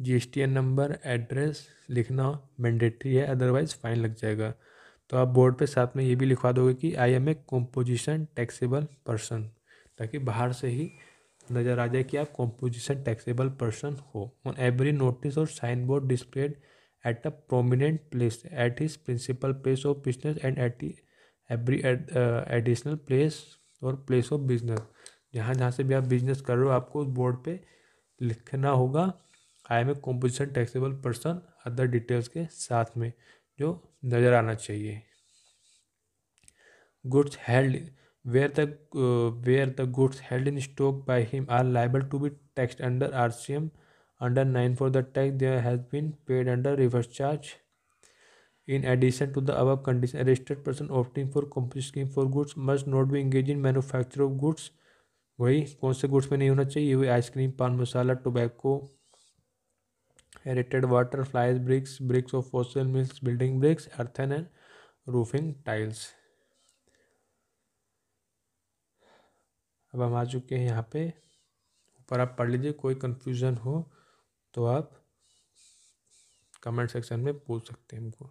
G S T N number address लिखना मैंडेटरी है अदरवाइज़ फ़ाइन लग जाएगा तो आप बोर्ड पे साथ में ये भी लिखवा दोगे कि I am a composition taxable person ताकि बाहर से ही नज़र आ जाए कि आप कॉम्पोजिशन टैक्सेबल पर्सन हो ऑन एवरी नोटिस और sign board displayed at a prominent place at his principal place of business and at every additional place और प्लेस ऑफ बिजनेस जहाँ जहाँ से भी आप बिजनेस कर रहे हो आपको उस बोर्ड पे लिखना होगा I am a composition taxable person other details के साथ में जो नज़र आना चाहिए goods held where the where the goods held in stock by him are liable to be tax under R C M under nine for the tax there has been paid under reverse charge in addition to the above condition registered person opting for company scheme for goods must not be engage in manufacture of goods वही कौन से goods में नहीं होना चाहिए वही ice cream पान masala tobacco aerated water fly ash bricks bricks of fossil mills building bricks earthen and roofing tiles अब हम आ चुके हैं यहाँ पे ऊपर आप पढ़ लीजिए कोई कन्फ्यूज़न हो तो आप कमेंट सेक्शन में पूछ सकते हैं हमको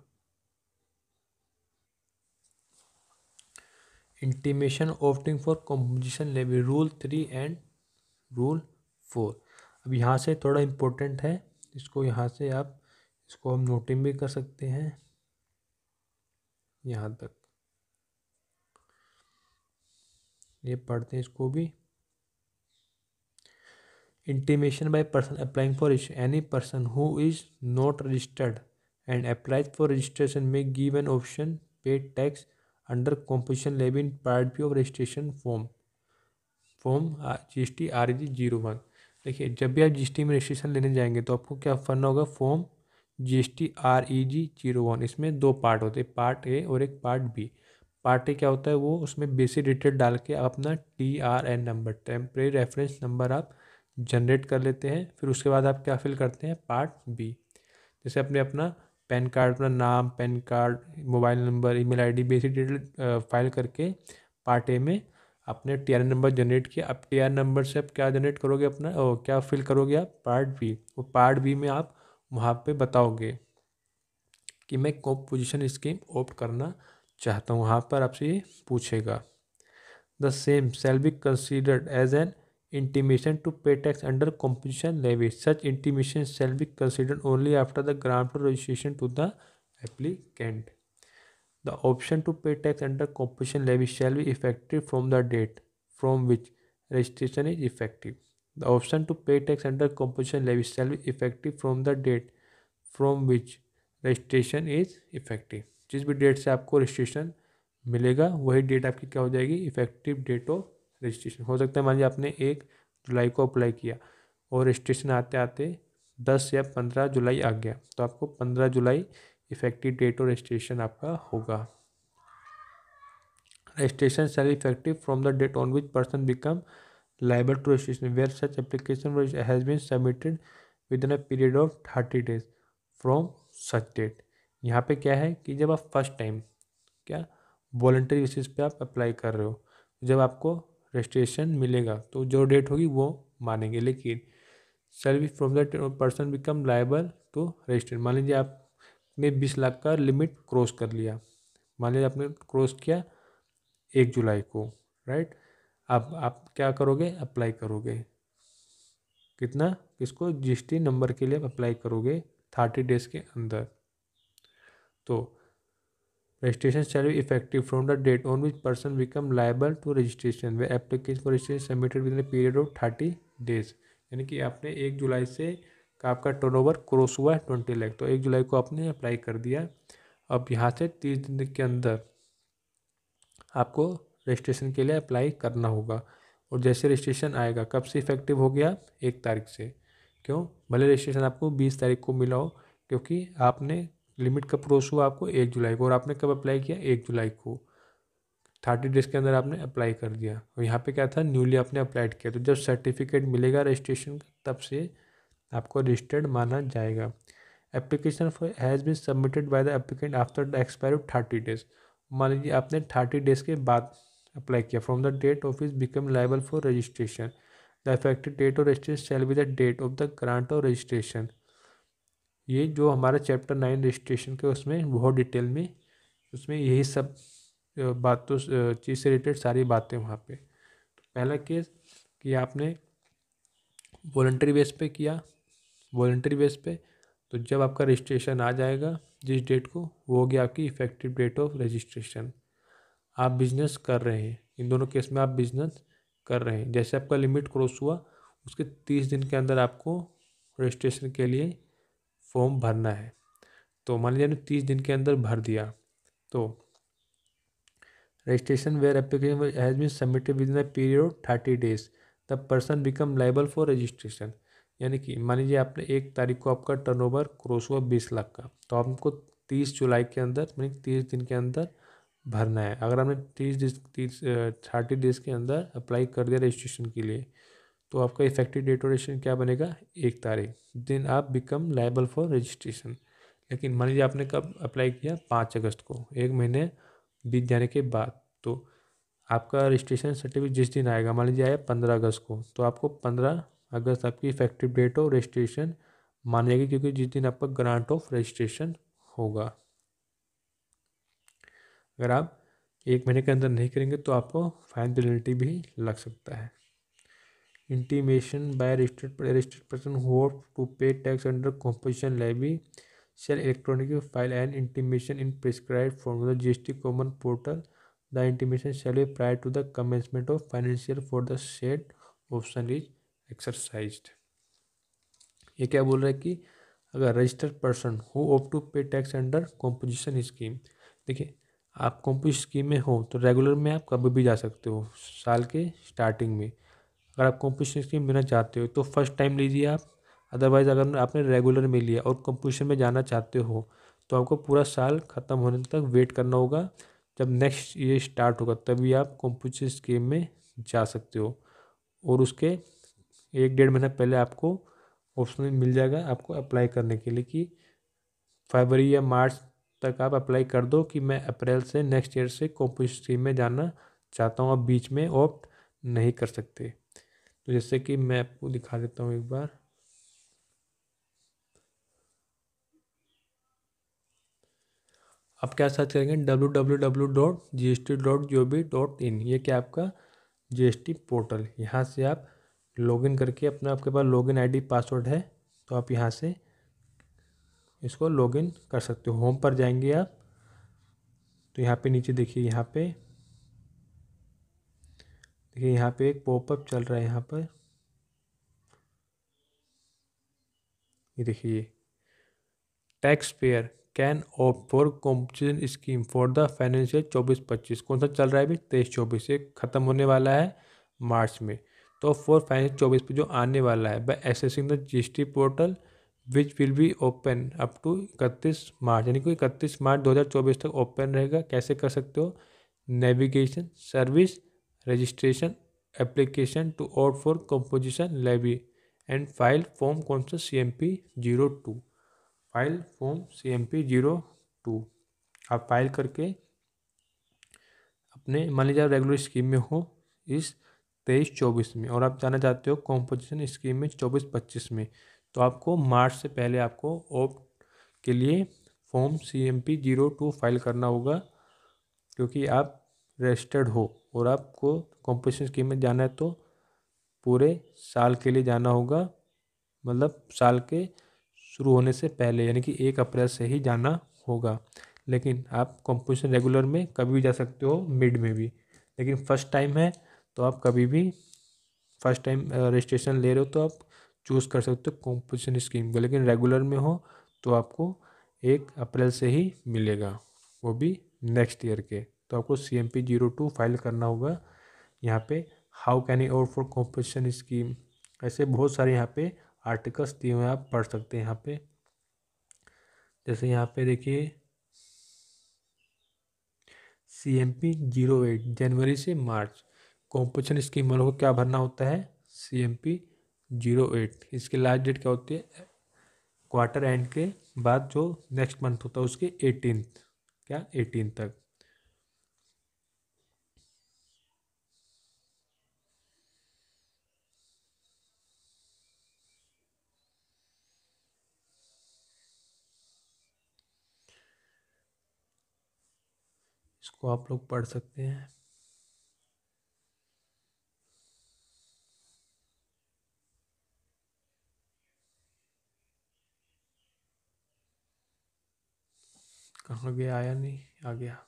intimation opting for composition levy rule three and rule four अब यहाँ से थोड़ा इम्पोर्टेंट है इसको यहाँ से आप इसको हम नोटिंग भी कर सकते हैं यहाँ तक ये पढ़ते हैं इसको भी intimation by person applying for any person who is not registered and applies for registration में give an option pay tax under composition levy in part B of registration form form G S T R G zero one देखिए जब भी आप GST में registration लेने जाएंगे तो आपको क्या भरना होगा form G S T R E G zero one इसमें दो पार्ट होते हैं पार्ट ए और एक पार्ट बी पार्ट ए क्या होता है वो उसमें बेसिक डिटेल डाल के आप अपना T R N number temporary reference number आप जनरेट कर लेते हैं फिर उसके बाद आप क्या फिल करते हैं पार्ट बी जैसे अपने अपना पैन कार्ड अपना नाम PAN card mobile number email ID basic detail file करके पार्ट ए में आपने टी नंबर जनरेट किया अब टी नंबर से आप क्या जनरेट करोगे अपना ओ, क्या फिल करोगे आप पार्ट बी वो पार्ट बी में आप वहाँ पे बताओगे कि मैं कॉप पोजिशन स्कीम ओप करना चाहता हूँ वहाँ पर आपसे ये पूछेगा the same shall be considered as an intimation to pay tax under composition levy such intimation shall be considered only after the grant registration to the applicant the option to pay tax under competition levy shall be effective from the date from which registration is effective the option to pay tax under competition levy shall be effective from the date from which registration is effective जिस भी date से आपको registration मिलेगा वही date आपकी क्या हो जाएगी इफेक्टिव डेट ऑफ रजिस्ट्रेशन हो सकता है मान लीजिए आपने एक जुलाई को अप्लाई किया और रजिस्ट्रेशन आते आते दस या पंद्रह जुलाई आ गया तो आपको पंद्रह जुलाई इफेक्टिव डेट और रजिस्ट्रेशन आपका होगा registration shall effective from the date on which person become liable to registration where such application has been submitted within a period of thirty days from such date यहाँ पे क्या है कि जब आप फर्स्ट टाइम क्या वॉल्ट्री basis पे आप अप्लाई कर रहे हो जब आपको रजिस्ट्रेशन मिलेगा तो जो डेट होगी वो मानेंगे लेकिन service from the person become liable to register मान लीजिए आप ने बीस लाख का लिमिट क्रॉस कर लिया मान लीजिए आपने क्रॉस किया एक जुलाई को राइट अब आप क्या करोगे अप्लाई करोगे कितना किसको जीएसटी नंबर के लिए अप्लाई करोगे थर्टी डेज के अंदर तो registration shall be effective from the date on which person become liable to registration where application for registration submitted within period of thirty days यानी कि आपने एक जुलाई से का आपका टर्नओवर क्रॉस हुआ है ट्वेंटी लैख तो एक जुलाई को आपने अप्लाई कर दिया है अब यहाँ से तीस दिन के अंदर आपको रजिस्ट्रेशन के लिए अप्लाई करना होगा और जैसे रजिस्ट्रेशन आएगा कब से इफेक्टिव हो गया एक तारीख से क्यों भले रजिस्ट्रेशन आपको बीस तारीख को मिला हो क्योंकि आपने लिमिट कब क्रॉस हुआ आपको एक जुलाई को और आपने कब अप्लाई किया एक जुलाई को थर्टी डेज के अंदर आपने अप्लाई कर दिया और यहाँ पे क्या था न्यूली आपने अप्लाइड किया तो जब सर्टिफिकेट मिलेगा रजिस्ट्रेशन का तब से आपको रजिस्टर्ड माना जाएगा application for has been submitted by the applicant after the expire of thirty days मान लीजिए आपने थर्टी डेज के बाद अप्लाई किया from the date of is become liable for registration the effected date of registration shall be the date of the grant of registration ये जो हमारा chapter nine registration के उसमें बहुत डिटेल में उसमें यही सब बातों चीज़ से रिलेटेड सारी बातें वहाँ पे तो पहला केस कि आपने वॉल्ट्री बेस पे किया वॉल्ट्री बेस पे तो जब आपका रजिस्ट्रेशन आ जाएगा जिस डेट को वो होगी आपकी इफेक्टिव डेट ऑफ रजिस्ट्रेशन आप बिजनेस कर रहे हैं इन दोनों केस में आप बिजनेस कर रहे हैं जैसे आपका लिमिट क्रॉस हुआ उसके तीस दिन के अंदर आपको रजिस्ट्रेशन के लिए फॉर्म भरना है तो मान लीजिए तीस दिन के अंदर भर दिया तो where application has been submitted within a period of thirty days the person become liable for registration यानी कि मान लीजिए आपने एक तारीख को आपका टर्नओवर क्रॉस हुआ बीस लाख का तो आपको तीस जुलाई के अंदर यानी तीस दिन के अंदर भरना है अगर आपने तीस डेज तीस थर्टी डेज के अंदर अप्लाई कर दिया रजिस्ट्रेशन के लिए तो आपका इफेक्टिव डेट ऑफ क्या बनेगा एक तारीख दिन आप बिकम लाइबल फॉर रजिस्ट्रेशन लेकिन मान लीजिए आपने कब अप्लाई किया पाँच अगस्त को एक महीने बीत जाने के बाद तो आपका रजिस्ट्रेशन सर्टिफिकेट जिस दिन आएगा मान लीजिए आया पंद्रह अगस्त को तो आपको पंद्रह अगस्त आपकी इफेक्टिव डेट ऑफ रजिस्ट्रेशन मानी जाएगी क्योंकि जिस दिन आपका ग्रांट ऑफ रजिस्ट्रेशन होगा अगर आप एक महीने के अंदर नहीं करेंगे तो आपको फाइन पेनल्टी भी लग सकता है intimation by registered registered person who to pay tax under composition levy shall electronic file and intimation in prescribe form G S T common portal the intimation shall prior to the commencement of financial for the said option is exercise ये क्या बोल रहा है कि अगर registered person who opt to pay tax under composition scheme देखिए आप composition scheme में हो तो रेगुलर में आप कभी भी जा सकते हो साल के स्टार्टिंग में अगर आप कॉम्पोजिशन स्कीम लेना चाहते हो तो फर्स्ट टाइम लीजिए आप अदरवाइज़ अगर आपने रेगुलर में लिया और कॉम्पोजिशन में जाना चाहते हो तो आपको पूरा साल ख़त्म होने तक वेट करना होगा जब नेक्स्ट ये स्टार्ट होगा तभी आप कॉम्पोजिशन स्कीम में जा सकते हो और उसके एक डेढ़ महीना पहले आपको ऑप्शन मिल जाएगा आपको अप्लाई करने के लिए कि फरवरी या मार्च तक आप अप्लाई कर दो कि मैं अप्रैल से नेक्स्ट ईयर से कॉम्पोजिट स्ट्रीम में जाना चाहता हूँ आप बीच में ऑप्ट नहीं कर सकते तो जैसे कि मैं आपको दिखा देता हूँ एक बार आप क्या सर्च करेंगे W W W dot G S T dot G O B dot in ये क्या आपका जी एस टी पोर्टल यहाँ से आप लॉगिन करके अपना आपके पास लॉगिन आईडी पासवर्ड है तो आप यहाँ से इसको लॉगिन कर सकते हो होम पर जाएंगे आप तो यहाँ पे नीचे देखिए यहाँ पे देखिए यहाँ पे एक पॉपअप चल रहा है यहाँ पर ये देखिए tax payer can opt for competition scheme for the financial चौबीस पच्चीस कौन सा चल रहा है अभी तेईस चौबीस ये ख़त्म होने वाला है मार्च में तो फोर फाइनेंस चौबीस पे जो आने वाला है by accessing the T portal which will be open up to इकतीस मार्च यानी कि इकतीस मार्च दो हजार चौबीस तक ओपन रहेगा कैसे कर सकते हो navigation service registration application to opt for composition levy and file form कौन सा C M P zero two file form C M P zero two आप फाइल करके अपने मान लीजिए आप रेगुलर स्कीम में हो इस तेईस चौबीस में और आप जाना चाहते हो कॉम्पोजिशन स्कीम में चौबीस पच्चीस में तो आपको मार्च से पहले आपको ओप के लिए form C M P zero two file करना होगा क्योंकि आप रजिस्टर्ड हो और आपको कॉम्पोजिशन स्कीम में जाना है तो पूरे साल के लिए जाना होगा मतलब साल के शुरू होने से पहले यानी कि एक अप्रैल से ही जाना होगा लेकिन आप कॉम्पोजिशन रेगुलर में कभी भी जा सकते हो मिड में भी लेकिन फर्स्ट टाइम है तो आप कभी भी फर्स्ट टाइम रजिस्ट्रेशन ले रहे हो तो आप चूज़ कर सकते हो कॉम्पोजिशन स्कीम को लेकिन रेगुलर में हो तो आपको एक अप्रैल से ही मिलेगा वो भी नेक्स्ट ईयर के तो आपको C M P zero two file करना होगा यहाँ पे how can you opt for composition scheme ऐसे बहुत सारे यहाँ पे आर्टिकल्स दिए हुए आप पढ़ सकते हैं यहाँ पे जैसे यहाँ पे देखिए C M P zero eight जनवरी से मार्च कॉम्पोजिशन स्कीम वालों को क्या भरना होता है C M P zero eight इसकी लास्ट डेट क्या होती है क्वार्टर एंड के बाद जो नेक्स्ट मंथ होता है उसके एटीन क्या एटीन तक इसको आप लोग पढ़ सकते हैं कहाँ गया आया नहीं आ गया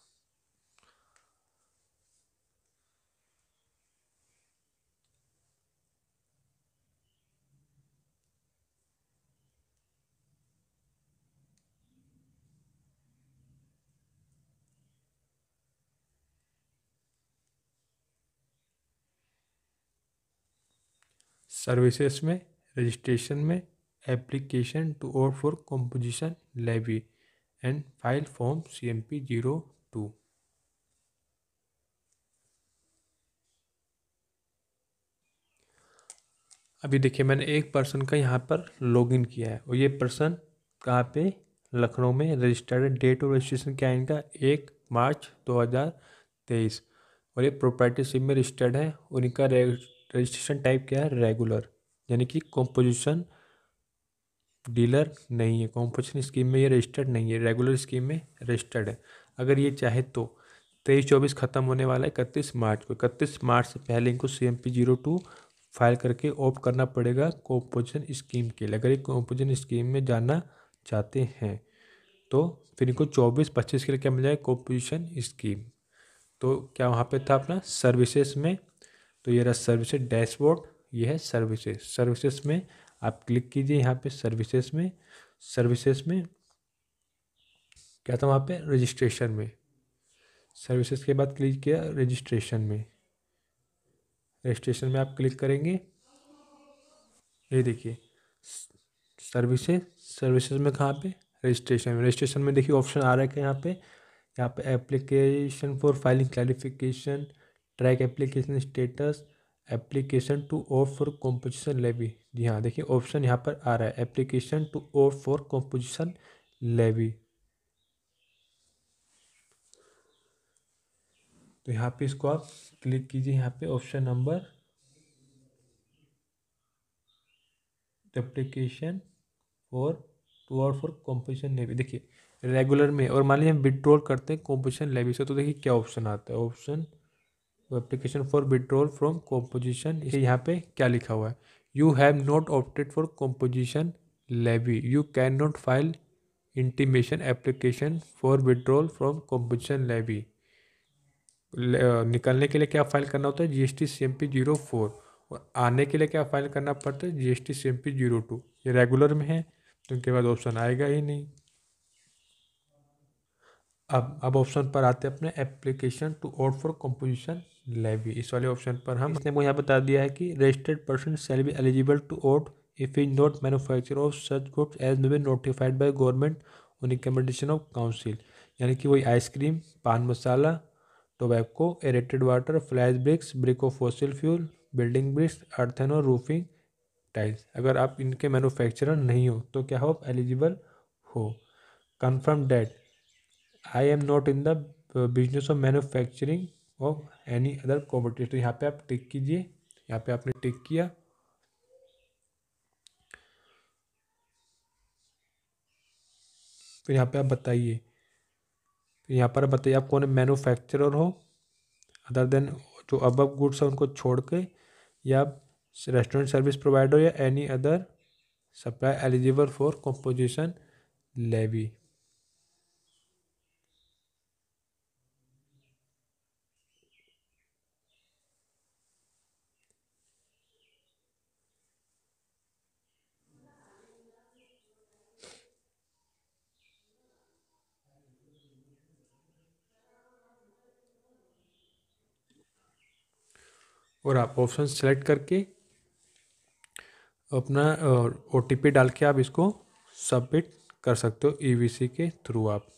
सर्विसेज में रजिस्ट्रेशन में एप्लीकेशन टू और for composition levy and file form CMP02. अभी देखिए मैंने एक पर्सन का यहाँ पर लॉगिन किया है और ये पर्सन कहाँ पे लखनऊ में रजिस्टर्ड डेट ऑफ रजिस्ट्रेशन क्या है इनका एक मार्च 2023 और ये प्रॉपर्टी सिम में रजिस्टर्ड है और इनका रजिस्ट्रेशन टाइप क्या है रेगुलर यानी कि कॉम्पोजिशन डीलर नहीं है कॉम्पोजिशन स्कीम में ये रजिस्टर्ड नहीं है रेगुलर स्कीम में रजिस्टर्ड है अगर ये चाहे तो तेईस चौबीस खत्म होने वाला है इकतीस मार्च को इकतीस मार्च से पहले इनको C M P zero two file करके ऑप्ट करना पड़ेगा कॉम्पोजिशन स्कीम के लिए अगर ये कॉम्पोजिशन स्कीम में जाना चाहते हैं तो फिर इनको चौबीस पच्चीस के लिए क्या मिल जाएगा कॉम्पोजिशन स्कीम तो क्या वहाँ पे था अपना सर्विसेज में तो ये रहा सर्विसेज डैशबोर्ड ये है सर्विसेज सर्विसेज में आप क्लिक कीजिए यहाँ पे सर्विसेज में सर्विसेज में क्या था वहाँ पे रजिस्ट्रेशन में सर्विसेज के बाद क्लिक किया रजिस्ट्रेशन में रजिस्ट्रेशन में आप क्लिक करेंगे ये देखिए सर्विसेज सर्विसेज में कहाँ पे रजिस्ट्रेशन में रजिस्ट्रेशन में देखिए ऑप्शन आ रहा है यहाँ पे यहाँ पे application for filing clarification track application status application to opt for composition levy जी हाँ देखिए ऑप्शन यहाँ पर आ रहा है application to opt for composition levy तो यहाँ पे इसको आप क्लिक कीजिए यहाँ पे option number application for to और फॉर कॉम्पोजिशन लेवी देखिए रेगुलर में और मान लीजिए हम विड्रॉल करते हैं कॉम्पोजिशन लेवी से तो देखिए क्या ऑप्शन आता है option application for withdrawal from composition इसे यहाँ पे क्या लिखा हुआ है you have not opted for composition levy you can not file intimation application for withdrawal from composition levy निकलने के लिए क्या फाइल करना होता है G S T C M P zero four और आने के लिए क्या फाइल करना पड़ता है G S T C M P zero two ये रेगुलर में है तो उनके बाद ऑप्शन आएगा ही नहीं अब अब ऑप्शन पर आते हैं अपने application to opt for composition levy इस वाले ऑप्शन पर हम इसने यहाँ बता दिया है कि registered person shall be eligible to opt if is not manufacture of such goods as may be notified by government on recommendation of council यानी कि वही आइसक्रीम पान masala tobacco aerated water fly ash bricks brick of fossil fuel building bricks earthen और roofing tiles अगर आप इनके manufacturer नहीं हो तो क्या हो आप एलिजिबल हो confirm that I am not in the business of manufacturing of any other competitor तो यहाँ पे आप टिक कीजिए यहाँ पे आपने टिक किया तो यहाँ पे आप बताइए तो यहाँ पर बताइए आप कौन मैन्युफैक्चरर हो अदर देन जो अब अब गुड्स हैं उनको छोड़ के या रेस्टोरेंट सर्विस प्रोवाइडर या any other supply eligible for composition levy और आप ऑप्शन सेलेक्ट करके अपना ओ टी पी डाल के आप इसको सबमिट कर सकते हो ई वी सी के थ्रू आप